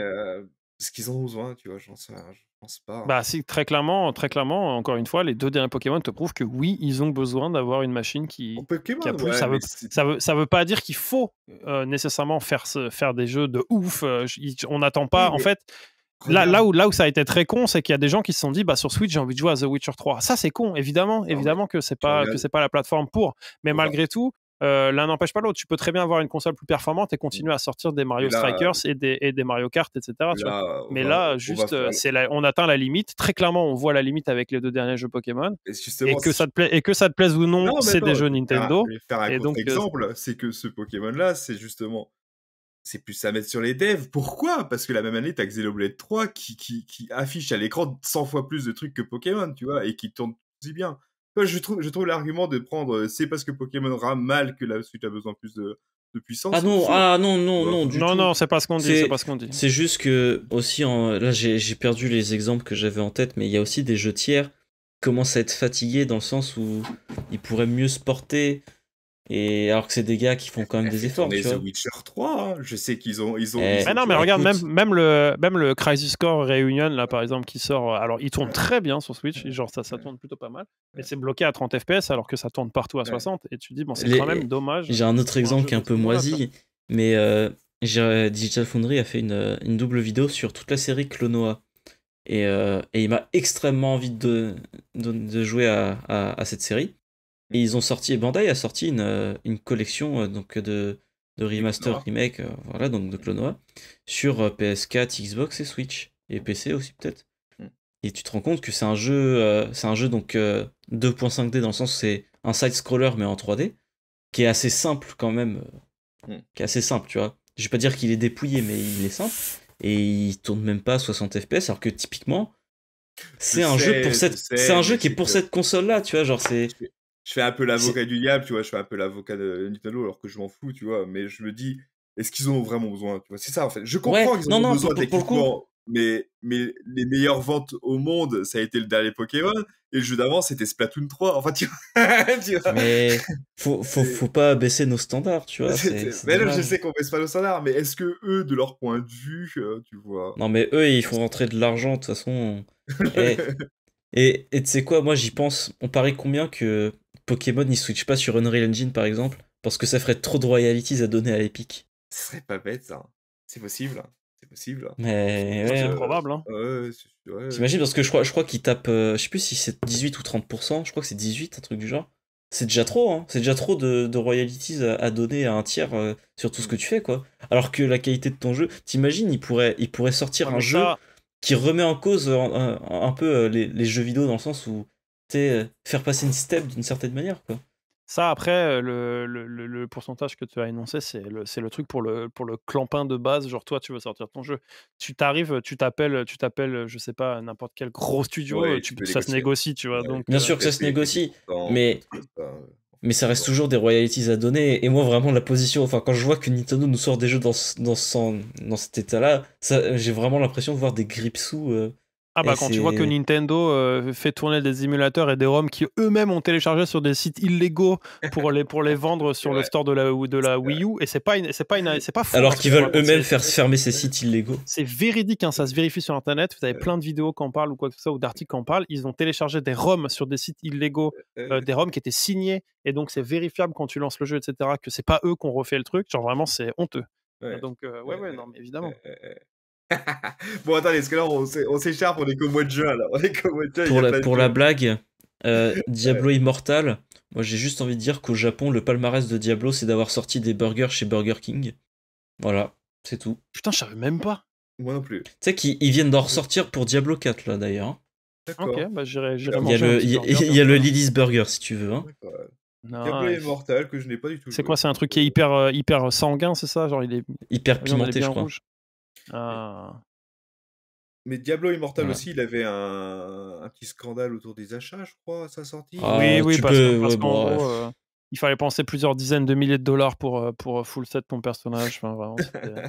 ce qu'ils ont besoin, tu vois, j'en sais, pense pas. Hein. Bah si, très clairement, très clairement, encore une fois, les deux derniers Pokémon te prouvent que oui, ils ont besoin d'avoir une machine qui, a ça, veut, veut, pas dire qu'il faut euh, nécessairement faire, faire des jeux de ouf. Euh, on n'attend pas, en fait. Là, là, où, là où ça a été très con, c'est qu'il y a des gens qui se sont dit bah, sur Switch, j'ai envie de jouer à The Witcher 3. Ça, c'est con, évidemment. Ah évidemment que c'est pas, que c'est pas la plateforme pour. Mais malgré tout, euh, l'un n'empêche pas l'autre. Tu peux très bien avoir une console plus performante et continuer à sortir des Mario Strikers et des, Mario Kart, etc. Mais là, juste, on, euh, on atteint la limite. Très clairement, on voit la limite avec les deux derniers jeux Pokémon. Et, que, ça te te plaise ou non, c'est des jeux Nintendo. Ah, et donc, euh, exemple, c'est que ce Pokémon-là, c'est justement c'est plus à mettre sur les devs. Pourquoi Parce que la même année, t'as Xenoblade 3 qui, qui, affiche à l'écran 100 fois plus de trucs que Pokémon, tu vois, et qui tourne aussi bien. Moi, je trouve, l'argument de prendre, euh, c'est parce que Pokémon aura mal que la suite a besoin plus de, puissance. Ah non, ah non, non, bah, non, du non, non, c'est pas ce qu'on dit, c'est pas ce qu'on dit. C'est juste que aussi, en, là, j'ai perdu les exemples que j'avais en tête, mais il y a aussi des jeux tiers qui commencent à être fatigués dans le sens où ils pourraient mieux se porter. Et alors que c'est des gars qui font quand même eh, des efforts. Mais The Witcher 3, hein. je sais qu'ils ont, ils ont. mais eh, ah non, mais regarde, même, même le, même le Crisis Core Reunion là, par exemple, qui sort. Euh, alors, il tourne très bien sur Switch. Genre, ça, ça tourne plutôt pas mal. Mais c'est bloqué à 30 FPS alors que ça tourne partout à 60. Et tu te dis, bon, c'est quand même dommage. J'ai un autre exemple qui est un peu moisi, mais euh, euh, Digital Foundry a fait une, une, double vidéo sur toute la série Clonoa. Et, il m'a extrêmement envie de, de, jouer à cette série. Et ils ont sorti, Bandai a sorti une, euh, une collection euh, donc de, de remaster, remake, euh, voilà, donc de Clonoa, sur PS4, Xbox et Switch. Et PC aussi peut-être. Hmm. Et tu te rends compte que c'est un jeu, c'est un jeu donc 2.5D dans le sens c'est un side-scroller mais en 3D, qui est assez simple quand même. Hmm. Qui est assez simple, tu vois. Je vais pas dire qu'il est dépouillé, mais il est simple. Et il tourne même pas à 60 FPS, alors que typiquement, c'est un jeu pour cette, c'est un jeu qui est pour cette console là, tu vois. Genre, c'est, je fais un peu l'avocat du diable, tu vois, je fais un peu l'avocat de Nintendo alors que je m'en fous, tu vois, mais je me dis, est-ce qu'ils ont vraiment besoin, c'est ça en fait. Je comprends qu'ils ont besoin techniquement, mais, mais les meilleures ventes au monde, ça a été le dernier Pokémon, et le jeu d'avant, c'était Splatoon 3, enfin, tu mais faut, faut, faut, pas baisser nos standards, tu vois. mais là, je sais qu'on baisse pas nos standards, mais est-ce que eux, de leur point de vue, euh, tu vois. Non, mais eux, ils font rentrer de l'argent, de toute façon. et... Et tu sais quoi, moi j'y pense, on parie combien que Pokémon ils switchent pas sur Unreal Engine par exemple parce que ça ferait trop de royalties à donner à Epic. Ce serait pas bête ça. C'est possible. Hein. C'est possible. Mais c'est euh, probable. Hein. T'imagines parce que je crois, je crois qu'ils tapent, euh, je sais plus si c'est 18 ou 30%, je crois que c'est 18, un truc du genre. C'est déjà trop, hein. c'est déjà trop de, royalties à, donner à un tiers euh, sur tout ce que mm. tu fais, quoi. Alors que la qualité de ton jeu, t'imagines, il pourrait, il pourrait sortir un jeu qui remet en cause un, peu les, jeux vidéo dans le sens où euh, faire passer une step d'une certaine manière. Quoi. Ça, après, euh, le, le, pourcentage que tu as énoncé, c'est le, le, truc pour le, pour le clampin de base. Genre, toi, tu veux sortir ton jeu. Tu t'arrives, tu t'appelles, tu t'appelles, je sais pas, n'importe quel gros studio, euh, ça se négocie, tu vois. donc, bien sûr que ça se négocie, mais, mais ça reste toujours des royalties à donner. Et moi, vraiment, la position, enfin, quand je vois que Nintendo nous sort des jeux dans, dans, dans cet état-là, j'ai vraiment l'impression de voir des grippes sous. Ah bah quand tu vois que Nintendo euh, fait tourner des émulateurs et des ROM qui eux-mêmes ont téléchargé sur des sites illégaux pour les pour les vendre sur le store de la de la Wii U et c'est pas c'est pas c'est pas fou, alors hein, qu'ils veulent eux-mêmes faire fermer ces sites illégaux. C'est véridique hein, ça se vérifie sur internet, vous avez euh. plein de vidéos qu'on parle ou quoi que ce ou d'articles qu'on en ils ont téléchargé des ROM sur des sites illégaux, euh, des ROM qui étaient signés et donc c'est vérifiable quand tu lances le jeu etc que c'est pas eux ont refait le truc, genre vraiment c'est honteux. Donc ouais ouais non mais évidemment. bon, attendez, parce que là, on s'écharpe, on est qu'au mois de juin, là. On est qu'au mois de juin. Pour, la, blague, euh, Diablo Immortal, moi, j'ai juste envie de dire qu'au Japon, le palmarès de Diablo, c'est d'avoir sorti des burgers chez Burger King. Voilà, c'est tout. Putain, je savais même pas. Moi non plus. Tu sais qu'ils viennent d'en ressortir pour Diablo 4, là, d'ailleurs. Il y a, le, Burger, si tu veux. Hein. Diablo Immortal, que je n'ai pas du tout. C'est quoi C'est un truc qui est hyper, euh, hyper sanguin, c'est ça Genre, il est hyper ah pimenté, je crois. Ah. Mais Diablo Immortal aussi, il avait un, un, petit scandale autour des achats, je crois, à sa sortie. Ah, oui, oui, parce, qu'en gros, euh, il fallait penser plusieurs dizaines de milliers de dollars pour, euh, pour euh, full set ton personnage. Enfin, vraiment,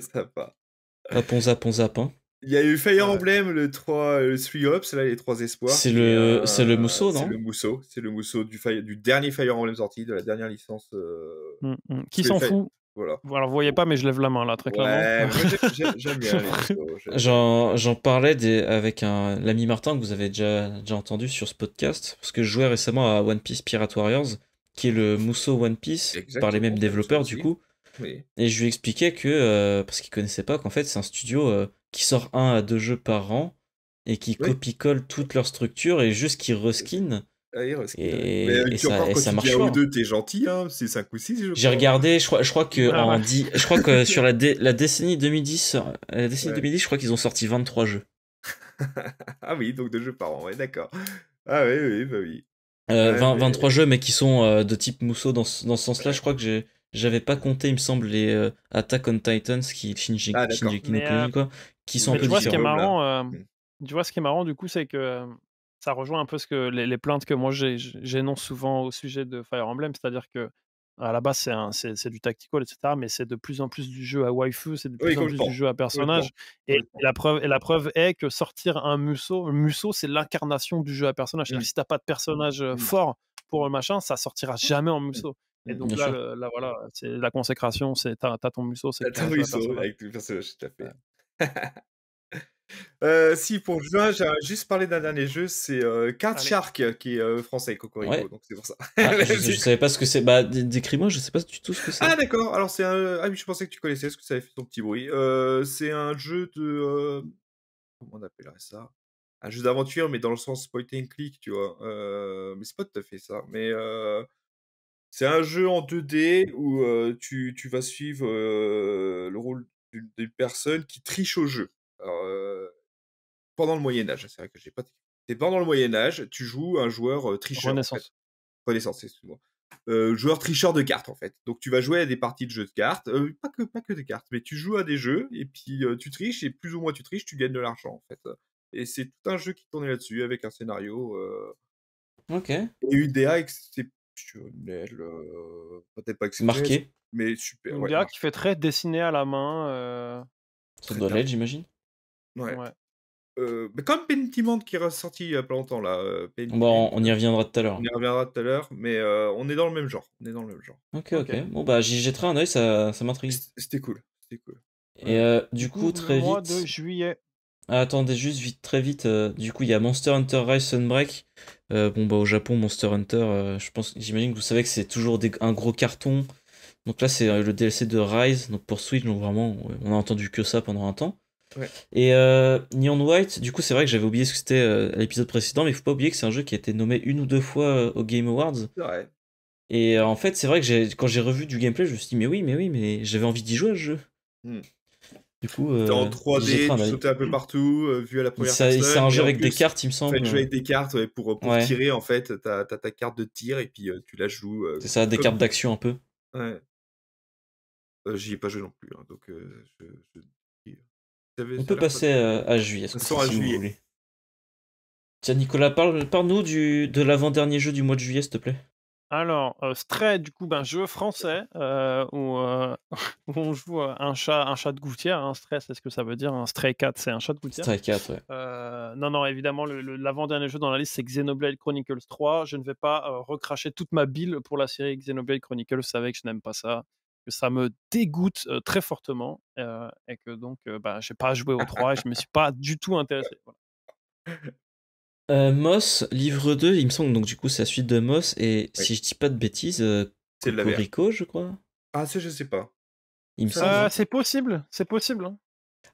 Sympa. Zapon, ah, zapon, Il y a eu Fire Emblem, le 3, le là, les 3 espoirs. C'est le, c'est le Mousseau, non C'est le Mousseau. C'est le Mousseau du, du dernier Fire Emblem sorti, de la dernière licence. Hum, hum. Qui s'en fout voilà. Alors, vous voyez pas, mais je lève la main là, très clairement. J'en parlais des, avec l'ami Martin que vous avez déjà, entendu sur ce podcast, parce que je jouais récemment à One Piece Pirate Warriors, qui est le mousseau One Piece, par les mêmes développeurs du coup. Et je lui expliquais que, euh, parce qu'il connaissait pas, qu'en fait c'est un studio euh, qui sort un à deux jeux par an et qui copie-colle toute leur structure et juste qui reskin et, mais euh, et, ça, encore, et marche. Pas. Tu t'es gentil, hein, c'est 5 ou 6. J'ai regardé, je crois, que, en 10, je crois que ah, sur la, la décennie 2010, euh, la décennie 2010, je crois qu'ils ont sorti 23 jeux. ah oui, donc deux jeux par an, ouais, d'accord. Ah oui, oui, bah oui. Euh, 20, 23 jeux, mais qui sont euh, de type mousseau dans, dans ce sens-là. Je crois que j'avais pas compté, il me semble, les Attack on Titans qui, Shinji, ah, qui sont un peu différents. tu vois, ce qui est marrant, du coup, c'est que ça rejoint un peu ce que les, plaintes que moi j'énonce souvent au sujet de Fire Emblem, c'est-à-dire que à la base c'est, du tactical, etc. Mais c'est de plus en plus du jeu à waifu, c'est de plus en plus du jeu à personnage. Et, la preuve, la preuve est que sortir un Musso, Musso c'est l'incarnation du jeu à personnage. Mmh. Si t'as pas de personnage euh, mmh. fort pour le machin, ça sortira jamais en mmh. Musso. Et donc là, voilà, c'est la consécration, c'est t'as, ton Musso, c'est t'as ton Musso avec tout personnage, fait. Euh, si, pour juin, j'ai juste parlé d'un dernier jeu, c'est euh, Card Shark, qui est euh, français, Cocorico, donc c'est pour ça. Ah, je, ne savais pas ce que c'est. Bah, décris-moi, je sais pas du tout ce que c'est. Ah, d'accord, alors c'est Ah oui, je pensais que tu connaissais, ce que ça avait fait ton petit bruit. Euh, c'est un jeu de. Comment on appellerait ça Un jeu d'aventure, mais dans le sens point and click, tu vois. Mais c'est pas tout à fait ça. Mais. C'est un jeu en 2D où tu, tu, vas suivre le rôle d'une personne qui triche au jeu. Alors, pendant le Moyen Âge, hein, c'est vrai que j'ai pas. C'est pendant le Moyen Âge, tu joues un joueur tricheur. Renaissance. En Renaissance, c'est moi Euh, joueur tricheur de cartes en fait. Donc tu vas jouer à des parties de jeux de cartes, pas que pas que de cartes, mais tu joues à des jeux et puis tu triches et plus ou moins tu triches, tu gagnes de l'argent en fait. Et c'est tout un jeu qui tournait là-dessus avec un scénario. Ok. Et UDA exceptionnel, peut-être pas exceptionnel. Marqué. Mais super. UDA qui fait très dessiné à la main. Ça de l'aide j'imagine. Ouais. comme Pentiment qui est ressorti il y a pas longtemps là. Bon, on y reviendra tout à l'heure. On y reviendra tout à l'heure, mais on est dans le même genre. On est dans le même genre. Ok, ok. Bon bah j'y jetterai un oeil, ça, ça m'intrigue. C'était cool, c'était cool. Et du coup, très mois vite. de juillet. Ah, attendez juste vite, très vite. du coup, il y a Monster Hunter Rise Sunbreak. bon bah au Japon, Monster Hunter, je pense, j'imagine que vous savez que c'est toujours un gros carton. Donc là, c'est euh, le DLC de Rise, donc pour Switch, donc vraiment, on a entendu que ça pendant un temps. Et euh, Neon White, du coup, c'est vrai que j'avais oublié ce que c'était euh, l'épisode précédent, mais il faut pas oublier que c'est un jeu qui a été nommé une ou deux fois euh, au aux Game Awards. Et en fait, c'est vrai que quand j'ai revu du gameplay, je me suis dit, mais oui, mais oui, mais j'avais envie d'y jouer à ce jeu. Hmm. Du coup, en 3D, tu sautais un peu hmm. partout, vu à la première personne. C'est un jeu avec des cartes, il me semble. C'est un avec des cartes pour, tirer, en fait. T'as ta carte de tir et puis tu la joues. c'est ça, des cartes d'action un peu. Ouais. J'y ai pas joué non plus, hein, donc je on peut passer euh, à, juillet. si Vous voulez. Tiens, Nicolas, parle-nous de l'avant-dernier jeu du mois de juillet, s'il te plaît. Alors, Stray, euh, du coup, ben, jeu français euh, où, on joue un chat, un chat de gouttière. Un hein, Stray, c'est ce que ça veut dire. Un hein, Stray Cat, c'est un chat de gouttière. Stray Cat, ouais. non, non, évidemment, l'avant-dernier jeu dans la liste, c'est Xenoblade Chronicles 3. Je ne vais pas recracher toute ma bile pour la série Xenoblade Chronicles. Vous savez que je n'aime pas ça ça me dégoûte très fortement et que donc bah, je n'ai pas joué au trois et je me suis pas du tout intéressé. Voilà. Euh, Moss, livre 2, il me semble, donc du coup, c'est la suite de Moss, et si je dis pas de bêtises, c'est de Rico, je crois. Ah, c'est, je sais pas. Il me bah, c'est possible, c'est possible. Hein.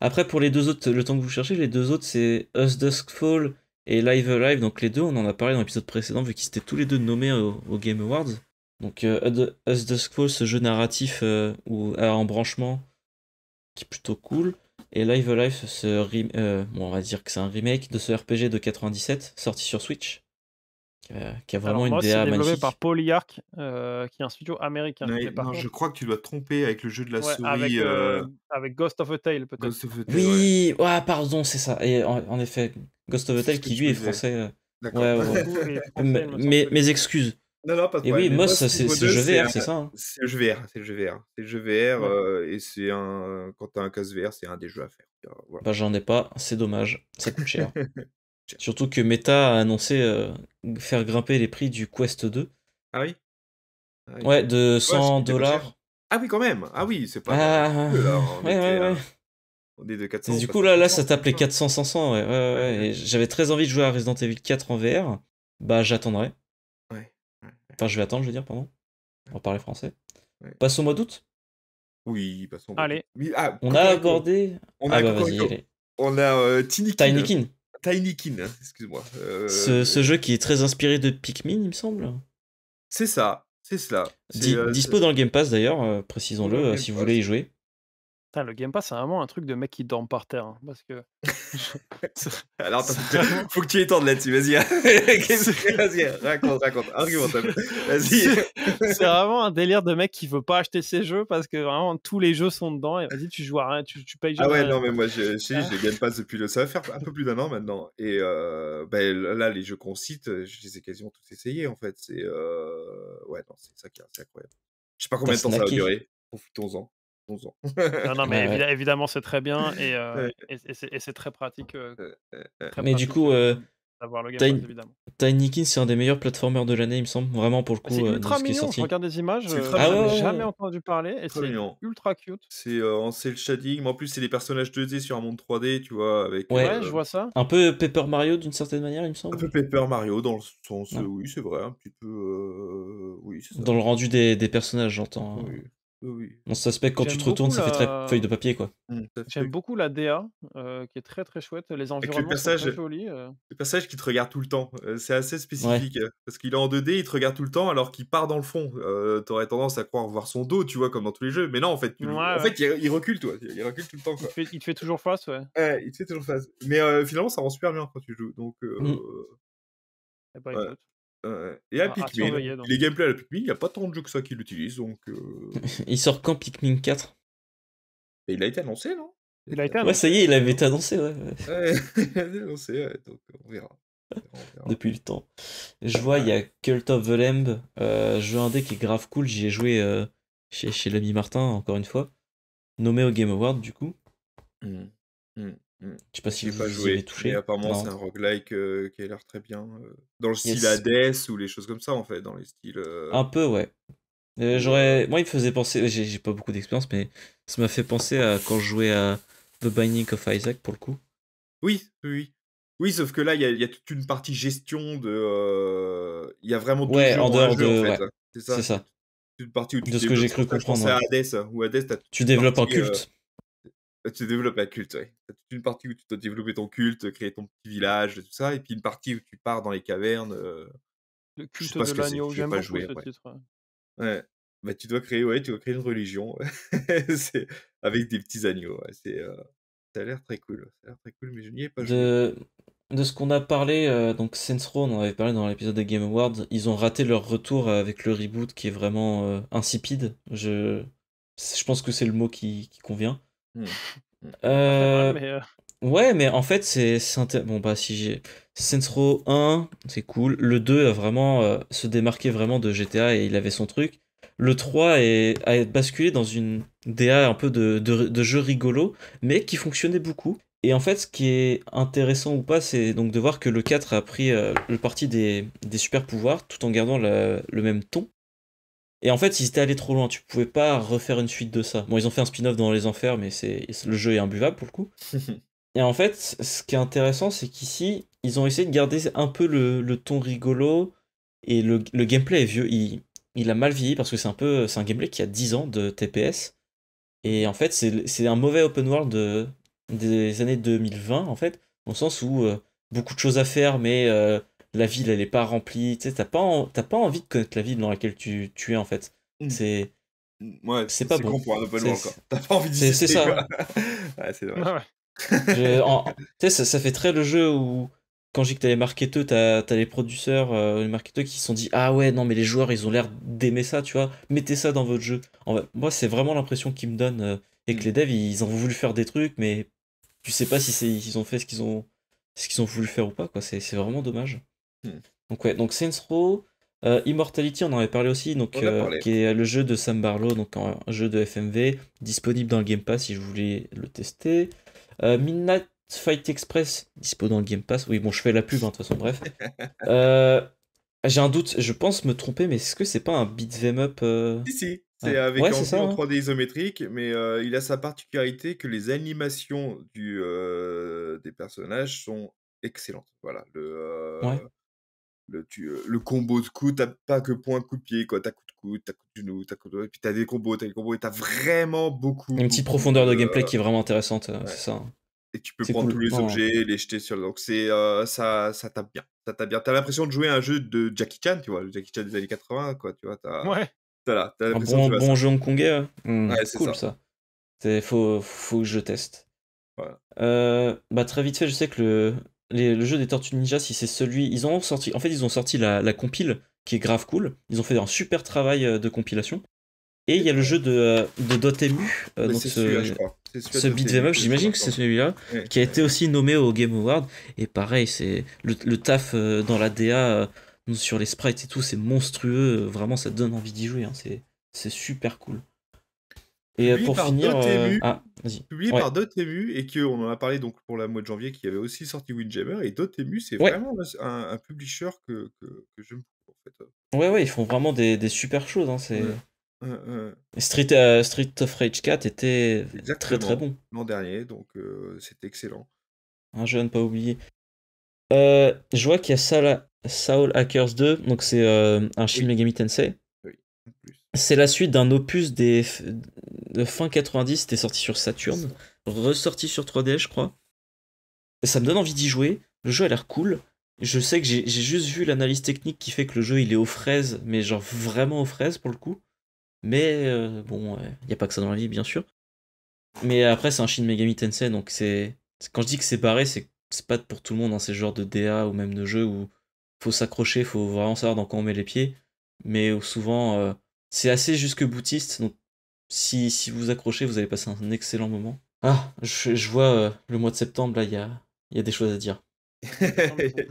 Après, pour les deux autres, le temps que vous cherchez, les deux autres, c'est Us Dusk Fall et Live Alive. Donc les deux, on en a parlé dans l'épisode précédent, vu qu'ils étaient tous les deux nommés au, au Game Awards. Donc euh, Us the School, ce jeu narratif euh, ou à embranchement euh, qui est plutôt cool. Et Live Alive, ce euh, bon, on va dire que c'est un remake de ce RPG de 97 sorti sur Switch. qui a vraiment une DA magnifique. développé par Polyarc, euh, qui est un studio américain. non, Je crois que tu dois te tromper avec le jeu de la souris. Avec, Ghost of a Tale, peut-être. Oui, pardon, c'est ça. Et en, effet, Ghost of a Tale, qui lui est français. mes excuses. Et oui, Moss, c'est le jeu VR, c'est ça C'est le jeu VR, c'est le jeu VR. C'est VR, et c'est un. Quand t'as un casse VR, c'est un des jeux à faire. Euh, bah, j'en ai pas, c'est dommage, ça coûte cher. Surtout que Meta a annoncé euh, faire grimper les prix du Quest 2. Ah, ah oui, Ouais, de 100 dollars. Ah oui, quand même Ah oui, c'est pas. Ah, est de 400. du coup, là, là, ça tape 400-500, ouais. ouais, J'avais très envie de jouer à Resident Evil 4 en VR. Bah, j'attendrai. Enfin, je vais attendre, je veux dire, pardon. On va parler français. Passons au mois d'août Oui, passons au mois Allez. Ah, on a accordé... On a, ah, bah, on a euh, Tinykin. Tinykin, hein, excuse-moi. Euh, ce, jeu qui est très inspiré de Pikmin, il me semble. C'est ça, c'est cela. Euh, dispo dans le Game Pass d'ailleurs, précisons-le si vous voulez y jouer le Game Pass, c'est vraiment un truc de mec qui dort par terre. Hein, parce que. Alors, faut que- tu étendes là-dessus. Vas-y, hein. vas-y, raconte, raconte, argumente. Vas-y. c'est vraiment un délire de mec qui veut pas acheter ses jeux parce que vraiment tous les jeux sont dedans et vas-y, tu joues à rien, tu, payes Ah ouais, non, mais moi, je, sais, je Game Pass depuis le. Ça va faire un peu plus d'un an maintenant. Et euh, ben, là, les jeux qu'on cite, euh, je les ai quasiment tous essayés, en fait. C'est. Euh, ouais, non, c'est ça qui est incroyable. Je sais pas combien de temps ça va durer. Profitons-en non, non, mais évidemment, c'est très bien et, euh, c'est très pratique. Euh, euh, mais du coup, euh, Tiny c'est un des meilleurs platformers de l'année, il me semble. Vraiment, pour le coup, c'est Qui sorti. Je regarde des images, je jamais entendu parler c'est ultra cute. C'est en cel shading, en plus, c'est des personnages 2D sur un monde 3D, tu vois. Avec, ouais, je vois ça. Un peu Paper Mario d'une certaine manière, il me semble. Un peu Paper Mario dans le sens, ah. oui, c'est vrai, un petit peu. oui, Dans le rendu des, des personnages, j'entends. Oui oui. On se quand tu te retournes, ça fait très feuille de papier quoi. Mmh, J'aime beaucoup la DA euh, qui est très très chouette, les environnements passage, euh. Le passage qui te regarde tout le temps, euh, c'est assez spécifique parce qu'il est en 2D, il te regarde tout le temps alors qu'il part dans le fond. T'aurais tendance à croire voir son dos, tu vois, comme dans tous les jeux, mais non en fait, en fait il, recule toi, il recule tout le temps. Il, te fait, toujours face, ouais. il te fait toujours face. Mais finalement ça rend super bien quand tu joues, donc. Mmh. Eh ben, et à Pikmin. les gameplays à Pikmin, il n'y a pas tant de jeux que ça qui l'utilisent. Donc, euh il sort quand Pikmin 4 et Il a été annoncé, non il a été Ouais, ça y est, il avait été annoncé, ouais. ouais il a été annoncé, ouais, donc on verra. Depuis le temps. Je vois, il y a Cult of the Lamb, euh, un indé qui est grave cool. J'y ai joué euh, chez, l'ami Martin, encore une fois. Nommé au Game Award, du coup. Mmh, mmh. Mm. Je sais pas si vous pas joué, touché. Mais apparemment, c'est un roguelike euh, qui a l'air très bien. Euh, dans le style Hades ou les choses comme ça, en fait, dans les styles. Euh un peu, ouais. j'aurais... Moi, il me faisait penser. J'ai, pas beaucoup d'expérience, mais ça m'a fait penser à quand je jouais à The Binding of Isaac, pour le coup. Oui, oui. Oui, sauf que là, il y, a toute une partie gestion de. Il y a vraiment tout ouais, en dehors de. fait. C'est ça. C'est ça. une partie de ce que j'ai cru comprendre. Hades, Hades, tu développes un culte tu développes la culte, oui T'as toute une partie où tu dois développer ton culte, créer ton petit village, tout ça, et puis une partie où tu pars dans les cavernes. Euh, le culte de l'agneau, j'aime pas jouer. ouais. Bah, tu dois créer, ouais, tu dois créer une religion avec des petits agneaux. C'est, euh, Ça a l'air très cool. Ça a l'air très cool, mais je n'y ai pas joué. De, de ce qu'on a parlé, euh, donc Sensro, on en avait parlé dans l'épisode des Game Awards, ils ont raté leur retour avec le reboot qui est vraiment insipide. Je... je pense que c'est le mot qui, qui convient. Hmm. Hmm. Euh, euh. Ouais, mais en fait, c'est. Bon, bah, si j'ai. Saints 1, c'est cool. Le 2 a vraiment euh, se démarqué vraiment de GTA et il avait son truc. Le 3 est... a basculé dans une DA un peu de, jeu rigolo, mais qui fonctionnait beaucoup. Et en fait, ce qui est intéressant ou pas, c'est donc de voir que le 4 a pris le parti des, des super pouvoirs tout en gardant le même ton. Et en fait, ils étaient allés trop loin, tu pouvais pas refaire une suite de ça. Bon, ils ont fait un spin-off dans Les Enfers, mais c'est le jeu est imbuvable pour le coup. et en fait, ce qui est intéressant, c'est qu'ici, ils ont essayé de garder un peu le, ton rigolo, et le, gameplay est vieux, il, a mal vieilli, parce que c'est un peu c'est un gameplay qui a 10 ans de TPS, et en fait, c'est un mauvais open world des années 2020, en fait, dans le sens où euh, beaucoup de choses à faire, mais... Euh, la ville, elle est pas remplie. Tu sais, t'as pas, pas envie de connaître la ville dans laquelle tu, tu es, en fait. Mm. C'est. Mm, ouais, c'est pas bon. pour un open world, pas envie de C'est ça. ouais, c'est ouais. tu ça, ça, fait très le jeu où, quand j'ai que t'as les marketeurs, t'as as les producteurs, euh, les marketeurs qui se sont dit Ah ouais, non, mais les joueurs, ils ont l'air d'aimer ça, tu vois. Mettez ça dans votre jeu. Moi, c'est vraiment l'impression qu'ils me donnent. Euh, et que mm. les devs, ils ont voulu faire des trucs, mais tu sais pas si ils ont fait ce qu'ils ont, ce qu'ils ont voulu faire ou pas, quoi. C'est vraiment dommage. Hmm. Donc ouais, donc Saints Row, euh, Immortality, on en avait parlé aussi, donc euh, qui est le jeu de Sam Barlow, donc un jeu de FMV disponible dans le Game Pass si je voulais le tester. Euh, Midnight Fight Express dispo dans le Game Pass. Oui, bon, je fais la pub hein, de toute façon, bref. J'ai un doute, je pense me tromper, mais est-ce que c'est pas un beat them up Si si, c'est ah. avec un 3D hein. isométrique, mais il a sa particularité que les animations du, des personnages sont excellentes. Voilà, le ouais le, euh, le combo de coups, t'as pas que point coup de pied, quoi. T'as coup de coude, t'as coup de genou, t'as coup de... Et puis t'as des combos, t'as des combos, et t'as vraiment beaucoup. Une petite profondeur de, gameplay qui est vraiment intéressante, euh, c'est ça. Hein. Et tu peux prendre tous les objets, les jeter sur. Donc euh, ça, ça tape bien. Ça tape bien. T'as l'impression de jouer à un jeu de Jackie Chan, tu vois, le Jackie Chan des années 80, quoi. Tu vois, t'as. Ouais. T'as là. un bon, bon jeu hongkongais. Mmh, ouais, c'est cool ça. Faut, faut que je teste. Voilà. bah très vite fait, je sais que le, le jeu des Tortues Ninja, si c'est celui, ils ont sorti, en fait, ils ont sorti la, la, compile qui est grave cool. Ils ont fait un super travail euh, de compilation. Et il y a le jeu de, euh, de Dotemu, euh, ce, beat up, j'imagine que c'est celui-là, qui a été aussi nommé au Game Award. Et pareil, c'est le, taf dans la DA, sur les sprites et tout, c'est monstrueux. Vraiment, ça donne envie d'y jouer. Hein. C'est super cool. Et euh, publié pour par finir, euh, ah, publié par Dotemu et qu'on en a parlé donc pour la mois de janvier qui avait aussi sorti Windjammer et Dotemu c'est vraiment un, publisher que, que, j'aime beaucoup en fait. Ouais ouais ils font vraiment des, des super choses hein, c'est. Street, euh, Street of Rage 4 était très très bon l'an dernier donc c'était excellent. Un jeu à ne pas oublier. je vois qu'il y a Sala... Saul Hackers 2 donc c'est un film oui. Megami Tensei. C'est la suite d'un opus des, fin 90, c'était sorti sur Saturn, ressorti sur 3D, je crois. Ça me donne envie d'y jouer. Le jeu a l'air cool. Je sais que j'ai juste vu l'analyse technique qui fait que le jeu il est aux fraises, mais genre vraiment aux fraises pour le coup. Mais euh, bon, il n'y a pas que ça dans la vie, bien sûr. Mais après, c'est un Shin Megami Tensei, donc c'est. Quand je dis que c'est barré, c'est pas pour tout le monde, hein. c'est le genre de DA ou même de jeu où faut s'accrocher, faut vraiment savoir dans quoi on met les pieds. Mais souvent, euh, c'est assez jusque boutiste, donc si, si vous accrochez, vous allez passer un excellent moment. Ah, je, vois euh, le mois de septembre, là, il y a, y a des choses à dire. il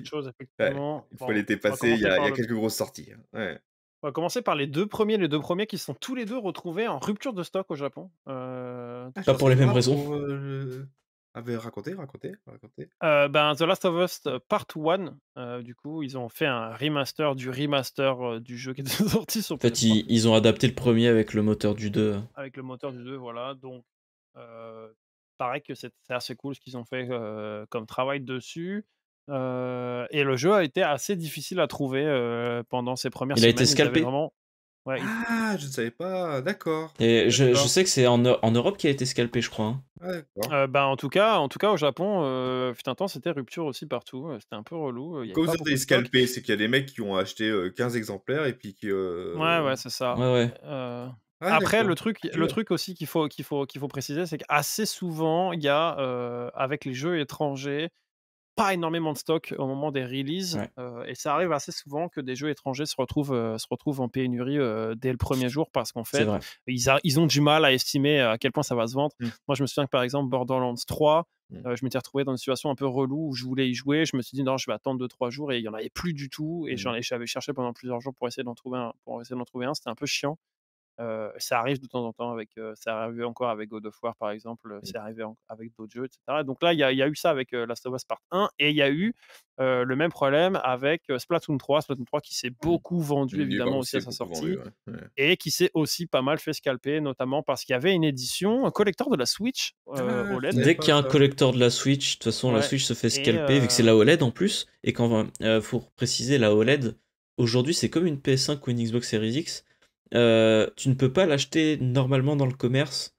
faut l'été les il y, a quelques grosses sorties. Hein, on va commencer par les deux premiers, les deux premiers qui sont tous les deux retrouvés en rupture de stock au Japon. Euh, pas pour les mêmes raisons. Euh, avait ah, ben, raconté, raconté, raconté. Euh, ben, The Last of Us euh, Part 1, euh, du coup, ils ont fait un remaster du remaster du jeu qui était sorti sur En fait, ils, ont adapté le premier avec le moteur du 2. Avec le moteur du 2, voilà. Donc, pareil que c'est assez cool ce qu'ils ont fait comme travail dessus. et le jeu a été assez difficile à trouver pendant ses premières Il A été scalpé. vraiment... Ah, je ne savais pas, d'accord. Et je, sais que c'est en, Europe qui a été scalpé, je crois. Hein. Euh, bah, en, tout cas, en tout cas, au Japon, euh, putain, temps, c'était rupture aussi partout. Euh, c'était un peu relou. Euh, il y Cause des c'est qu'il y a des mecs qui ont acheté 15 exemplaires et puis qui. Ouais, ouais, c'est ça. Ouais, ouais. Ah, après, le truc, le truc aussi qu'il faut, qu'il faut, qu'il faut préciser, c'est qu'assez souvent, il y a, avec les jeux étrangers, pas énormément de stock au moment des releases. Euh, et ça arrive assez souvent que des jeux étrangers se retrouvent, euh, se retrouvent en pénurie euh, dès le premier jour parce qu'en fait, ils, ils, ont du mal à estimer à quel point ça va se vendre. Mmh. Moi, je me souviens que par exemple, Borderlands 3, mmh. je m'étais retrouvé dans une situation un peu relou où je voulais y jouer. Je me suis dit non, je vais attendre 2-3 jours et il n'y en avait plus du tout. Et mmh. j'en j'avais cherché pendant plusieurs jours pour essayer d'en trouver un. Pour essayer d'en trouver un, c'était un peu chiant ça arrive de temps en temps avec, ça arrivé encore avec God of War par exemple, mmh. c'est arrivé avec d'autres jeux, etc. Donc là, il y, a eu ça avec Last of Us Part 1 et il y a eu le même problème avec Splatoon 3, Splatoon 3 qui s'est mmh. beaucoup vendu évidemment aussi à sa sortie et qui s'est aussi pas mal fait scalper, notamment parce qu'il y avait une édition un collector de la Switch ah, e Dès qu'il y a un collector de la Switch, de toute façon la Switch se fait scalper vu que c'est la OLED en plus et quand faut préciser la OLED aujourd'hui c'est comme une PS5 ou une Xbox Series X euh, tu ne peux pas l'acheter normalement dans le commerce.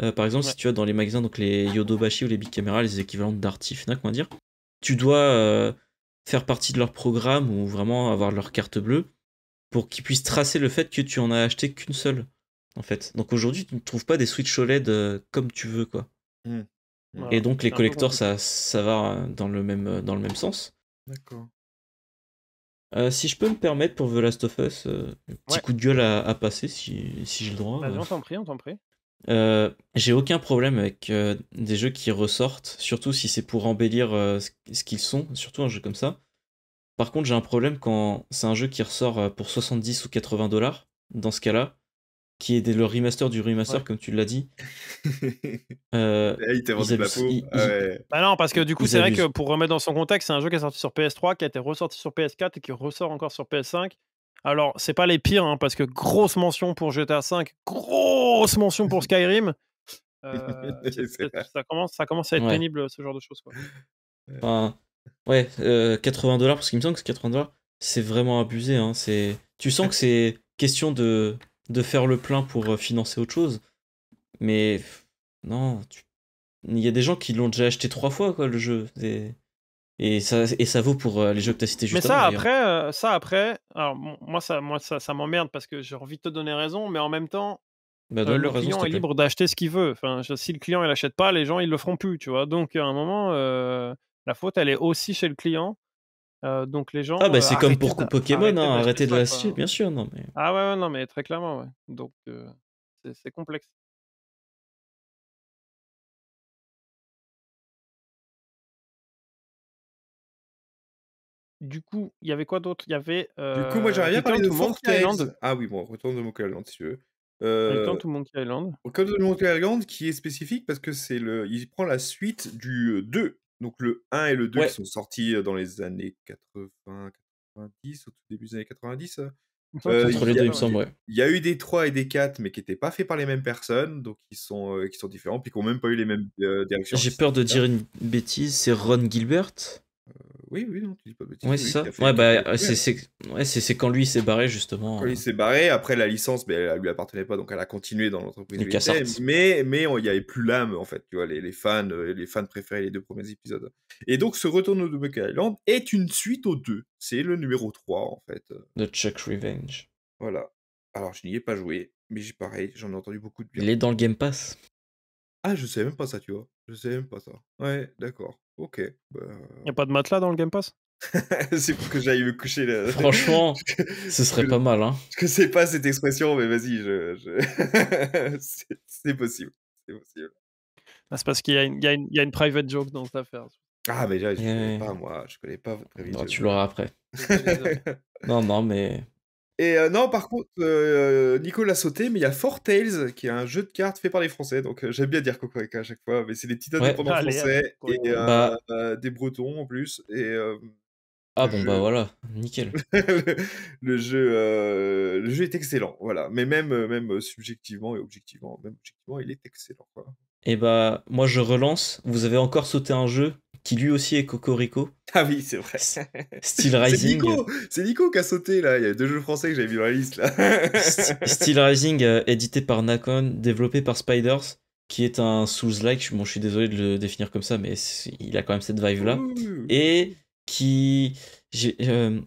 Euh, par exemple, si tu vas dans les magasins, donc les Yodobashi ou les bicaméras, les équivalents d'Arty, Fnac, dire, tu dois euh, faire partie de leur programme ou vraiment avoir leur carte bleue pour qu'ils puissent tracer le fait que tu en as acheté qu'une seule, en fait. Donc aujourd'hui, tu ne trouves pas des Switch OLED comme tu veux, quoi. Mmh. Mmh. Et donc les collectors, ça, ça va dans le même, dans le même sens. D'accord. Euh, si je peux me permettre pour The Last of Us, euh, un petit coup de gueule à, passer si, si j'ai le droit. Euh. On t'en prie, on t'en prie. j'ai aucun problème avec des jeux qui ressortent, surtout si c'est pour embellir ce qu'ils sont, surtout un jeu comme ça. Par contre, j'ai un problème quand c'est un jeu qui ressort pour 70 ou 80 dollars. Dans ce cas-là, qui est le remaster du remaster, comme tu l'as dit. euh, il la non, parce que du coup, c'est vrai que pour remettre dans son contexte, c'est un jeu qui est sorti sur PS3, qui a été ressorti sur PS4 et qui ressort encore sur PS5. Alors, c'est pas les pires, hein, parce que grosse mention pour GTA V, grosse mention pour Skyrim. Euh, ça, commence, ça commence à être pénible, euh, ce genre de choses. ouais, 80 euh, dollars, parce qu'il me semble que 80 dollars, c'est vraiment abusé. Hein, tu sens que c'est question de de faire le plein pour euh, financer autre chose. Mais non, il y a des gens qui l'ont déjà acheté trois fois quoi le jeu. Et, ça, vaut pour euh, les jeux que tu as cités juste mais ça après, euh, ça après, alors moi ça, moi ça, m'emmerde parce que j'ai envie de te donner raison, mais en même temps, bah, le client est libre d'acheter ce qu'il veut. Enfin, si le client il achète pas, les gens ils le feront plus, tu vois. Donc à un moment, la faute elle est aussi chez le client euh, donc les gens. Ah bah c'est euh, comme pour Pokémon, hein, arrêtez, de la suite, bien sûr. Non, mais... Ah ouais, non, mais très clairement, ouais. Donc euh, c'est complexe. Du coup, il y avait quoi d'autre Il y avait. du coup, moi j'aurais rien parlé de Monkey Island. Ah oui, bon, retourne de Monkey Island si tu veux. Return to Monkey Island. Return to Monkey Island qui est spécifique parce que c'est le, il prend la suite du 2 donc le 1 et le 2 sont sortis dans les années 80, 90, au tout début des années 90. il Il y a eu des 3 et des 4, mais qui n'étaient pas faits par les mêmes personnes, donc qui sont, qui sont différents, puis qui n'ont même pas eu les mêmes directions. J'ai peur de dire une bêtise, c'est Ron Gilbert oui, oui, non, tu dis pas Ouais, c'est ça. c'est quand lui s'est barré, justement. Quand il euh. s'est barré, après la licence, mais ben, elle lui appartenait pas, donc elle a continué dans l'entreprise. Mais mais il n'y avait plus l'âme, en fait. Tu vois, les, fans, euh, les fans préféraient les deux premiers épisodes. Et donc, ce retour de Monkey Island est une suite aux deux. C'est le numéro 3, en fait. The Chuck Revenge. Voilà. Alors, je n'y ai pas joué, mais j'ai pareil, j'en ai entendu beaucoup de bien. Il est dans le Game Pass. Ah, je sais même pas ça, tu vois. Je sais même pas ça. Ouais, d'accord. Ok. Bah... n'y a pas de matelas dans le Game Pass euh, c'est pour que j'aille me coucher Franchement, ce serait pas mal. Hein. Je sais pas cette expression, mais vas-y, je, c'est possible. C'est possible. Ah, c'est parce qu'il y, y, a une private joke dans cette affaire. Ah, mais déjà, je ne eh connais pas, moi. Je connais pas votre private joke. Tu l'auras après. Eh ben, non, non, mais et euh, non, par contre, euh, Nicolas l'a sauté, mais il y a Four Tales qui est un jeu de cartes fait par les Français. Donc euh, j'aime bien dire Cocorica à chaque fois, mais c'est des petits indépendants ah, français et bah des Bretons en plus. ah bon, bah voilà, nickel. le, jeu, le jeu est excellent, voilà. Mais même, même subjectivement et objectivement, même objectivement, il est excellent. Quoi et eh bah moi je relance, vous avez encore sauté un jeu qui lui aussi est Cocorico. Ah oui, c'est vrai. Steel Rising. C'est Nico, qui a sauté là, il y a deux jeux français que j'avais mis dans la liste là. Steel Rising, euh, édité par Nakon, développé par Spiders, qui est un Souls-like, bon je suis désolé de le définir comme ça, mais il a quand même cette vibe là. Et qui... Euh,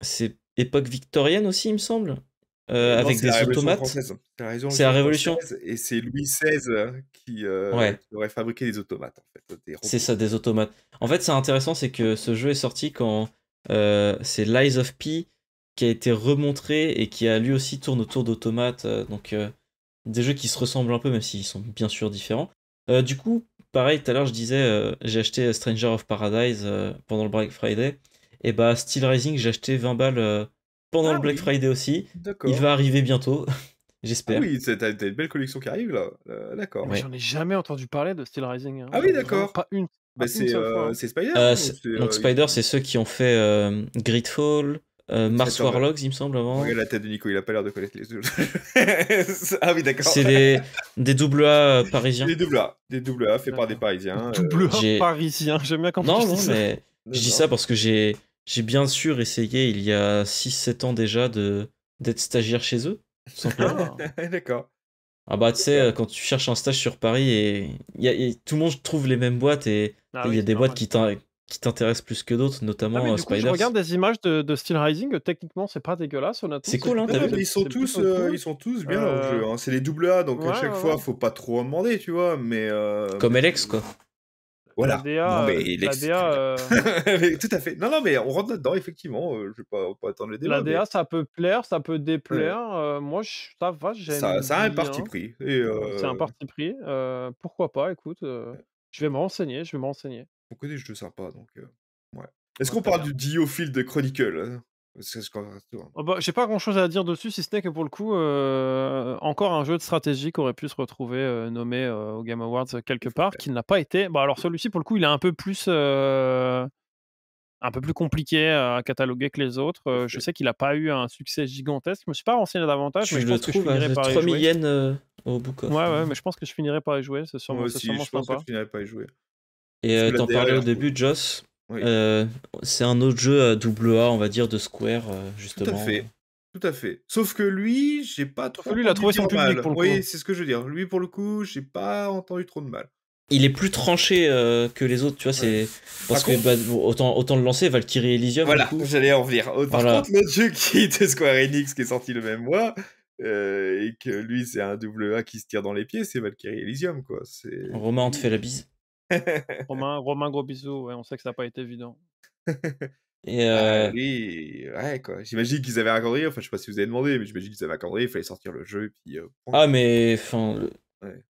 c'est époque victorienne aussi, il me semble. Euh, euh, avec des automates. C'est la Révolution. Et c'est Louis XVI euh, qui, aurait fabriqué des automates. En fait, c'est ça, des automates. En fait, c'est intéressant, c'est que ce jeu est sorti quand c'est Lies of P qui a été remontré et qui a lui aussi tourne autour d'automates. donc, des jeux qui se ressemblent un peu, même s'ils sont bien sûr différents. du coup, pareil, tout à l'heure, je disais, j'ai acheté Stranger of Paradise pendant le break Friday. Et bah, Steel Rising, j'ai acheté 20 balles pendant ah le Black Friday aussi. Il va arriver bientôt. J'espère. Ah oui, t'as une belle collection qui arrive là. Euh, d'accord. J'en ai jamais entendu parler de Steel Rising. Hein. Ah oui, d'accord. Pas une. Bah, euh, hein. c'est Spider. Euh, donc Spider, c'est ceux qui ont fait Gridfall, Mars Warlocks, il me semble avant. Regarde la tête de Nico, il a pas l'air de connaître les deux. ah oui, d'accord. C'est des, des double A parisiens. Des double A, des double A faits par des parisiens. Double A parisiens, j'aime bien quand tu dis ça. Non, non, mais je dis ça parce que j'ai j'ai bien sûr essayé il y a 6-7 ans déjà de d'être stagiaire chez eux. Ah, d'accord. Ah bah tu sais, euh, quand tu cherches un stage sur Paris et, y a, tout le monde trouve les mêmes boîtes et ah il y a des boîtes qui t'intéressent plus que d'autres, ah notamment Spiders. Euh, je regarde des images de, de Steel Rising, techniquement c'est pas dégueulasse, C'est cool, hein, ouais, mais ils sont tous, euh, ils sont tous bien jeu. Hein. C'est les double A, donc à chaque fois faut pas trop en demander, tu vois. Mais comme Alex quoi. Voilà. La tout à fait. Non, non, mais on rentre là-dedans, effectivement. Euh, je ne vais pas, attendre les débats. La DA, ça peut plaire, ça peut déplaire. Euh, moi, je, ça va, j'aime. Ça, a un parti pris. Euh, C'est un parti pris. pourquoi pas, écoute. je vais me renseigner, je vais me renseigner. On connaît des jeux sympas, donc. ouais. Est-ce qu'on parle du Diofield Chronicle hein Oh bah, j'ai pas grand chose à dire dessus, si ce n'est que pour le coup, euh, encore un jeu de stratégie qui aurait pu se retrouver euh, nommé euh, au Game Awards quelque part, qui n'a pas été. Bah, alors celui-ci, pour le coup, il est un peu plus. Un peu plus compliqué à cataloguer que les autres. je sais qu'il n'a pas eu un succès gigantesque. Je me suis pas renseigné davantage, mais je pense trouve, que je y jouer. au ouais, ouais, mais je pense que je finirai par y jouer. C'est sûrement, Moi je pense que je y jouer. Et t'en parlais au début, Joss, oui. Euh, c'est un autre jeu double A, on va dire, de Square, justement. Euh, Tout à fait. Tout à fait. Sauf que lui, j'ai pas trop. Lui, il a trouvé son public pour le coup. Oui, c'est ce que je veux dire. Lui, pour le coup, j'ai pas entendu trop de mal. Il est plus tranché euh, que les autres, tu vois. C'est parce que bah, autant autant le lancer Valkyrie Elysium. Voilà, j'allais en venir. Par contre, le jeu qui était Square Enix, qui est sorti le même mois, et que lui, c'est un double A qui se tire dans les pieds, c'est Valkyrie Elysium, quoi. Romain, on te fait la bise. Romain, Romain, gros bisous. on sait que ça n'a pas été évident. Et ah euh... oui, ouais, quoi. J'imagine qu'ils avaient accordé, enfin, je sais pas si vous avez demandé, mais j'imagine qu'ils avaient accordé, il fallait sortir le jeu, puis... ah, mais, enfin,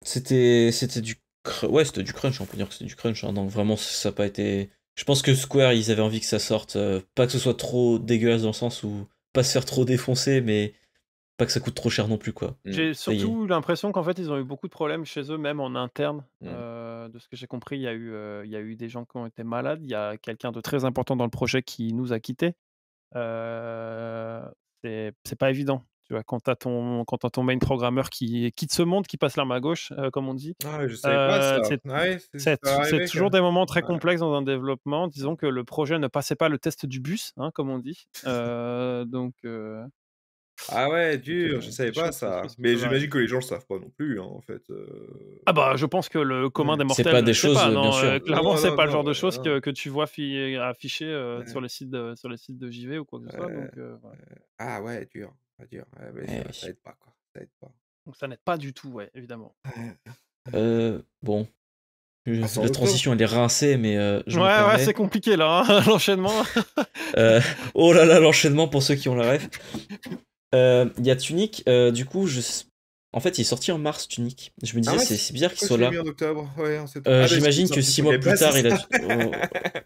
c'était, c'était du... Ouais, c'était du crunch, on peut dire que c'était du crunch, hein, donc vraiment, ça n'a pas été... Je pense que Square, ils avaient envie que ça sorte, pas que ce soit trop dégueulasse dans le sens où pas se faire trop défoncer, mais pas que ça coûte trop cher non plus, quoi. J'ai mmh. surtout l'impression qu'en fait, ils ont eu beaucoup de problèmes chez eux, même en interne. Mmh. Euh, de ce que j'ai compris, il y, a eu, euh, il y eu des gens qui ont été malades. Il y a quelqu'un de très important dans le projet qui nous a quittés. Euh, c'est pas évident. Tu vois, quand tu as, ton main programmeur qui quitte ce monde, qui passe l'arme à gauche, euh, comme on dit. c'est toujours des moments très complexes dans un développement. Disons que le projet ne passait pas le test du bus, hein, comme on dit. donc. Ah ouais, euh, dur, je je savais pas ça. Mais j'imagine que les gens le savent pas non plus, hein, en fait. Euh. Ah bah, je pense que le commun des mortels. C'est pas des choses, euh, non, bien sûr. clairement, c'est pas le genre de choses que, que, tu vois affichées sur, les sites de, sur les sites de JV ou quoi que ce soit. Donc, Ah ouais, dur, dur. ça, n'aide eh, pas, quoi. Ça pas. Donc ça n'aide pas du tout, ouais, évidemment. bon, ah, la transition elle est rincée, mais ouais, ouais, c'est compliqué là, hein, l'enchaînement. oh là là, l'enchaînement pour ceux qui ont la rêve. Euh, il y a Tunic, euh, du coup, en fait, il est sorti en mars, Tunic. Je me ah disais, c'est bizarre qu'il soit là. Euh, ah, bah, j'imagine que 6 mois plus tard, il a. Oh.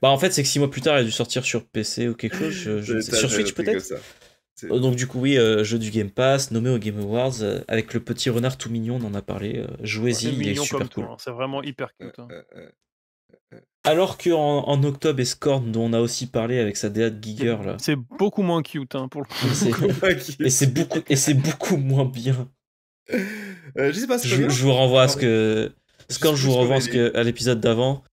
bah, en fait, c'est que 6 mois plus tard, il a dû sortir sur PC ou quelque chose. sur Switch, peut-être donc du coup oui, jeu du Game Pass, nommé au Game Awards, avec le petit renard tout mignon, on en a parlé. Jouez-y, il est super cool. Hein. c'est vraiment hyper cute. Hein. Alors que en, octobre et Scorn, dont on a aussi parlé avec sa DA de Giger là. C'est beaucoup moins cute hein, pour le coup. Et c'est beaucoup et c'est beaucoup moins bien. Euh, je vous renvoie à ce que Scorn, je vous renvoie que, à l'épisode d'avant,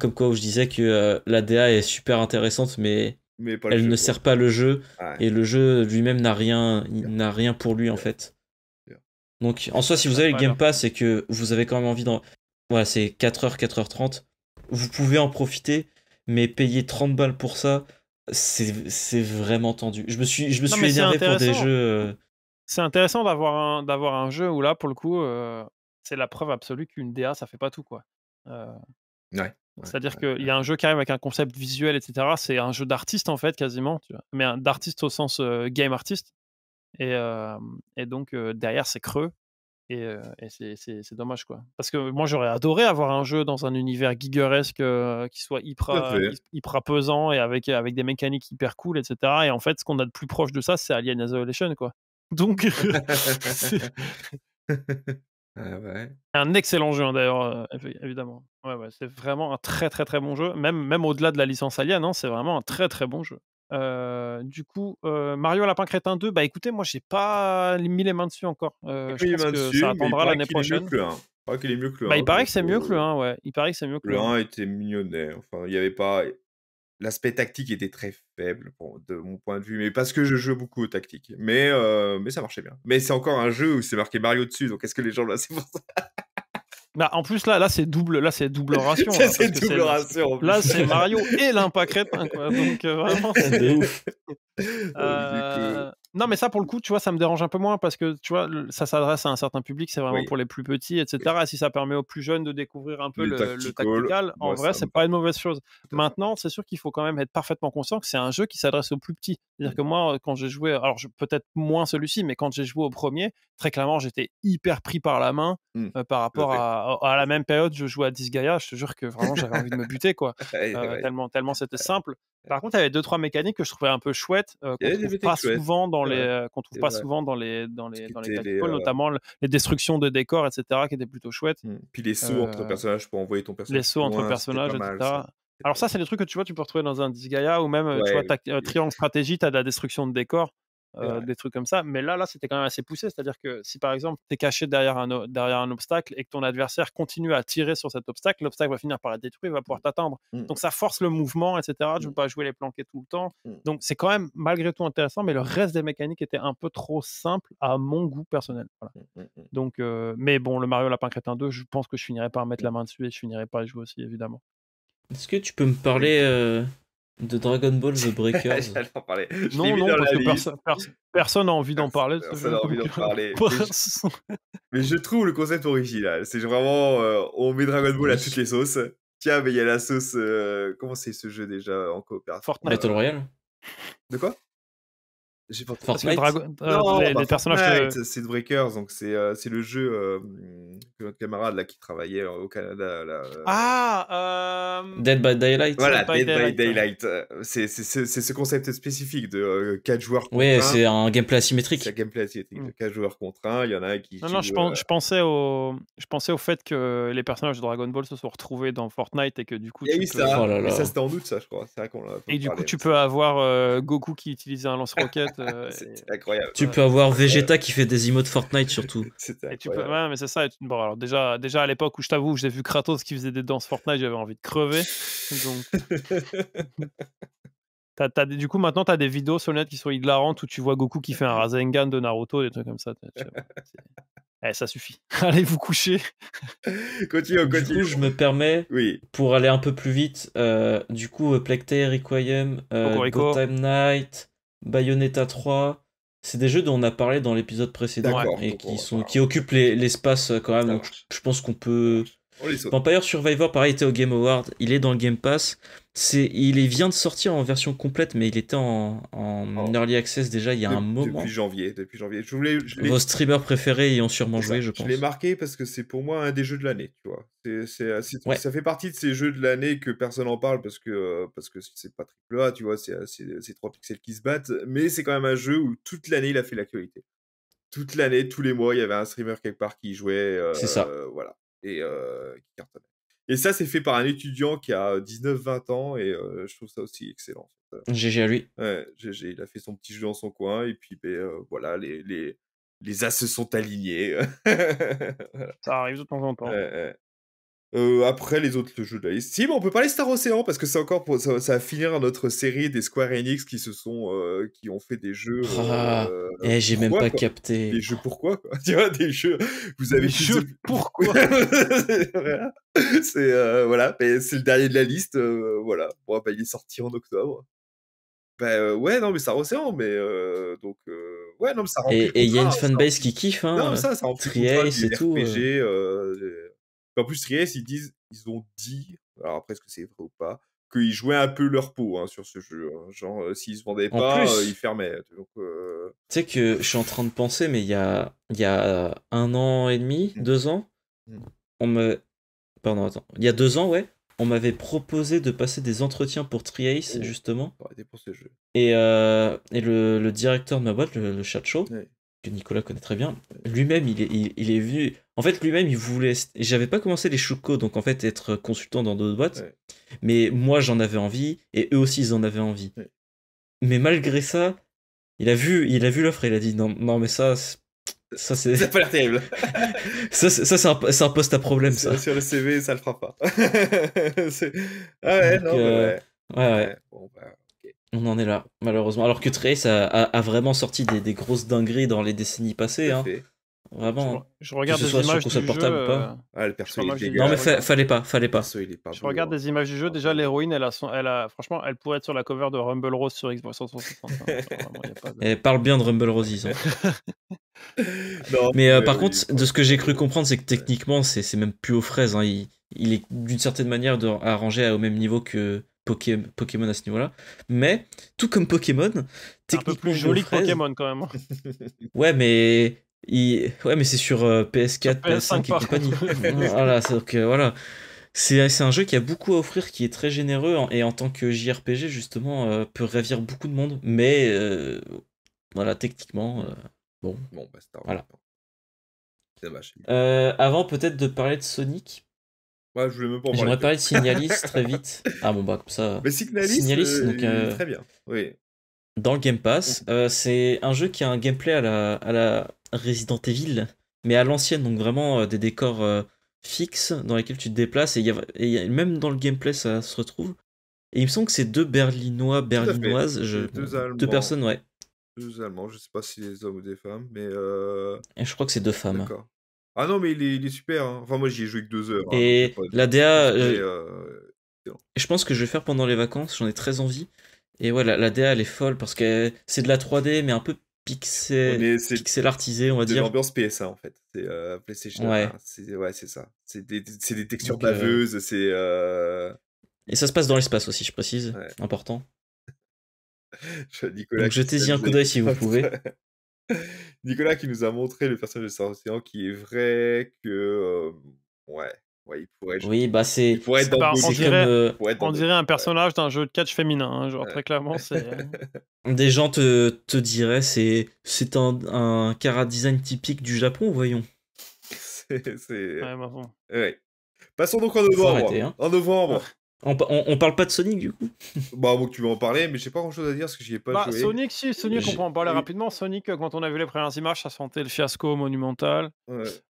comme quoi où je disais que euh, la DA est super intéressante, mais, elle ne sert pas le jeu et le jeu lui-même n'a rien, n'a rien pour lui en fait. Donc en soi, si vous ah, avez le Game Pass et que vous avez quand même envie d'en, voilà, c'est 4h, 4h30 vous pouvez en profiter, mais payer 30 balles pour ça, c'est vraiment tendu. Je me suis, je me suis énervé pour des jeux. Euh, c'est intéressant d'avoir un, un jeu où là, pour le coup, euh, c'est la preuve absolue qu'une DA, ça fait pas tout, quoi. Euh, ouais. C'est-à-dire qu'il y a un jeu qui arrive avec un concept visuel, etc. C'est un jeu d'artiste en fait, quasiment. Mais d'artiste au sens game artist. Et, donc derrière, c'est creux. Et, c'est dommage, quoi. Parce que moi, j'aurais adoré avoir un jeu dans un univers gigeresque qui soit hyper, hyper pesant et avec, avec des mécaniques hyper cool, etc. Et en fait, ce qu'on a de plus proche de ça, c'est Alien Isolation, quoi. Donc, ah un excellent jeu, hein, d'ailleurs, évidemment. c'est vraiment un très, très, très bon jeu. Même, même au-delà de la licence Alien, hein, c'est vraiment un très, très bon jeu du coup, Mario Lapin Crétin 2, bah écoutez, moi j'ai pas mis les mains dessus encore. je pense que ça attendra l'année prochaine. Il paraît qu'il est mieux que le bah, il paraît que c'est mieux que le 1, ouais. Il paraît que c'est mieux que le, le 1. était mignonnet. Enfin, il y avait pas. L'aspect tactique était très faible de mon point de vue, mais parce que je joue beaucoup aux tactiques. Mais, mais ça marchait bien. Mais c'est encore un jeu où c'est marqué Mario dessus, donc est-ce que les gens là, c'est pour ça bah, en plus, là, là c'est double, là, c'est double ration. Hein, là, c'est double ration. En Là, c'est Mario et l'impact crétin, hein, quoi. Donc, euh, vraiment, c'est ouf. Euh... Non, mais ça, pour le coup, tu vois, ça me dérange un peu moins parce que, tu vois, ça s'adresse à un certain public, c'est vraiment pour les plus petits, etc. si ça permet aux plus jeunes de découvrir un peu le, tactical, en vrai, vrai, c'est pas une mauvaise chose. Maintenant, c'est sûr qu'il faut quand même être parfaitement conscient que c'est un jeu qui s'adresse aux plus petits. C'est-à-dire que mmh. moi, quand j'ai joué, alors peut-être moins celui-ci, mais quand j'ai joué au premier, très clairement, j'étais hyper pris par la main mmh. euh, par rapport à, la même période, je jouais à Disgaea, je te jure que vraiment, j'avais envie de me buter, quoi. Euh, tellement tellement c'était simple. Par contre, il y avait deux trois mécaniques que je trouvais un peu chouettes euh, euh, qu'on trouve souvent dans les qu'on trouve pas souvent dans les dans les les euh, notamment les destructions de décors, etc. qui étaient plutôt chouettes. Mmh. Puis les sauts entre personnages pour envoyer ton personnage. Les sauts entre personnages, etc. Alors ça, c'est des trucs que tu vois, tu peux retrouver dans un Disgaea ou même tu vois, Triangle Stratégie, tu as de la destruction de décors. Euh, des trucs comme ça. Mais là, là, c'était quand même assez poussé. C'est-à-dire que si par exemple, tu es caché derrière un, derrière un obstacle et que ton adversaire continue à tirer sur cet obstacle, l'obstacle va finir par la détruire, il va pouvoir mmh. t'atteindre. Mmh. Donc ça force le mouvement, etc. Je ne veux pas jouer les planqués tout le temps. Mmh. Donc c'est quand même malgré tout intéressant, mais le reste des mécaniques était un peu trop simple à mon goût personnel. Donc, euh, mais bon, le Mario Lapin Crétin 2, je pense que je finirai par mettre la main dessus et je finirai par y jouer aussi, évidemment. Est-ce que tu peux me parler euh, de Dragon Ball The Breakers. non, non, parce que personne n'a envie d'en parler. Personne n'a envie d'en parler. Mais, je, trouve le concept original. C'est vraiment, euh, on met Dragon Ball à toutes les sauces. Tiens, mais il y a la sauce. Euh, comment c'est ce jeu déjà en coopération hein Battle Royale. De quoi j'ai pas Dragon... Euh, personnages c'est Breakers, donc c'est euh, le jeu euh, que notre camarade là qui travaillait au Canada. Là, Ah, Dead by Daylight. Voilà, Dead, by, Daylight. c'est C'est ce concept spécifique de 4 joueurs. Contre oui, c'est un gameplay asymétrique. C'est un gameplay asymétrique de 4 mm. joueurs contre 1. Il y en a qui. Non, non, je, pensais au, je pensais au fait que les personnages de Dragon Ball se sont retrouvés dans Fortnite et que du coup. Il y ça. Et oh ça, c'était en doute ça, je crois. et du coup, tu peux avoir Goku qui utilisait un lance-roquette. Euh, incroyable. Tu peux avoir Vegeta qui fait des emotes Fortnite surtout. mais c'est ça. alors déjà, déjà à l'époque où je t'avoue, j'ai vu Kratos qui faisait des danses Fortnite, j'avais envie de crever. du coup, maintenant, tu as des vidéos sur le net qui sont hilarantes où tu vois Goku qui fait un Rasengan de Naruto, des trucs comme ça. Eh, ça suffit. Allez vous coucher. Continue, Du je me permets, oui. pour aller un peu plus vite, euh, du coup, euh, Plecte, Requiem, Time Night, Bayonetta 3. C'est des jeux dont on a parlé dans l'épisode précédent et qui, occupent l'espace euh, quand même. je pense qu'on peut Vampire Survivor, pareil, était au Game Award. Il est dans le Game Pass. C'est, il est, vient de sortir en version complète, mais il était en, en oh. early access déjà il y a un moment. Depuis janvier, depuis janvier. Vos streamers préférés y ont sûrement joué, je pense. Je l'ai marqué parce que c'est pour moi un des jeux de l'année, tu vois. C'est, Ça fait partie de ces jeux de l'année que personne n'en parle parce que euh, parce que c'est pas triple A, tu vois. C'est, c'est, 3 pixels qui se battent, mais c'est quand même un jeu où toute l'année il a fait l'actualité. Toute l'année, tous les mois, il y avait un streamer quelque part qui jouait. c'est ça. Euh, voilà et euh, qui Et ça, c'est fait par un étudiant qui a 19-20 ans, et je trouve ça aussi excellent. GG à lui. Ouais, GG, il a fait son petit jeu dans son coin, et puis ben, voilà, les, les, as se sont alignés. Ça arrive de temps en temps. Euh, après les autres jeux de la liste. Si, mais on peut parler Star Ocean parce que c'est encore pour, ça, va finir notre série des Square Enix qui se sont euh, qui ont fait des jeux. et euh, ah, eh, j'ai même pas capté. Des jeux pourquoi Tu vois des jeux. Vous avez des jeux pourquoi C'est voilà, c'est le dernier de la liste. voilà, bon, bah, il est sorti en octobre. Bah, ouais, non, mais Star Ocean, mais donc ouais, non, mais ça Et il y a une hein, fanbase qui kiffe, hein. Non, ça, ça rend Trieste et tout. RPG, en plus, TriAce, ils disent, ils ont dit, alors après, est-ce que c'est vrai ou pas, qu'ils jouaient un peu leur peau hein, sur ce jeu. Hein. Genre, euh, s'ils se vendaient pas, euh, ils fermaient. Euh, tu sais que je suis en train de penser, mais il y a, y a un an et demi, mmh. deux ans, mmh. on me. Pardon, attends. Il y a deux ans, ouais, on m'avait proposé de passer des entretiens pour Triace, oh, justement. Pour Et, et le, directeur de ma boîte, le, chat show, Nicolas connaît très bien, lui-même, il est, il, est venu. En fait, lui-même, il voulait. J'avais pas commencé les Choco, donc en fait, être consultant dans d'autres boîtes. Mais moi, j'en avais envie, et eux aussi, ils en avaient envie. Mais malgré ça, il a vu, il a vu l'offre et il a dit non, non, mais ça, ça c'est. Ça pas l'air terrible. ça, ça c'est un, poste à problème, ça. Sur le CV, ça le fera pas. Ah ouais, non, euh, ouais. ouais. ouais. Bah, on en est là, malheureusement. Alors que Trace a, vraiment sorti des, grosses dingueries dans les décennies passées. Hein. Vraiment. Je, hein. regarde des images sur jeu, Ah, perso, il Non, mais euh, fallait pas, fallait pas. je regarde hein. des images du jeu. Déjà, l'héroïne, elle a, franchement, elle pourrait être sur la cover de Rumble Rose sur Xbox 360. Elle parle bien de Rumble Roses. mais euh, par contre, de ce que j'ai cru comprendre, c'est que techniquement, c'est même plus aux fraises. Il, est d'une certaine manière arrangé au même niveau que Pokémon à ce niveau-là. Mais tout comme Pokémon, un peu plus joli que Pokémon quand même. Hein. ouais, mais il... ouais, mais c'est sur PS4, euh, PS5, et compagnie. voilà, donc euh, voilà. C'est un jeu qui a beaucoup à offrir, qui est très généreux et en tant que JRPG justement euh, peut ravir beaucoup de monde, mais voilà techniquement bon. Bon, bah, c'est voilà. avant peut-être de parler de Sonic, je J'aimerais parler de Signalis très vite. Ah bon, bah comme ça. Euh, mais Signalis, euh, euh, très bien. Oui. Dans le Game Pass, c'est un jeu qui a un gameplay à la, à la Resident Evil, mais à l'ancienne, donc vraiment des décors fixes dans lesquels tu te déplaces, et, il y a, même dans le gameplay, ça se retrouve. Et il me semble que c'est deux Berlinois, Berlinoises, deux, personnes, ouais. Deux Allemands, je sais pas si des hommes ou des femmes, mais. Et je crois que c'est deux femmes. D'accord. Ah non, mais il est, super. Hein. Enfin, moi, j'y ai joué que deux heures. Hein, Et la DA, euh... euh je pense que je vais faire pendant les vacances. J'en ai très envie. Et ouais, la, DA, elle est folle parce que c'est de la 3D, mais un peu pixel, pixel artisé, on va de dire. l'ambiance PSA en fait. C'est euh, PlayStation. Ouais, c'est ça. C'est des, des, textures Donc, euh, C'est. Euh, Et ça se passe dans l'espace aussi, je précise. Important. je, Nicolas, Donc jetez-y un coup d'œil si vous pouvez. Nicolas qui nous a montré le personnage de Saint-Océan qui est vrai, que. ouais, ouais, il pourrait être. Oui, bah c'est. on dirait- On dirait un personnage d'un jeu de catch féminin, hein, genre très clairement, c'est. Euh, des gens te, te diraient, c'est c'est un, un cara design typique du Japon, voyons. C'est. Bah, ouais, Passons donc en novembre. Hein. En novembre, On, parle pas de Sonic du coup Bah bon, tu veux en parler, mais j'ai pas grand chose à dire parce que j'y ai pas bah, Sonic, si, Sonic, on peut en parler rapidement. Sonic, euh, quand on a vu les premières images, ça sentait le fiasco monumental.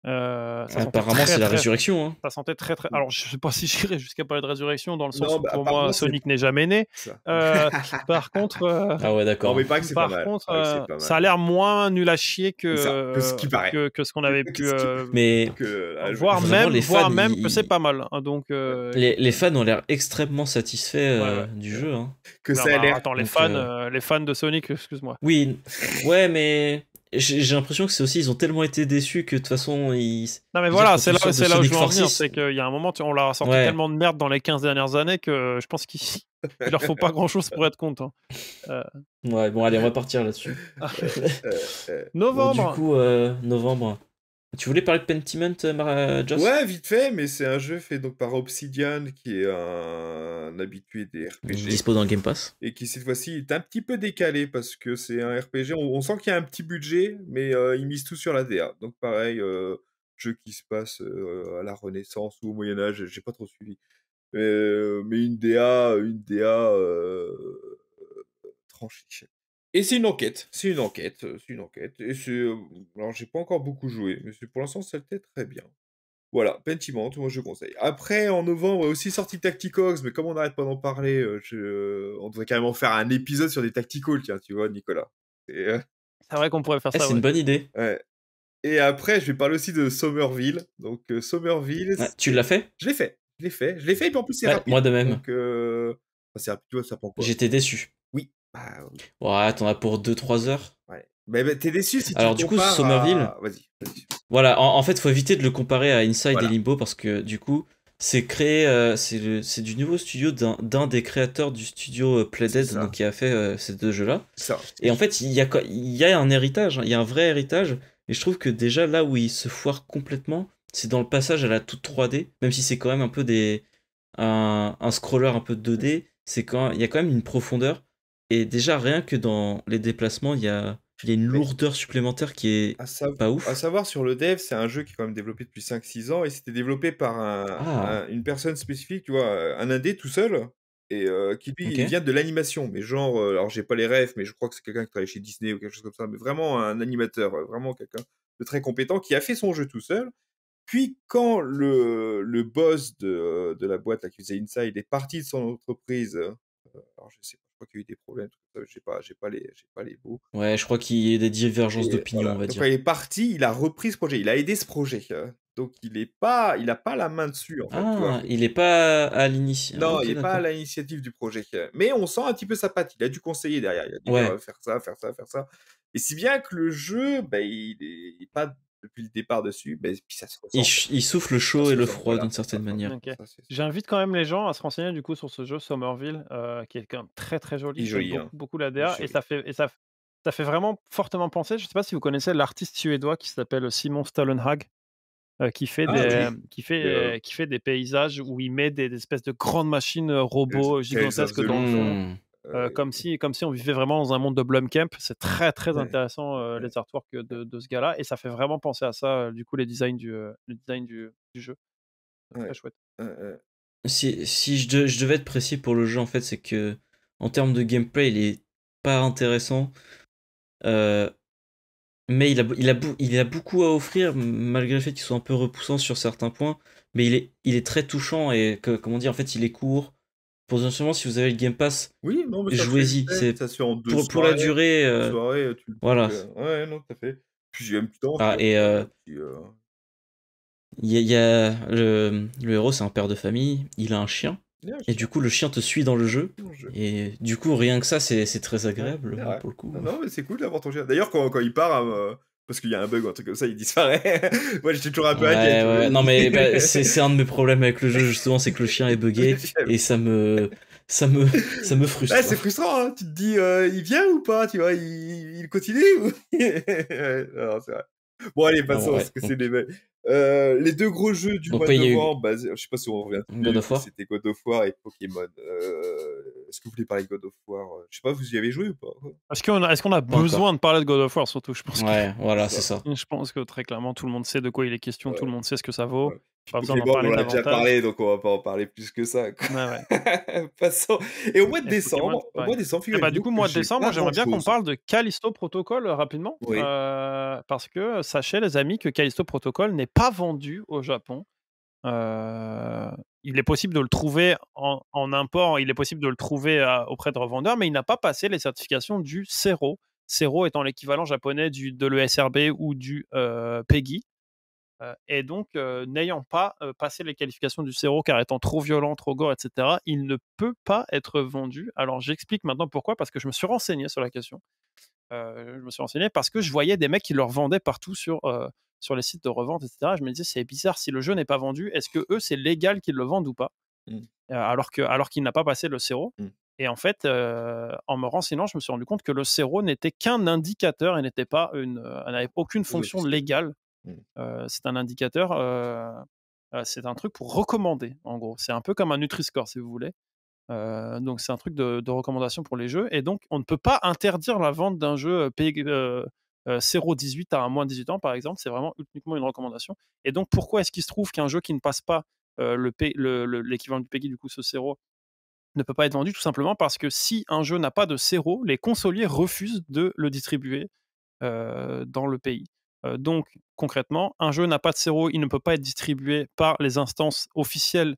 Euh, apparemment, c'est la résurrection. Hein. Ça sentait très très. Alors, je sais pas si j'irai jusqu'à parler de résurrection dans le sens où bah, pour moi, Sonic n'est jamais né. Euh, par contre. Ah ouais, d'accord. Par pas contre, ça a l'air moins nul à chier que, ce Que, ce qu'on avait pu. mais. Voir même, même que c'est pas mal. Hein, donc, les fans ont l'air extrêmement satisfait euh, du jeu. Hein. Que ça a l'air. les, fans, euh, euh, les fans de Sonic, excuse-moi. Oui, ouais, mais j'ai l'impression que c'est aussi ils ont tellement été déçus que de toute façon ils non mais voilà c'est là, là où je veux en venir c'est qu'il y a un moment on leur a sorti tellement de merde dans les 15 dernières années que je pense qu'ils leur faut pas grand chose pour être content hein. ouais bon allez on va partir là-dessus novembre du coup novembre tu voulais parler de Pentiment, euh, euh, Joss Ouais, vite fait, mais c'est un jeu fait donc par Obsidian, qui est un, habitué des RPG. Dispo dans Game Pass. Et qui, cette fois-ci, est un petit peu décalé, parce que c'est un RPG. On, sent qu'il y a un petit budget, mais euh, ils misent tout sur la DA. Donc, pareil, jeu qui se passe à la Renaissance ou au Moyen-Âge, j'ai pas trop suivi. mais une DA, une DA tranchée. Et c'est une enquête, c'est une enquête, euh, c'est une enquête. Et c'est. Euh, alors, j'ai pas encore beaucoup joué, mais pour l'instant, ça l'était très bien. Voilà, Pentiment, moi je conseille. Après, en novembre, aussi sorti Tacticox, mais comme on arrête pas d'en parler, euh, je... on devrait carrément faire un épisode sur des Tacticals, tiens, tu vois, Nicolas. C'est vrai qu'on pourrait faire eh, ça. C'est une bonne idée. Et après, je vais parler aussi de Somerville. Donc, Somerville. Ah, tu l'as fait Je l'ai fait. Je l'ai fait. Je l'ai fait, et puis en plus, c'est Moi de même. Donc, ça' c'est rapide, ça prend quoi J'étais déçu. Oui, bah, ouais, t'en as pour 2-3 heures. Ouais. Mais, t'es déçu si tu Alors, du coup, Somerville. Voilà, en, fait, faut éviter de le comparer à Inside et Limbo parce que du coup, c'est créé, euh, c'est du nouveau studio d'un des créateurs du studio euh, Playdead qui a fait euh, ces deux jeux-là. Et en fait, il y a, y a un héritage, hein, il y a un vrai héritage. Et je trouve que déjà là où il se foire complètement, c'est dans le passage à la toute 3D, même si c'est quand même un peu des. un, un scroller un peu 2D, mmh. c'est quand il y a quand même une profondeur et déjà, rien que dans les déplacements, il y a, une lourdeur supplémentaire qui est à pas ouf. À savoir, sur le dev, c'est un jeu qui est quand même développé depuis 5-6 ans et c'était développé par ah. une personne spécifique, tu vois, euh, un indé tout seul. Et euh, qui lui, vient de l'animation, mais genre, euh, alors j'ai pas les rêves, mais je crois que c'est quelqu'un qui travaille chez Disney ou quelque chose comme ça, mais vraiment un animateur, vraiment quelqu'un de très compétent qui a fait son jeu tout seul. Puis quand le, le boss de, la boîte la qui faisait Inside est parti de son entreprise, alors je sais pas, qu'il y a eu des problèmes. J'ai pas, j'ai pas les, j'ai pas les bouts. Ouais, je crois qu'il y a des divergences d'opinion, on va dire. il est parti, il a repris ce projet, il a aidé ce projet. Hein. Donc il est pas, il a pas la main dessus. ah, il n'est pas à l'initiative. Non, il est pas à ah, l'initiative du projet. Hein. Mais on sent un petit peu sa patte. Il a dû conseiller derrière. Il a dû faire ça, faire ça, faire ça. Et si bien que le jeu, ben, il n'est pas depuis le départ dessus, ben, puis ça se Il, souffle le chaud et le froid d'une certaine manière. J'invite quand même les gens à se renseigner du coup sur ce jeu Somerville, euh, qui est quand très très joli. joli beaucoup, hein. beaucoup la DA et ça fait et ça, ça fait vraiment fortement penser. Je sais pas si vous connaissez l'artiste suédois qui s'appelle Simon Stollenhag. Euh, qui fait, ah des, qui, fait, qui fait des paysages où il met des, espèces de grandes machines euh, robots gigantesques dans, euh, euh, comme, si, comme si on vivait vraiment dans un monde de Blumkamp. C'est très très intéressant euh, les artworks de, ce gars-là et ça fait vraiment penser à ça, du coup, les designs du, du, du, jeu. Très chouette. Si, si je, je, devais être précis pour le jeu, en fait, c'est que en termes de gameplay, il est pas intéressant. mais il a, il, a, il a beaucoup à offrir, malgré le fait qu'il soit un peu repoussant sur certains points. Mais il est, il est très touchant et que, comment dire, en fait, il est court potentiellement si vous avez le Game Pass, oui, jouez-y. Pour, pour, la durée. Euh, euh, tu voilà. Euh, ouais, non, tout fait. Puis j'ai même plus temps. Ah, et. Euh... Il y a, le, le, héros, c'est un père de famille, il a un chien. et du coup, le chien te suit dans le jeu. Et du coup, rien que ça, c'est très agréable pour le coup. Non, mais c'est cool d'avoir ton chien. D'ailleurs, quand, quand, il part, parce qu'il y a un bug ou un truc comme ça, il disparaît. Moi, j'étais toujours un peu inquiet. Non, mais bah, c'est un de mes problèmes avec le jeu, justement, c'est que le chien est buggé et ça me. Ça me, ça me frustre. Ouais, c'est frustrant, hein. tu te dis, euh, il vient ou pas Tu vois, il, il continue ou... Non, c'est vrai. Bon, allez, passons, parce que c'est les euh, les deux gros jeux du mois de novembre, bah, je sais pas si on revient. C'était God of War et Pokémon. Euh, est-ce que vous voulez parler de God of War euh, Je sais pas, vous y avez joué ou pas Est-ce qu'on a, besoin de parler de God of War surtout Je pense. que... voilà, c'est ça. Je pense que très clairement, tout le monde sait de quoi il est question, tout le monde sait ce que ça vaut. on en a déjà parlé, donc on va pas en parler plus que ça. Passons. Et au mois de décembre, au mois de décembre, eh bah, du coup, mois de décembre, j'aimerais bien qu'on parle de Callisto Protocol euh, rapidement, euh, parce que sachez les amis que Callisto Protocol n'est pas vendu au Japon. Euh, il est possible de le trouver en, import, il est possible de le trouver euh, auprès de revendeurs, mais il n'a pas passé les certifications du CERO. CERO étant l'équivalent japonais du, de l'ESRB ou du euh, PEGI. Euh, et donc, euh, n'ayant pas passé les qualifications du CERO, car étant trop violent, trop gore, etc., il ne peut pas être vendu. Alors, j'explique maintenant pourquoi, parce que je me suis renseigné sur la question. je me suis renseigné parce que je voyais des mecs qui leur vendaient partout sur sur les sites de revente, etc. Je me disais, c'est bizarre, si le jeu n'est pas vendu, est-ce que eux, c'est légal qu'ils le vendent ou pas mmh. euh, Alors qu'il alors qu'il n'a pas passé le cero mmh. Et en fait, euh, en me renseignant, je me suis rendu compte que le séro n'était qu'un indicateur et n'était pas une, euh, n'avait aucune fonction légale. Mmh. c'est un indicateur, c'est un truc pour recommander, en gros. C'est un peu comme un Nutri-Score, si vous voulez. donc c'est un truc de, recommandation pour les jeux. Et donc on ne peut pas interdire la vente d'un jeu 0,18 à moins de 18 ans, par exemple, c'est vraiment uniquement une recommandation. Et donc, pourquoi est-ce qu'il se trouve qu'un jeu qui ne passe pas l'équivalent du PEGI, du coup, ce 0, ne peut pas être vendu Tout simplement parce que si un jeu n'a pas de 0, les consoliers refusent de le distribuer dans le pays. donc, concrètement, un jeu n'a pas de 0, il ne peut pas être distribué par les instances officielles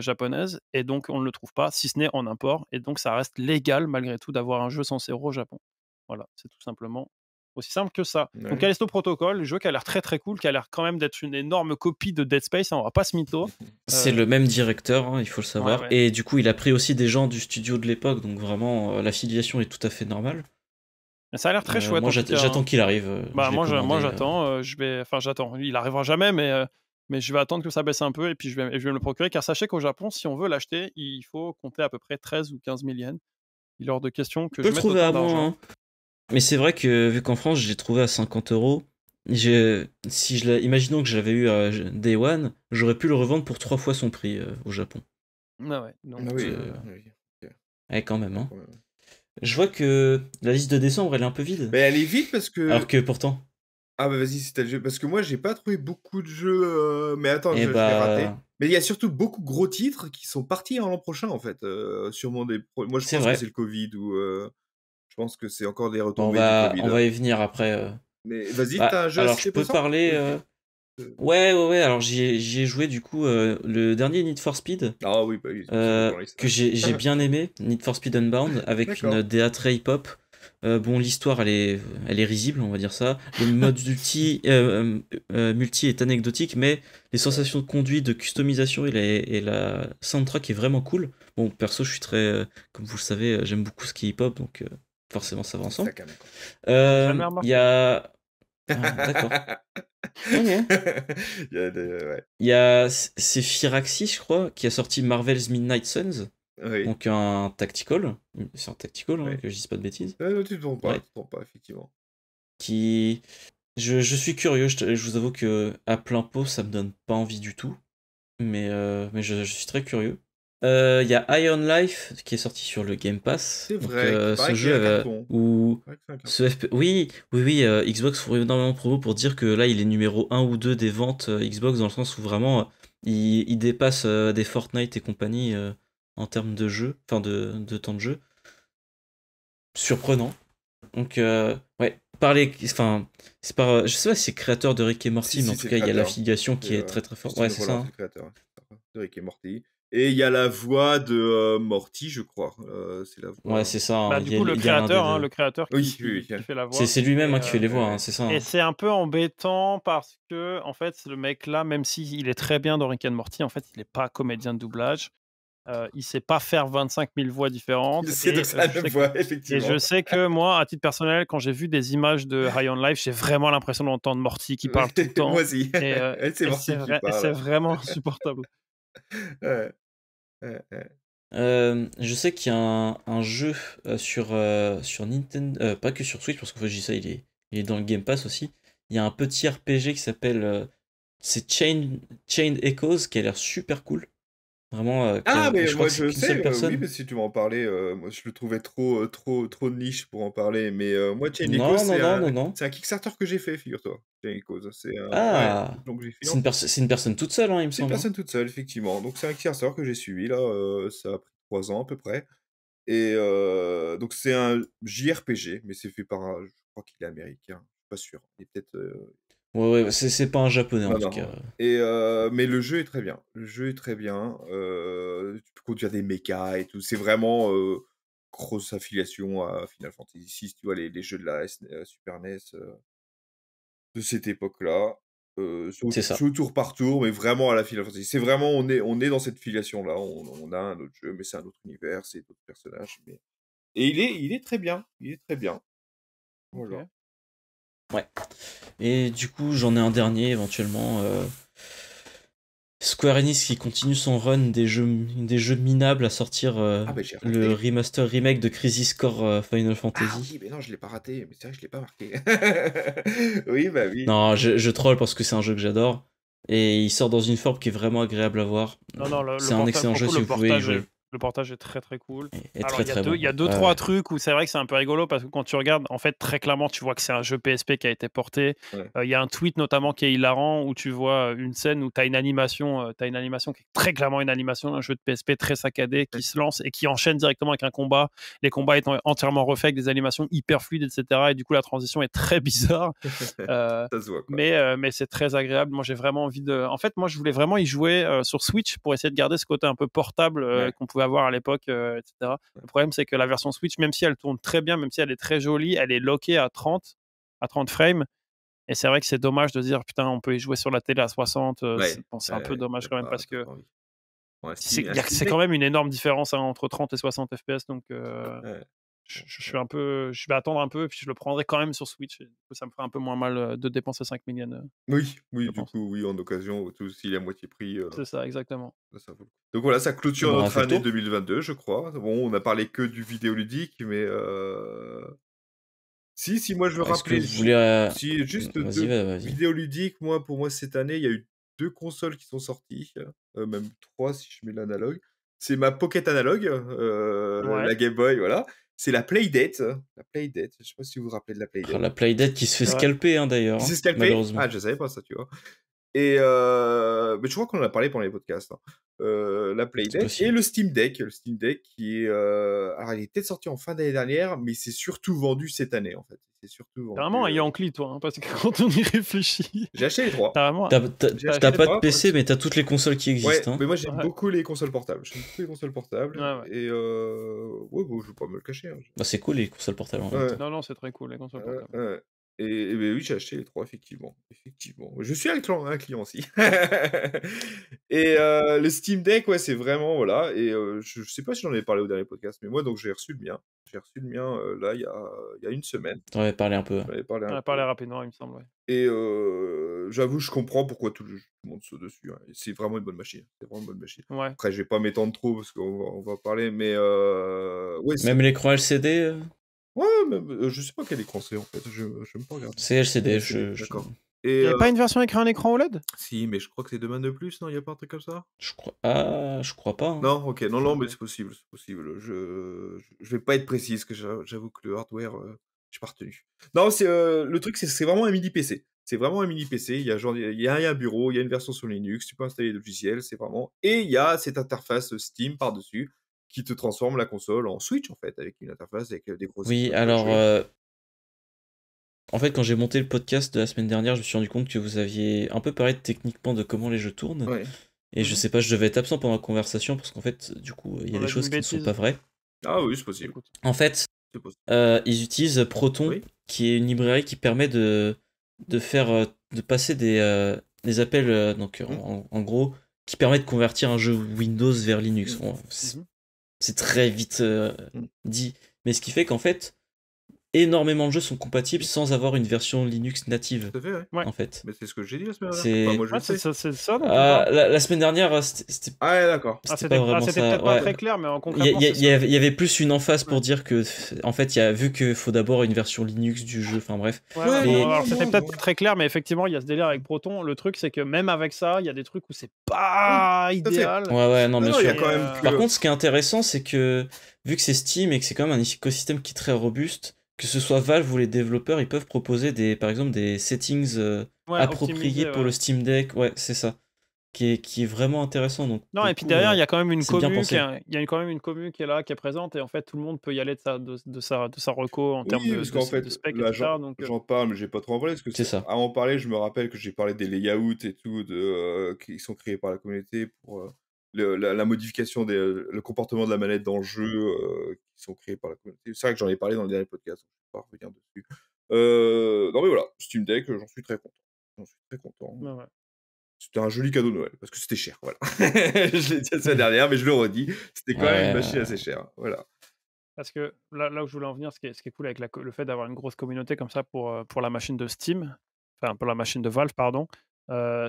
japonaises et donc on ne le trouve pas si ce n'est en import et donc ça reste légal malgré tout d'avoir un jeu sans 0 au Japon. Voilà, c'est tout simplement aussi simple que ça. Bah donc Callisto Protocol, le jeu qui a l'air très très cool, qui a l'air quand même d'être une énorme copie de Dead Space, hein, on va pas se mytho. C'est euh, le même directeur, hein, il faut le savoir. Et du coup, il a pris aussi des gens du studio de l'époque, donc vraiment, la euh, l'affiliation est tout à fait normale. Ça a l'air très euh, chouette. Moi, j'attends hein. qu'il arrive. Bah, moi, j'attends. je vais, enfin, j'attends. Il arrivera jamais, mais mais je vais attendre que ça baisse un peu et puis je vais, me le procurer. Car sachez qu'au Japon, si on veut l'acheter, il faut compter à peu près 13 ou 15 000 Il est hors de question que je trouver avant. Mais c'est vrai que vu qu'en France, j'ai trouvé à 50 euros, imaginons si je imaginons que j'avais eu à Day One, j'aurais pu le revendre pour trois fois son prix euh, au Japon. Ah ouais, non. Ah oui, euh, quand même. Hein. Je vois que la liste de décembre, elle est un peu vide. Mais bah, elle est vide parce que. Alors que pourtant. Ah bah vas-y, c'est le jeu. Parce que moi, j'ai pas trouvé beaucoup de jeux. Euh, mais attends, eh je, vais bah, rater. Mais il y a surtout beaucoup de gros titres qui sont partis en hein, l'an prochain, en fait. sûrement des. Moi, je pense vrai. que c'est le Covid ou. Je pense que c'est encore des retombées. On va, on va y venir après. Euh. Mais vas-y, bah, t'as un jeu Alors, je peux parler. Euh, ouais, ouais, ouais. Alors, j'ai, ai joué du coup euh, le dernier Need for Speed. Ah oui, bah que j'ai bien aimé, Need for Speed Unbound, avec une DA très hip-hop. bon, l'histoire, elle est, elle est risible, on va dire ça. Le mode multi, multi est anecdotique, mais les sensations de conduite, de customisation et la, et la soundtrack est vraiment cool. Bon, perso, je suis très. comme vous le savez, j'aime beaucoup ce qui est hip-hop, donc forcément ça va ensemble. Euh, il y a. Ah, d'accord. Il y a, c'est Firaxis, je crois, qui a sorti Marvel's Midnight Suns. Donc un tactical, c'est un tactical, hein, oui. que je dise pas de bêtises. non, tu ne pas, pas, effectivement. Qui, je, je suis curieux, je, vous avoue que à plein pot, ça me donne pas envie du tout, mais euh, mais je, suis très curieux. Euh, il y a Iron Life qui est sorti sur le Game Pass. C'est vrai. Euh, ce jeu euh, ce oui, oui, oui, euh, Xbox fournit énormément de propos pour dire que là il est numéro 1 ou 2 des ventes Xbox dans le sens où vraiment il, dépasse des Fortnite et compagnie en termes de jeu, enfin de, de, temps de jeu. Surprenant. Donc ouais, parler, enfin c'est par, je sais pas si c'est créateur de Rick et Morty, mais en tout cas il y a l'affiliation qui est très très forte. Ouais, c'est ça. Hein. Hein. De Rick et Morty. Et il y a la voix de euh, Morty, je crois. Euh, c'est la voix. Ouais, c'est ça. Bah, hein, du coup, le, créateur, hein, le créateur, qui, fait la voix. C'est lui-même hein, qui fait les euh, voix, c'est ça. Et c'est un peu embêtant parce que, en fait, le mec-là, même s'il est très bien dans Rick and Morty, en fait, il n'est pas comédien de doublage. Euh, il sait pas faire 25 000 voix différentes. C'est de ça la voix, effectivement. Et je sais que moi, à titre personnel, quand j'ai vu des images de High on Life, j'ai vraiment l'impression d'entendre Morty qui parle tout le temps. moi aussi. c'est vraiment insupportable. ouais. Euh, je sais qu'il y a un, jeu euh, sur, euh, sur Nintendo, pas que sur Switch, parce que ça, il est, il est dans le Game Pass aussi. Il y a un petit RPG qui s'appelle c'est Chain, Chain Echoes qui a l'air super cool. Vraiment, euh, ah, mais je moi je sais, euh, mais si tu m'en parlais, euh, moi, je le trouvais trop, trop, trop niche pour en parler. Mais moi, Chain c'est un, c'est un Kickstarter que j'ai fait, figure-toi. c'est ah, c'est une, une, personne toute seule, hein, il me semble. C'est une hein. personne toute seule, effectivement. Donc c'est un Kickstarter que j'ai suivi, là, ça a pris trois ans à peu près. Et donc c'est un JRPG, mais c'est fait par je crois qu'il est américain, pas sûr. Il est peut-être Ouais, c'est pas un japonais en ah tout cas. Et, euh, mais le jeu est très bien. Le jeu est très bien. Euh, tu peux conduire des mechas et tout. C'est vraiment euh, grosse affiliation à Final Fantasy VI, tu vois, les, les jeux de la euh, Super NES de cette époque-là. c'est ça. tour par tour, mais vraiment à la Final Fantasy. C'est vraiment, on est, on est dans cette filiation-là. On, a un autre jeu, mais c'est un autre univers, c'est d'autres personnages. Mais... Et il est, il est très bien. Il est très bien. Voilà. Ouais. Et du coup, j'en ai un dernier éventuellement. Euh, Square Enix qui continue son run des jeux, des jeux minables à sortir euh, ah bah, le remaster remake de Crisis Core euh, Final Fantasy. Ah oui, mais non, je l'ai pas raté, mais c'est vrai je l'ai pas marqué. oui, bah oui. Non, je, troll parce que c'est un jeu que j'adore et il sort dans une forme qui est vraiment agréable à voir. Non, c'est un excellent jeu si vous pouvez y jouer. Le portage est très très cool. il y a deux, trois trucs où c'est vrai que c'est un peu rigolo parce que quand tu regardes, en fait, très clairement, tu vois que c'est un jeu PSP qui a été porté. Euh, il y a un tweet notamment qui est hilarant où tu vois euh, une scène où tu as une animation, euh, as une animation qui est très clairement une animation d'un jeu de PSP très saccadé qui se lance et qui enchaîne directement avec un combat. Les combats étant entièrement refaits avec des animations hyper fluides, etc. Et du coup, la transition est très bizarre. Ça se voit, mais mais c'est très agréable. Moi, j'ai vraiment envie de. En fait, moi, je voulais vraiment y jouer sur Switch pour essayer de garder ce côté un peu portable qu'on pouvait avoir à l'époque, euh, etc. Le problème, c'est que la version Switch, même si elle tourne très bien, même si elle est très jolie, elle est lockée à 30, à 30 frames. Et c'est vrai que c'est dommage de dire, putain, on peut y jouer sur la télé à 60. Euh, c'est un peu dommage quand même parce que c'est quand même une énorme différence hein, entre 30 et 60 FPS. Donc, euh, je, suis un peu, je vais attendre un peu, puis je le prendrai quand même sur Switch. Ça me ferait un peu moins mal de dépenser 5 millions. oui, oui, du coup, oui, en occasion, tout s'il est à moitié prix. c'est ça, exactement. Donc voilà, ça clôture notre année 2022, je crois. Bon, on a parlé que du vidéoludique, mais. Si, si, moi je veux rappeler. si, juste mmh, vidéoludique moi, pour moi, cette année, il y a eu deux consoles qui sont sorties, même trois si je mets l'analogue. C'est ma Pocket Analogue, la Game Boy, voilà c'est la playdate. Hein. La playdate, je sais pas si vous vous rappelez de la oh, playdate. la playdate qui se fait scalper, hein, d'ailleurs. Qui se fait hein, scalper Ah, je savais pas ça, tu vois. Et euh, mais je crois qu'on en a parlé pendant les podcasts. Hein. Euh, la Playdeck et le Steam Deck. Le Steam Deck qui est. Euh, alors, il est peut-être sorti en fin d'année dernière, mais c'est surtout vendu cette année, en fait. C'est surtout. il vraiment un Yankee, toi, hein, parce que quand on y réfléchit. J'ai acheté les trois. T'as pas de PC, mais t'as toutes les consoles qui existent. Hein. Mais moi, j'aime beaucoup les consoles portables. J'aime beaucoup les consoles portables. Et. Euh, ouais, je veux pas me le cacher. Bah, c'est cool, les consoles portables. En fait. Non, non, c'est très cool, les consoles portables. Et, ben oui, j'ai acheté les trois, effectivement. effectivement. Je suis un client, un client aussi. et euh, le Steam Deck, quoi, c'est vraiment, voilà. Et euh, je, ne sais pas si j'en avais parlé au dernier podcast, mais moi, donc, j'ai reçu le mien. J'ai reçu le mien, euh, là, il y a, y a, une semaine. On avais parlé un peu. On en parlé, parlé rapidement, il me semble, Et j'avoue, je comprends pourquoi tout le monde saute dessus. Hein. C'est vraiment une bonne machine. C'est vraiment une bonne machine. Après, je vais pas m'étendre trop, parce qu'on va, parler, mais... oui. Même l'écran LCD Ouais, mais euh, je sais pas quel écran c'est en fait. Je me pas regarder. C'est LCD, D'accord. Il n'y a euh, pas une version avec un écran OLED Si, mais je crois que c'est demain de plus, non Il n'y a pas un truc comme ça Je crois. Ah, je crois pas. Hein. Non, ok, non, non, mais c'est possible, c'est possible. Je, je- vais pas être précis, parce que j'avoue que le hardware, ne euh, suis pas retenu. Non, c'est le truc, c'est c'est vraiment un mini PC. C'est vraiment un mini PC. Il y a il y a, un bureau, il y a une version sur Linux, tu peux installer des logiciels, c'est vraiment. Et il y a cette interface Steam par-dessus qui te transforme la console en Switch, en fait, avec une interface, avec des grosses. Oui, alors. En fait, quand j'ai monté le podcast de la semaine dernière, je me suis rendu compte que vous aviez un peu parlé techniquement de comment les jeux tournent. Et je mmh sais pas, je devais être absent pendant la conversation parce qu'en fait, du coup, il y a des choses qui ne sont pas vraies. Ah oui, c'est possible. En fait, ils utilisent Proton, qui est une librairie qui permet de, de faire de passer des, des appels, donc mmh. en, gros, qui permet de convertir un jeu Windows vers Linux. Mmh. C'est très vite euh, mm. dit. Mais ce qui fait qu'en fait, énormément de jeux sont compatibles sans avoir une version Linux native. En fait. c'est ce que j'ai dit la semaine dernière. Ah, ça, ah, la, semaine dernière, c'était. Ah, d'accord. Ah, c'était pas très clair, mais en Il y, avait plus une emphase pour dire que, en fait, vu qu'il faut d'abord une version Linux du jeu. Enfin, bref. c'était peut-être très clair, mais effectivement, il y a ce délire avec Proton. Le truc, c'est que même avec ça, il y a des trucs où c'est pas idéal. Ouais, ouais, non, bien euh, Par contre, ce qui est intéressant, c'est que vu que c'est Steam et que c'est quand même un écosystème qui est très robuste, que ce soit Valve ou les développeurs, ils peuvent proposer des, par exemple des settings euh, appropriés pour le Steam Deck. Ouais, c'est ça. Qui est, qui est vraiment intéressant. Donc, non, et puis euh, derrière, il y a quand même une commune qui est, il y a quand même une commune qui est là, qui est présente, et en fait, tout le monde peut y aller de sa, de, sa, de sa reco en termes de, de, fait, spec, J'en, euh, j'en parle, mais j'ai pas trop envie. que c'est ça. à en parler, je me rappelle que j'ai parlé des layouts et tout, de, qui sont créés par la communauté pour la, modification des, le comportement de la manette dans le jeu, sont créés par la communauté. C'est vrai que j'en ai parlé dans le dernier podcast, je ne revenir dessus. Euh, non mais voilà, Steam Deck, euh, j'en suis très content. J'en suis très content. C'était un joli cadeau de Noël, parce que c'était cher, voilà. je l'ai dit la dernière, mais je le redis, c'était quand même une machine assez chère, voilà. Parce que là, où je voulais en venir, ce qui est, cool avec le fait d'avoir une grosse communauté comme ça euh, pour la machine de Steam, enfin pour la machine de Valve, pardon,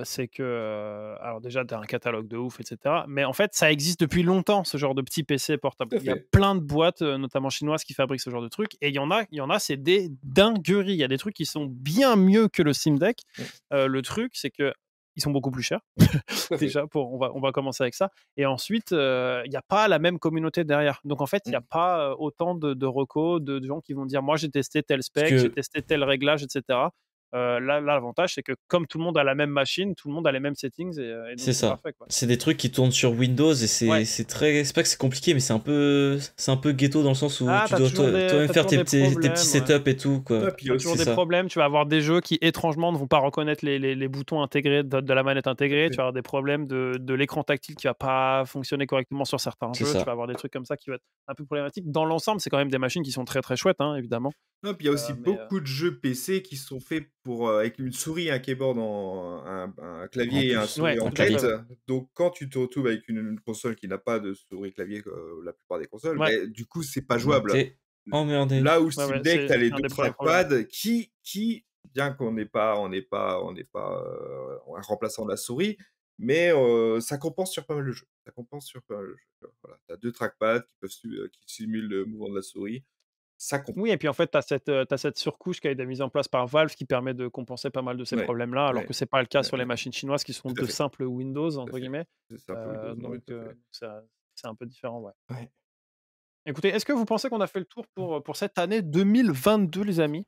c'est que, alors déjà, tu as un catalogue de ouf, etc. Mais en fait, ça existe depuis longtemps, ce genre de petits PC portable. Il y a plein de boîtes, notamment chinoises, qui fabriquent ce genre de trucs. Et il y en a, il y en a c'est des dingueries. Il y a des trucs qui sont bien mieux que le simdeck mmh. le truc, c'est que ils sont beaucoup plus chers. Déjà, pour, on, va, commencer avec ça. Et ensuite, il n'y a pas la même communauté derrière. Donc, en fait, il n'y a mmh. pas autant de, de recos, de, gens qui vont dire Moi, j'ai testé tel spec, j'ai testé tel réglage, etc l'avantage, c'est que comme tout le monde a la même machine, tout le monde a les mêmes settings. Et, c'est ça. C'est des trucs qui tournent sur Windows et c'est très. pas que c'est compliqué, mais c'est un peu c'est un peu ghetto dans le sens où ah, tu dois toi-même faire tes, petits setups et tout. Quoi. tu as des problèmes. Tu vas avoir des jeux qui étrangement ne vont pas reconnaître les, les, boutons intégrés de, la manette intégrée. Tu vas avoir des problèmes de, de l'écran tactile qui va pas fonctionner correctement sur certains jeux. Tu vas avoir des trucs comme ça qui vont être un peu problématiques. Dans l'ensemble, c'est quand même des machines qui sont très très chouettes, hein, évidemment. Non, puis il y a aussi beaucoup de jeux PC qui sont faits pour, euh, avec une souris, un keyboard, un, un clavier et un souris en clavier. Euh, donc quand tu te retrouves avec une, console qui n'a pas de souris clavier, euh, la plupart des consoles, bah, du coup c'est pas jouable. Là où Steam Deck, t'as les deux trackpads qui, qui, bien qu'on n'est pas, on n'est pas, on n'est pas un remplaçant de la souris, mais ça compense sur pas mal de jeux Ça compense sur pas mal de jeux t'as deux trackpads qui peuvent qui simulent le mouvement de la souris. Oui, et puis en fait, tu as cette, cette surcouche qui a été mise en place par Valve qui permet de compenser pas mal de ces problèmes-là, alors que c'est pas le cas sur les machines chinoises qui sont de simples Windows, entre guillemets. C'est un peu différent, ouais. Écoutez, est-ce que vous pensez qu'on a fait le tour pour, pour cette année 2022, les amis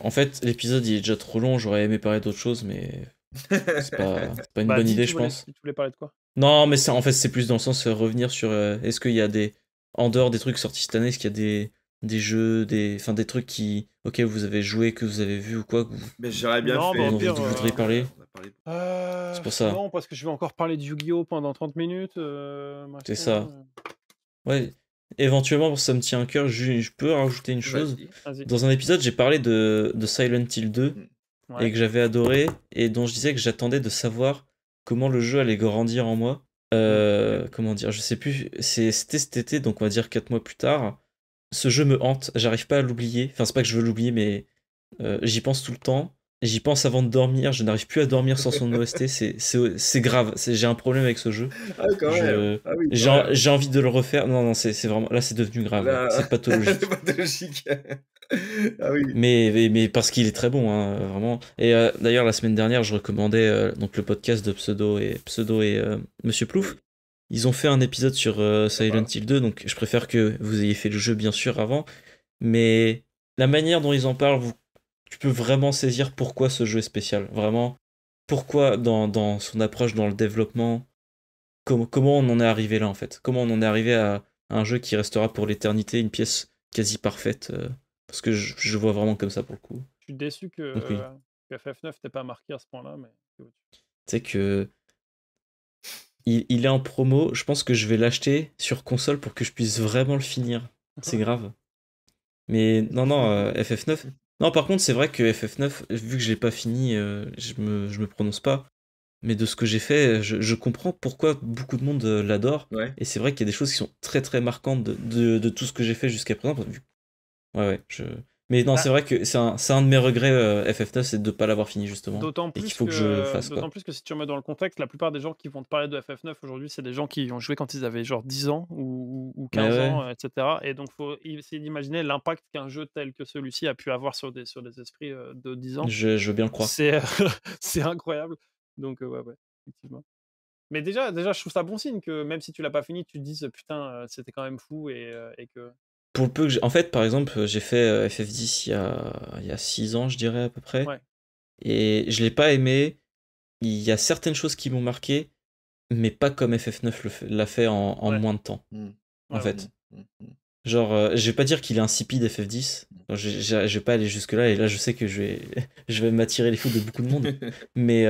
En fait, l'épisode il est déjà trop long, j'aurais aimé parler d'autre chose, mais c'est pas, pas, une bah, bonne idée, je pense. parler de quoi Non, mais en fait, c'est plus dans le sens de euh, revenir sur euh, est-ce qu'il y a des. En dehors des trucs sortis cette année, est-ce qu'il y a des des jeux, des, enfin, des trucs qui, auxquels vous avez joué, que vous avez vu ou quoi que vous... Mais bien fait. Euh, parler euh, C'est pour ça. Non, parce que je vais encore parler de Yu-Gi-Oh pendant 30 minutes. Euh, c'est ça. Ouais. Éventuellement, ça me tient à cœur, je, peux rajouter une chose. Dans un épisode, j'ai parlé de, de, Silent Hill 2 hmm. et que j'avais adoré et dont je disais que j'attendais de savoir comment le jeu allait grandir en moi. comment dire, je sais plus, c'était cet été, donc on va dire 4 mois plus tard ce jeu me hante, j'arrive pas à l'oublier. Enfin, c'est pas que je veux l'oublier, mais euh, j'y pense tout le temps. J'y pense avant de dormir, je n'arrive plus à dormir sans son OST, c'est grave, j'ai un problème avec ce jeu. Ah, ah j'ai envie de le refaire, non, non, c'est vraiment, là c'est devenu grave, c'est pathologique. Ah mais, mais, parce qu'il est très bon, hein, vraiment. Et euh, d'ailleurs, la semaine dernière, je recommandais euh, donc le podcast de Pseudo et, Pseudo et Monsieur Plouf, ils ont fait un épisode sur euh, Silent Hill 2, donc je préfère que vous ayez fait le jeu bien sûr avant, mais la manière dont ils en parlent, vous, tu peux vraiment saisir pourquoi ce jeu est spécial, vraiment pourquoi dans, dans son approche dans le développement, comment on en est arrivé là en fait, comment on en est arrivé à, un jeu qui restera pour l'éternité, une pièce quasi parfaite, euh, parce que je, vois vraiment comme ça pour le coup. Je suis déçu que, euh, FF9 n'était pas marqué à ce point-là, mais. Tu sais que il, est en promo. Je pense que je vais l'acheter sur console pour que je puisse vraiment le finir. C'est grave. Mais non, non, euh, FF9. Non, par contre, c'est vrai que FF9, vu que je l'ai pas fini, euh, je, me, me prononce pas. Mais de ce que j'ai fait, je, comprends pourquoi beaucoup de monde euh, l'adore. Et c'est vrai qu'il y a des choses qui sont très très marquantes de, de, de tout ce que j'ai fait jusqu'à présent. Ouais, ouais, je, mais non, bah, c'est vrai que c'est un, un, de mes regrets euh, FF9, c'est de ne pas l'avoir fini justement. D'autant plus, plus que si tu remets dans le contexte, la plupart des gens qui vont te parler de FF9 aujourd'hui, c'est des gens qui ont joué quand ils avaient genre 10 ans ou, 15 ans, etc. Et donc il faut essayer d'imaginer l'impact qu'un jeu tel que celui-ci a pu avoir sur des, sur des esprits euh, de 10 ans. Je, je veux bien le croire. C'est incroyable. Donc euh, ouais, ouais, effectivement. Mais déjà, déjà, je trouve ça bon signe que même si tu l'as pas fini, tu te dises putain, c'était quand même fou et, et que pour peu En fait, par exemple, euh, j'ai fait euh, FF10 il y, a... il 6 ans, je dirais à peu près. Et je l'ai pas aimé. Il y a certaines choses qui m'ont marqué, mais pas comme FF9 l'a fait en, moins de temps. Mmh. en fait. Mmh, mmh, Genre, euh, je vais pas dire qu'il est insipide FF10. je, ne vais pas aller jusque-là, et là je sais que je vais, je vais m'attirer les fous de beaucoup de monde. mais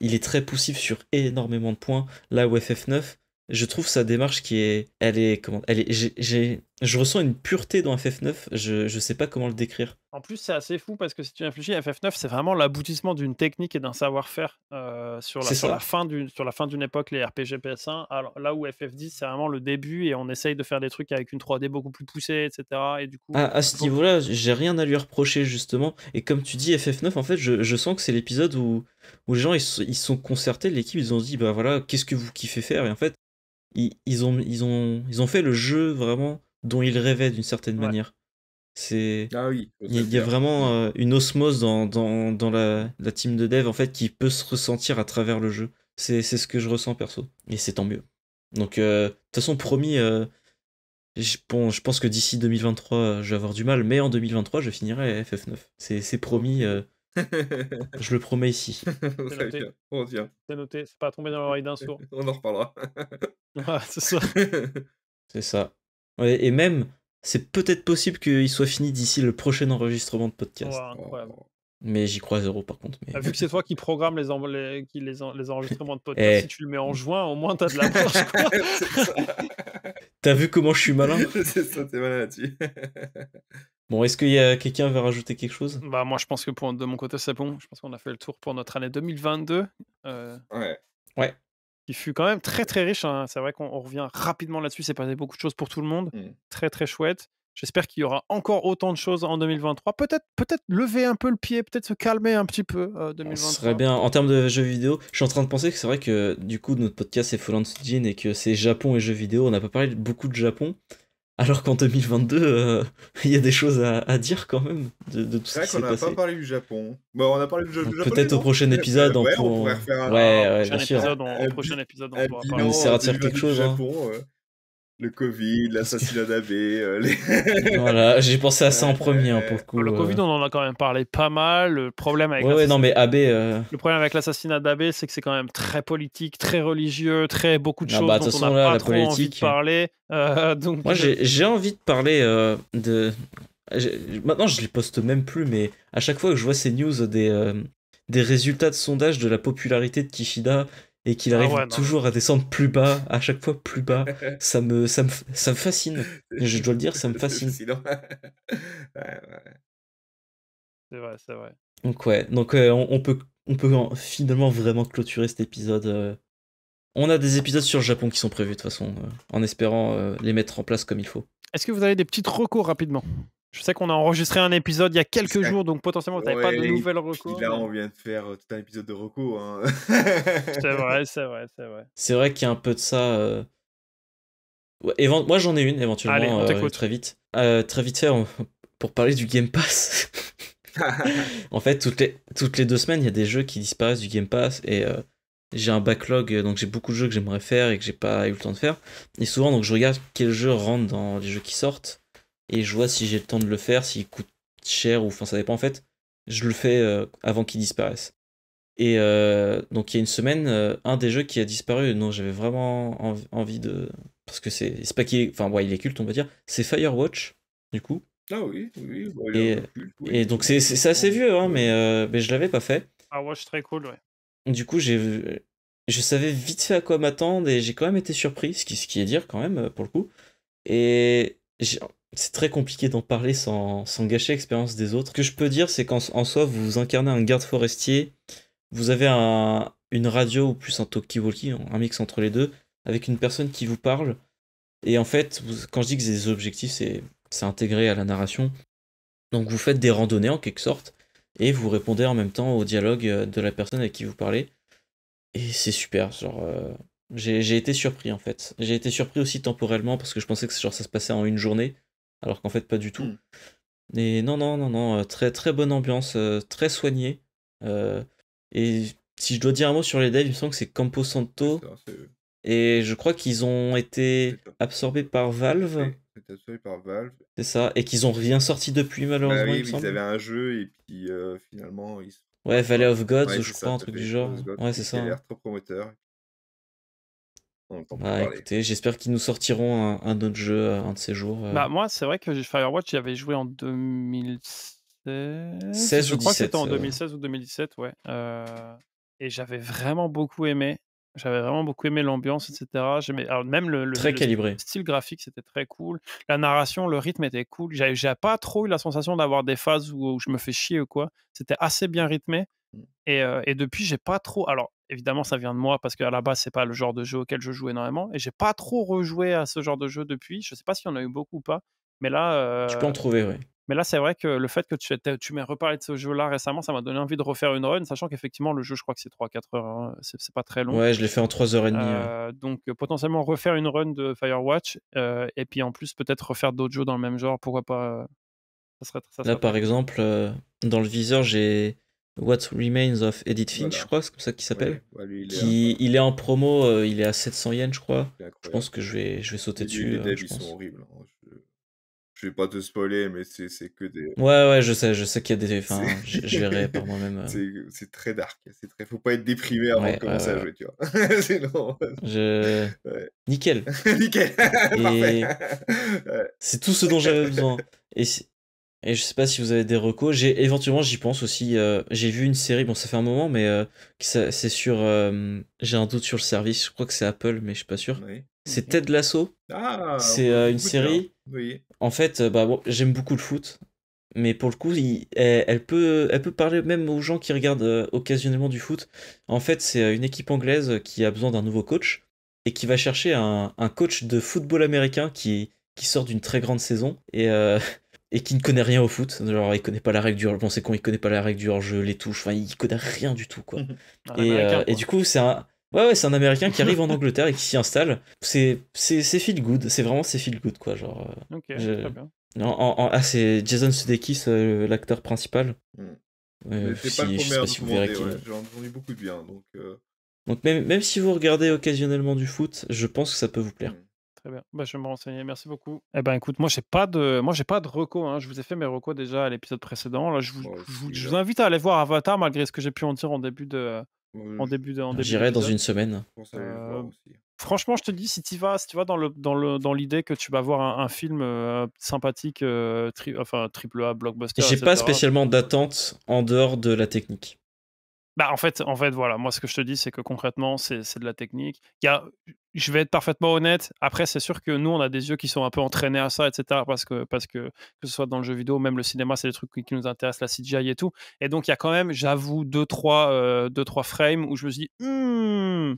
il est très poussif sur énormément de points. Là où FF9, je trouve sa démarche qui est elle est comment elle est j'ai, je ressens une pureté dans FF9 je je sais pas comment le décrire en plus c'est assez fou parce que si tu réfléchis FF9 c'est vraiment l'aboutissement d'une technique et d'un savoir-faire euh, sur, la, fin d'une sur la fin d'une époque les RPG PS1 alors là où FF10 c'est vraiment le début et on essaye de faire des trucs avec une 3D beaucoup plus poussée etc et du coup ah, à, ce niveau là j'ai rien à lui reprocher justement et comme tu dis FF9 en fait je, je sens que c'est l'épisode où où les gens ils, ils sont concertés l'équipe ils ont dit bah voilà qu'est-ce que vous kiffez faire et en fait ils, ont, ils, ont, ils ont fait le jeu vraiment dont ils rêvaient d'une certaine manière. C'est... Ah Il y, a, vraiment euh, une osmose dans, dans, dans la, la, team de dev en fait qui peut se ressentir à travers le jeu. C'est, c'est ce que je ressens perso. Et c'est tant mieux. Donc, euh, de toute façon, promis, euh, je, pense que d'ici 2023, je vais avoir du mal, mais en 2023, je finirai FF9. C'est, c'est promis, Je le promets ici. C'est noté. On tient. C'est noté. C'est pas tombé dans l'oreille d'un sourd. On en reparlera. Ah, c'est ça. et même, c'est peut-être possible qu'il soit fini d'ici le prochain enregistrement de podcast. Oh. Mais j'y crois zéro par contre. Ah, vu que c'est toi qui programme les, enregistrements de eh. podcast, si tu le mets en juin, au moins t'as de la marge. T'as vu comment je suis malin C'est ça, t'es malin là-dessus. Bon, est-ce qu'il y a quelqu'un veut rajouter quelque chose Bah moi je pense que pour, de mon côté c'est bon. Je pense qu'on a fait le tour pour notre année 2022. Euh, ouais. Ouais. Qui fut quand même très très riche. Hein. C'est vrai qu'on revient rapidement là-dessus. C'est passé beaucoup de choses pour tout le monde. Mmh. Très très chouette. J'espère qu'il y aura encore autant de choses en 2023. Peut-être peut-être lever un peu le pied, peut-être se calmer un petit peu 2023. Euh, Ce serait bien. En termes de jeux vidéo, je suis en train de penser que c'est vrai que du coup notre podcast c'est Fallen Jin et que c'est Japon et jeux vidéo. On n'a pas parlé beaucoup de Japon alors qu'en 2022, euh, il y a des choses à, dire quand même de, tout ce qui s'est passé. C'est vrai qu'on n'a pas parlé du Japon. Bon, bah, on a parlé du Japon. Peut-être au prochain épisode. on, pourrait refaire un, prochain épisode, on pourra essaiera de faire quelque chose. Hein. Euh le Covid, l'assassinat d'Abbé. Euh, voilà, j'ai pensé à ça en premier hein, pour le coup. Le euh. Covid, on en a quand même parlé pas mal. Le problème avec. non, mais euh. Le problème avec l'assassinat d'Abbé, c'est que c'est quand même très politique, très religieux, très beaucoup de ah choses bah, dont on n'a pas trop envie de parler. donc... Moi, j'ai envie de parler de. Maintenant, je les poste même plus, mais à chaque fois que je vois ces news des, des résultats de sondage de la popularité de Kishida et qu'il ah arrive toujours à descendre plus bas, à chaque fois plus bas, ça, me, ça, me, ça me fascine. Je dois le dire, ça me fascine. C'est vrai, c'est vrai. Donc ouais, euh, on, peut, on peut finalement vraiment clôturer cet épisode. Euh. On a des épisodes sur le Japon qui sont prévus de toute façon, euh, en espérant les mettre en place comme il faut. Est-ce que vous avez des petites recours rapidement je sais qu'on a enregistré un épisode il y a quelques jours, donc potentiellement, vous n'avez pas de nouvelles recours. Là, on vient de faire tout un épisode de recours. Hein. c'est vrai, c'est vrai, c'est vrai. C'est vrai qu'il y a un peu de ça. Euh. Moi, j'en ai une éventuellement euh, très vite. Euh, très vite fait, pour parler du Game Pass. en fait, toutes les... toutes les deux semaines, il y a des jeux qui disparaissent du Game Pass et j'ai un backlog, donc j'ai beaucoup de jeux que j'aimerais faire et que j'ai pas eu le temps de faire. Et souvent, donc, je regarde quels jeux rentrent dans les jeux qui sortent et je vois si j'ai le temps de le faire, s'il coûte cher ou enfin ça dépend en fait. Je le fais euh, avant qu'il disparaisse. Et euh, donc il y a une semaine, euh, un des jeux qui a disparu, non j'avais vraiment envie de... Parce que c'est pas qu'il est... Enfin il est culte on va dire. C'est Firewatch, du coup. Ah oui, oui. et, oui. et, donc c'est assez vieux, hein, mais, mais je l'avais pas fait. Firewatch très cool, ouais. Du coup j'ai... Je savais vite fait à quoi m'attendre et j'ai quand même été surpris, ce qui, ce qui est dire quand même pour le coup. Et c'est très compliqué d'en parler sans, gâcher l'expérience des autres. Ce que je peux dire, c'est qu'en soi, vous incarnez un garde forestier, vous avez un, une radio ou plus un talkie-walkie, un mix entre les deux, avec une personne qui vous parle. Et en fait, quand je dis que c'est des objectifs, c'est, intégré à la narration. Donc vous faites des randonnées en quelque sorte, et vous répondez en même temps au dialogue euh, de la personne avec qui vous parlez. Et c'est super, genre... Euh, j'ai, été surpris en fait. J'ai été surpris aussi temporellement parce que je pensais que genre, ça se passait en une journée alors qu'en fait pas du tout. mais mmh. non, non, non, non, euh, très très bonne ambiance, euh, très soignée. Euh, et si je dois dire un mot sur les devs, il me semble que c'est Campo Santo. Et je crois qu'ils ont été absorbés par Valve. C'est ça. Et qu'ils ont rien sorti depuis, bah malheureusement. oui, ils avaient un jeu et puis finalement. Ouais, Valley of Gods, je crois, un truc du genre. ouais, c'est ça. Il a l'air trop prometteur. Ah, j'espère qu'ils nous sortiront un, autre jeu euh, un de ces jours. Euh. Bah, moi, c'est vrai que Firewatch, j'avais joué en 2016. je crois que c'était en 2016 euh. ou 2017, ouais. Et j'avais vraiment beaucoup aimé. J'avais vraiment beaucoup aimé l'ambiance, etc. Alors, même le, style graphique, c'était très cool. La narration, le rythme était cool. J'ai pas trop eu la sensation d'avoir des phases où, je me fais chier ou quoi. C'était assez bien rythmé. Mm. Et, et depuis, j'ai pas trop. Alors, évidemment, ça vient de moi parce qu'à la base, c'est pas le genre de jeu auquel je joue énormément. Et j'ai pas trop rejoué à ce genre de jeu depuis. Je sais pas si on a eu beaucoup ou pas. Mais là. Tu peux en euh, trouver, oui. Mais là, c'est vrai que le fait que tu, tu m'aies reparlé de ce jeu-là récemment, ça m'a donné envie de refaire une run, sachant qu'effectivement, le jeu, je crois que c'est 3-4 heures. Hein, ce C'est pas très long. Ouais, je l'ai fait en 3h30. Euh, Donc, euh, potentiellement, refaire une run de Firewatch. Euh, et puis, en plus, peut-être refaire d'autres jeux dans le même genre. Pourquoi pas ça serait, ça Là, par exemple, dans le viseur, j'ai What Remains of Edith Finch, je crois, c'est comme ça qu'il s'appelle. il, il, est en promo, euh, il est à 700 yens, je crois. Je pense que je vais, je vais sauter dessus. Les euh, devs, ils sont horribles. Hein. Je... ne vais pas te spoiler, mais c'est que des. Ouais, ouais, je sais, je sais qu'il y a des. Enfin, je verrai par moi-même. Euh. C'est très dark. Très... Faut pas être déprimé avant de commencer à jouer, tu vois. je... Nickel. Nickel. C'est tout ce dont j'avais besoin. Et et je sais pas si vous avez des recos. J'ai éventuellement, j'y pense aussi. Euh, j'ai vu une série, bon, ça fait un moment, mais euh, c'est sur. Euh, j'ai un doute sur le service. Je crois que c'est Apple, mais je suis pas sûr. C'est Ted Lasso. Ah, c'est une série. Hein. En fait, bah, bon, j'aime beaucoup le foot, mais pour le coup, elle, peut, elle peut parler même aux gens qui regardent occasionnellement du foot. En fait, c'est une équipe anglaise qui a besoin d'un nouveau coach et qui va chercher un, un coach de football américain qui qui sort d'une très grande saison. Et et qui ne connaît rien au foot. Genre, il connaît pas la règle du bon, c'est con, il connaît pas la règle du hors-jeu, les touches, enfin, il connaît rien du tout, quoi. Mhm. et, euh, du coup, c'est un. Ouais, ouais, c'est un américain qui arrive en Angleterre et qui s'y installe. C'est, c'est, feel good, c'est vraiment c'est feel good, quoi. Genre, euh, ah, c'est Jason Sudeikis, euh, l'acteur principal. Je hmm. Euh, si, pas si J'en ai beaucoup de bien, donc. même, même si vous regardez occasionnellement du foot, je pense que ça peut vous plaire. Hmm. Très bien. Bah, je vais me renseigner. Merci beaucoup. Eh ben, écoute, moi, j'ai pas de, moi, j'ai pas de reco. Hein. Je vous ai fait mes recos déjà à l'épisode précédent. Là, je vous, je, vous hein. invite à aller voir Avatar, malgré ce que j'ai pu en dire en début de, en début de, J'irai dans une semaine. Euh, franchement, je te dis, si tu vas, si tu vas dans le, dans l'idée que tu vas voir un, film euh, sympathique, euh, enfin triple A, blockbuster. J'ai pas spécialement d'attente en dehors de la technique. Bah, en fait, en fait, voilà, moi ce que je te dis, c'est que concrètement, c'est de la technique. y a, je vais être parfaitement honnête. Après, c'est sûr que nous, on a des yeux qui sont un peu entraînés à ça, etc. Parce que, parce que, que ce soit dans le jeu vidéo, même le cinéma, c'est des trucs qui, nous intéressent, la CGI et tout. Et donc, il y a quand même, j'avoue, deux trois, euh, deux, trois frames où je me dis dit, «Hum,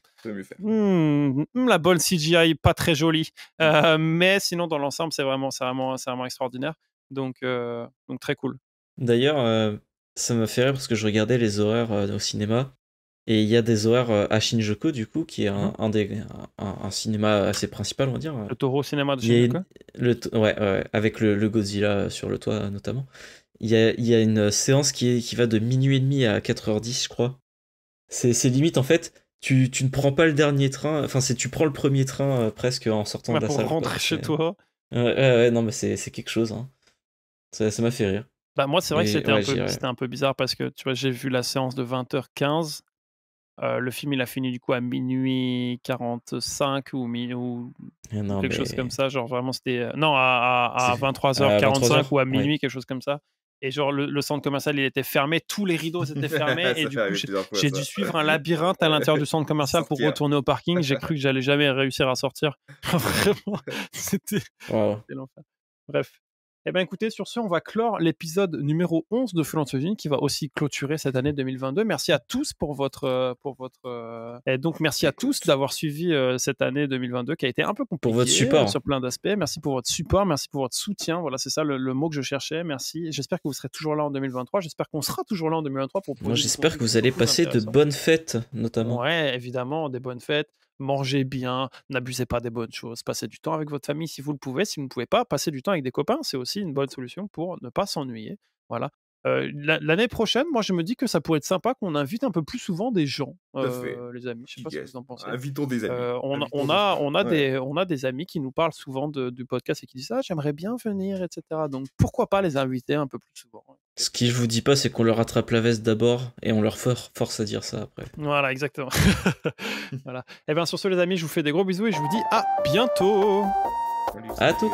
hum, hum, la bonne CGI, pas très jolie. Mmh. Euh, mais sinon, dans l'ensemble, c'est vraiment, vraiment, vraiment extraordinaire. Donc, euh, donc, très cool. D'ailleurs, ça m'a fait rire parce que je regardais les horaires euh, au cinéma. Et il y a des horaires euh, à Shinjuku, du coup, qui est mhm. un, un, cinéma assez principal, on va dire. Le Toro Cinéma de Shinjuku le, ouais, avec le, Godzilla euh, sur le toit, notamment. Il y a, il y a une séance qui, qui va de minuit et demi à 4h10, je crois. C'est limite, en fait, tu, ne prends pas le dernier train, enfin, c'est tu prends le premier train presque en sortant de la salle. Pour rentrer chez toi. Ouais, non, mais c'est quelque chose. Hein. Ça m'a fait rire. Bah, moi, c'est vrai que c'était un, peu, un peu bizarre parce que tu vois, j'ai vu la séance de 20h15. Euh, le film, il a fini du coup à minuit 45 ou, ah quelque chose comme ça. Genre vraiment, c'était. Euh, non, à, à, 23h45 ou à minuit, quelque chose comme ça. Et genre, le, centre commercial, il était fermé, tous les rideaux étaient fermés. et du coup, j'ai dû suivre un labyrinthe à l'intérieur du centre commercial pour retourner au parking. J'ai cru que j'allais jamais réussir à sortir. vraiment, c'était l'enfer. Bref. Eh bien, écoutez, sur ce, on va clore l'épisode numéro 11 de Full qui va aussi clôturer cette année 2022. Merci à tous pour votre. Euh, pour votre euh, et donc, merci à tous d'avoir suivi euh, cette année 2022 qui a été un peu compliquée. Sur plein d'aspects. Merci pour votre support. Merci pour votre soutien. Voilà, c'est ça le, mot que je cherchais. Merci. J'espère que vous serez toujours là en 2023. J'espère qu'on sera toujours là en 2023 pour. Moi, j'espère que vous allez passer de bonnes fêtes, notamment. Ouais, évidemment, des bonnes fêtes mangez bien, n'abusez pas des bonnes choses, passez du temps avec votre famille si vous le pouvez, si vous ne pouvez pas, passez du temps avec des copains, c'est aussi une bonne solution pour ne pas s'ennuyer. Voilà. L'année prochaine, moi je me dis que ça pourrait être sympa qu'on invite un peu plus souvent des gens, les amis. Je sais pas ce que vous en pensez. Invitons des amis. on, a, on, a des, on a des amis qui nous parlent souvent du podcast et qui disent ça, «Ah, j'aimerais bien venir, etc. Donc pourquoi pas les inviter un peu plus souvent. Hein. Ce qui je vous dis pas, c'est qu'on leur attrape la veste d'abord et on leur force à dire ça après. Voilà, exactement. voilà. Et eh bien sur ce, les amis, je vous fais des gros bisous et je vous dis à bientôt. Salut, à tout.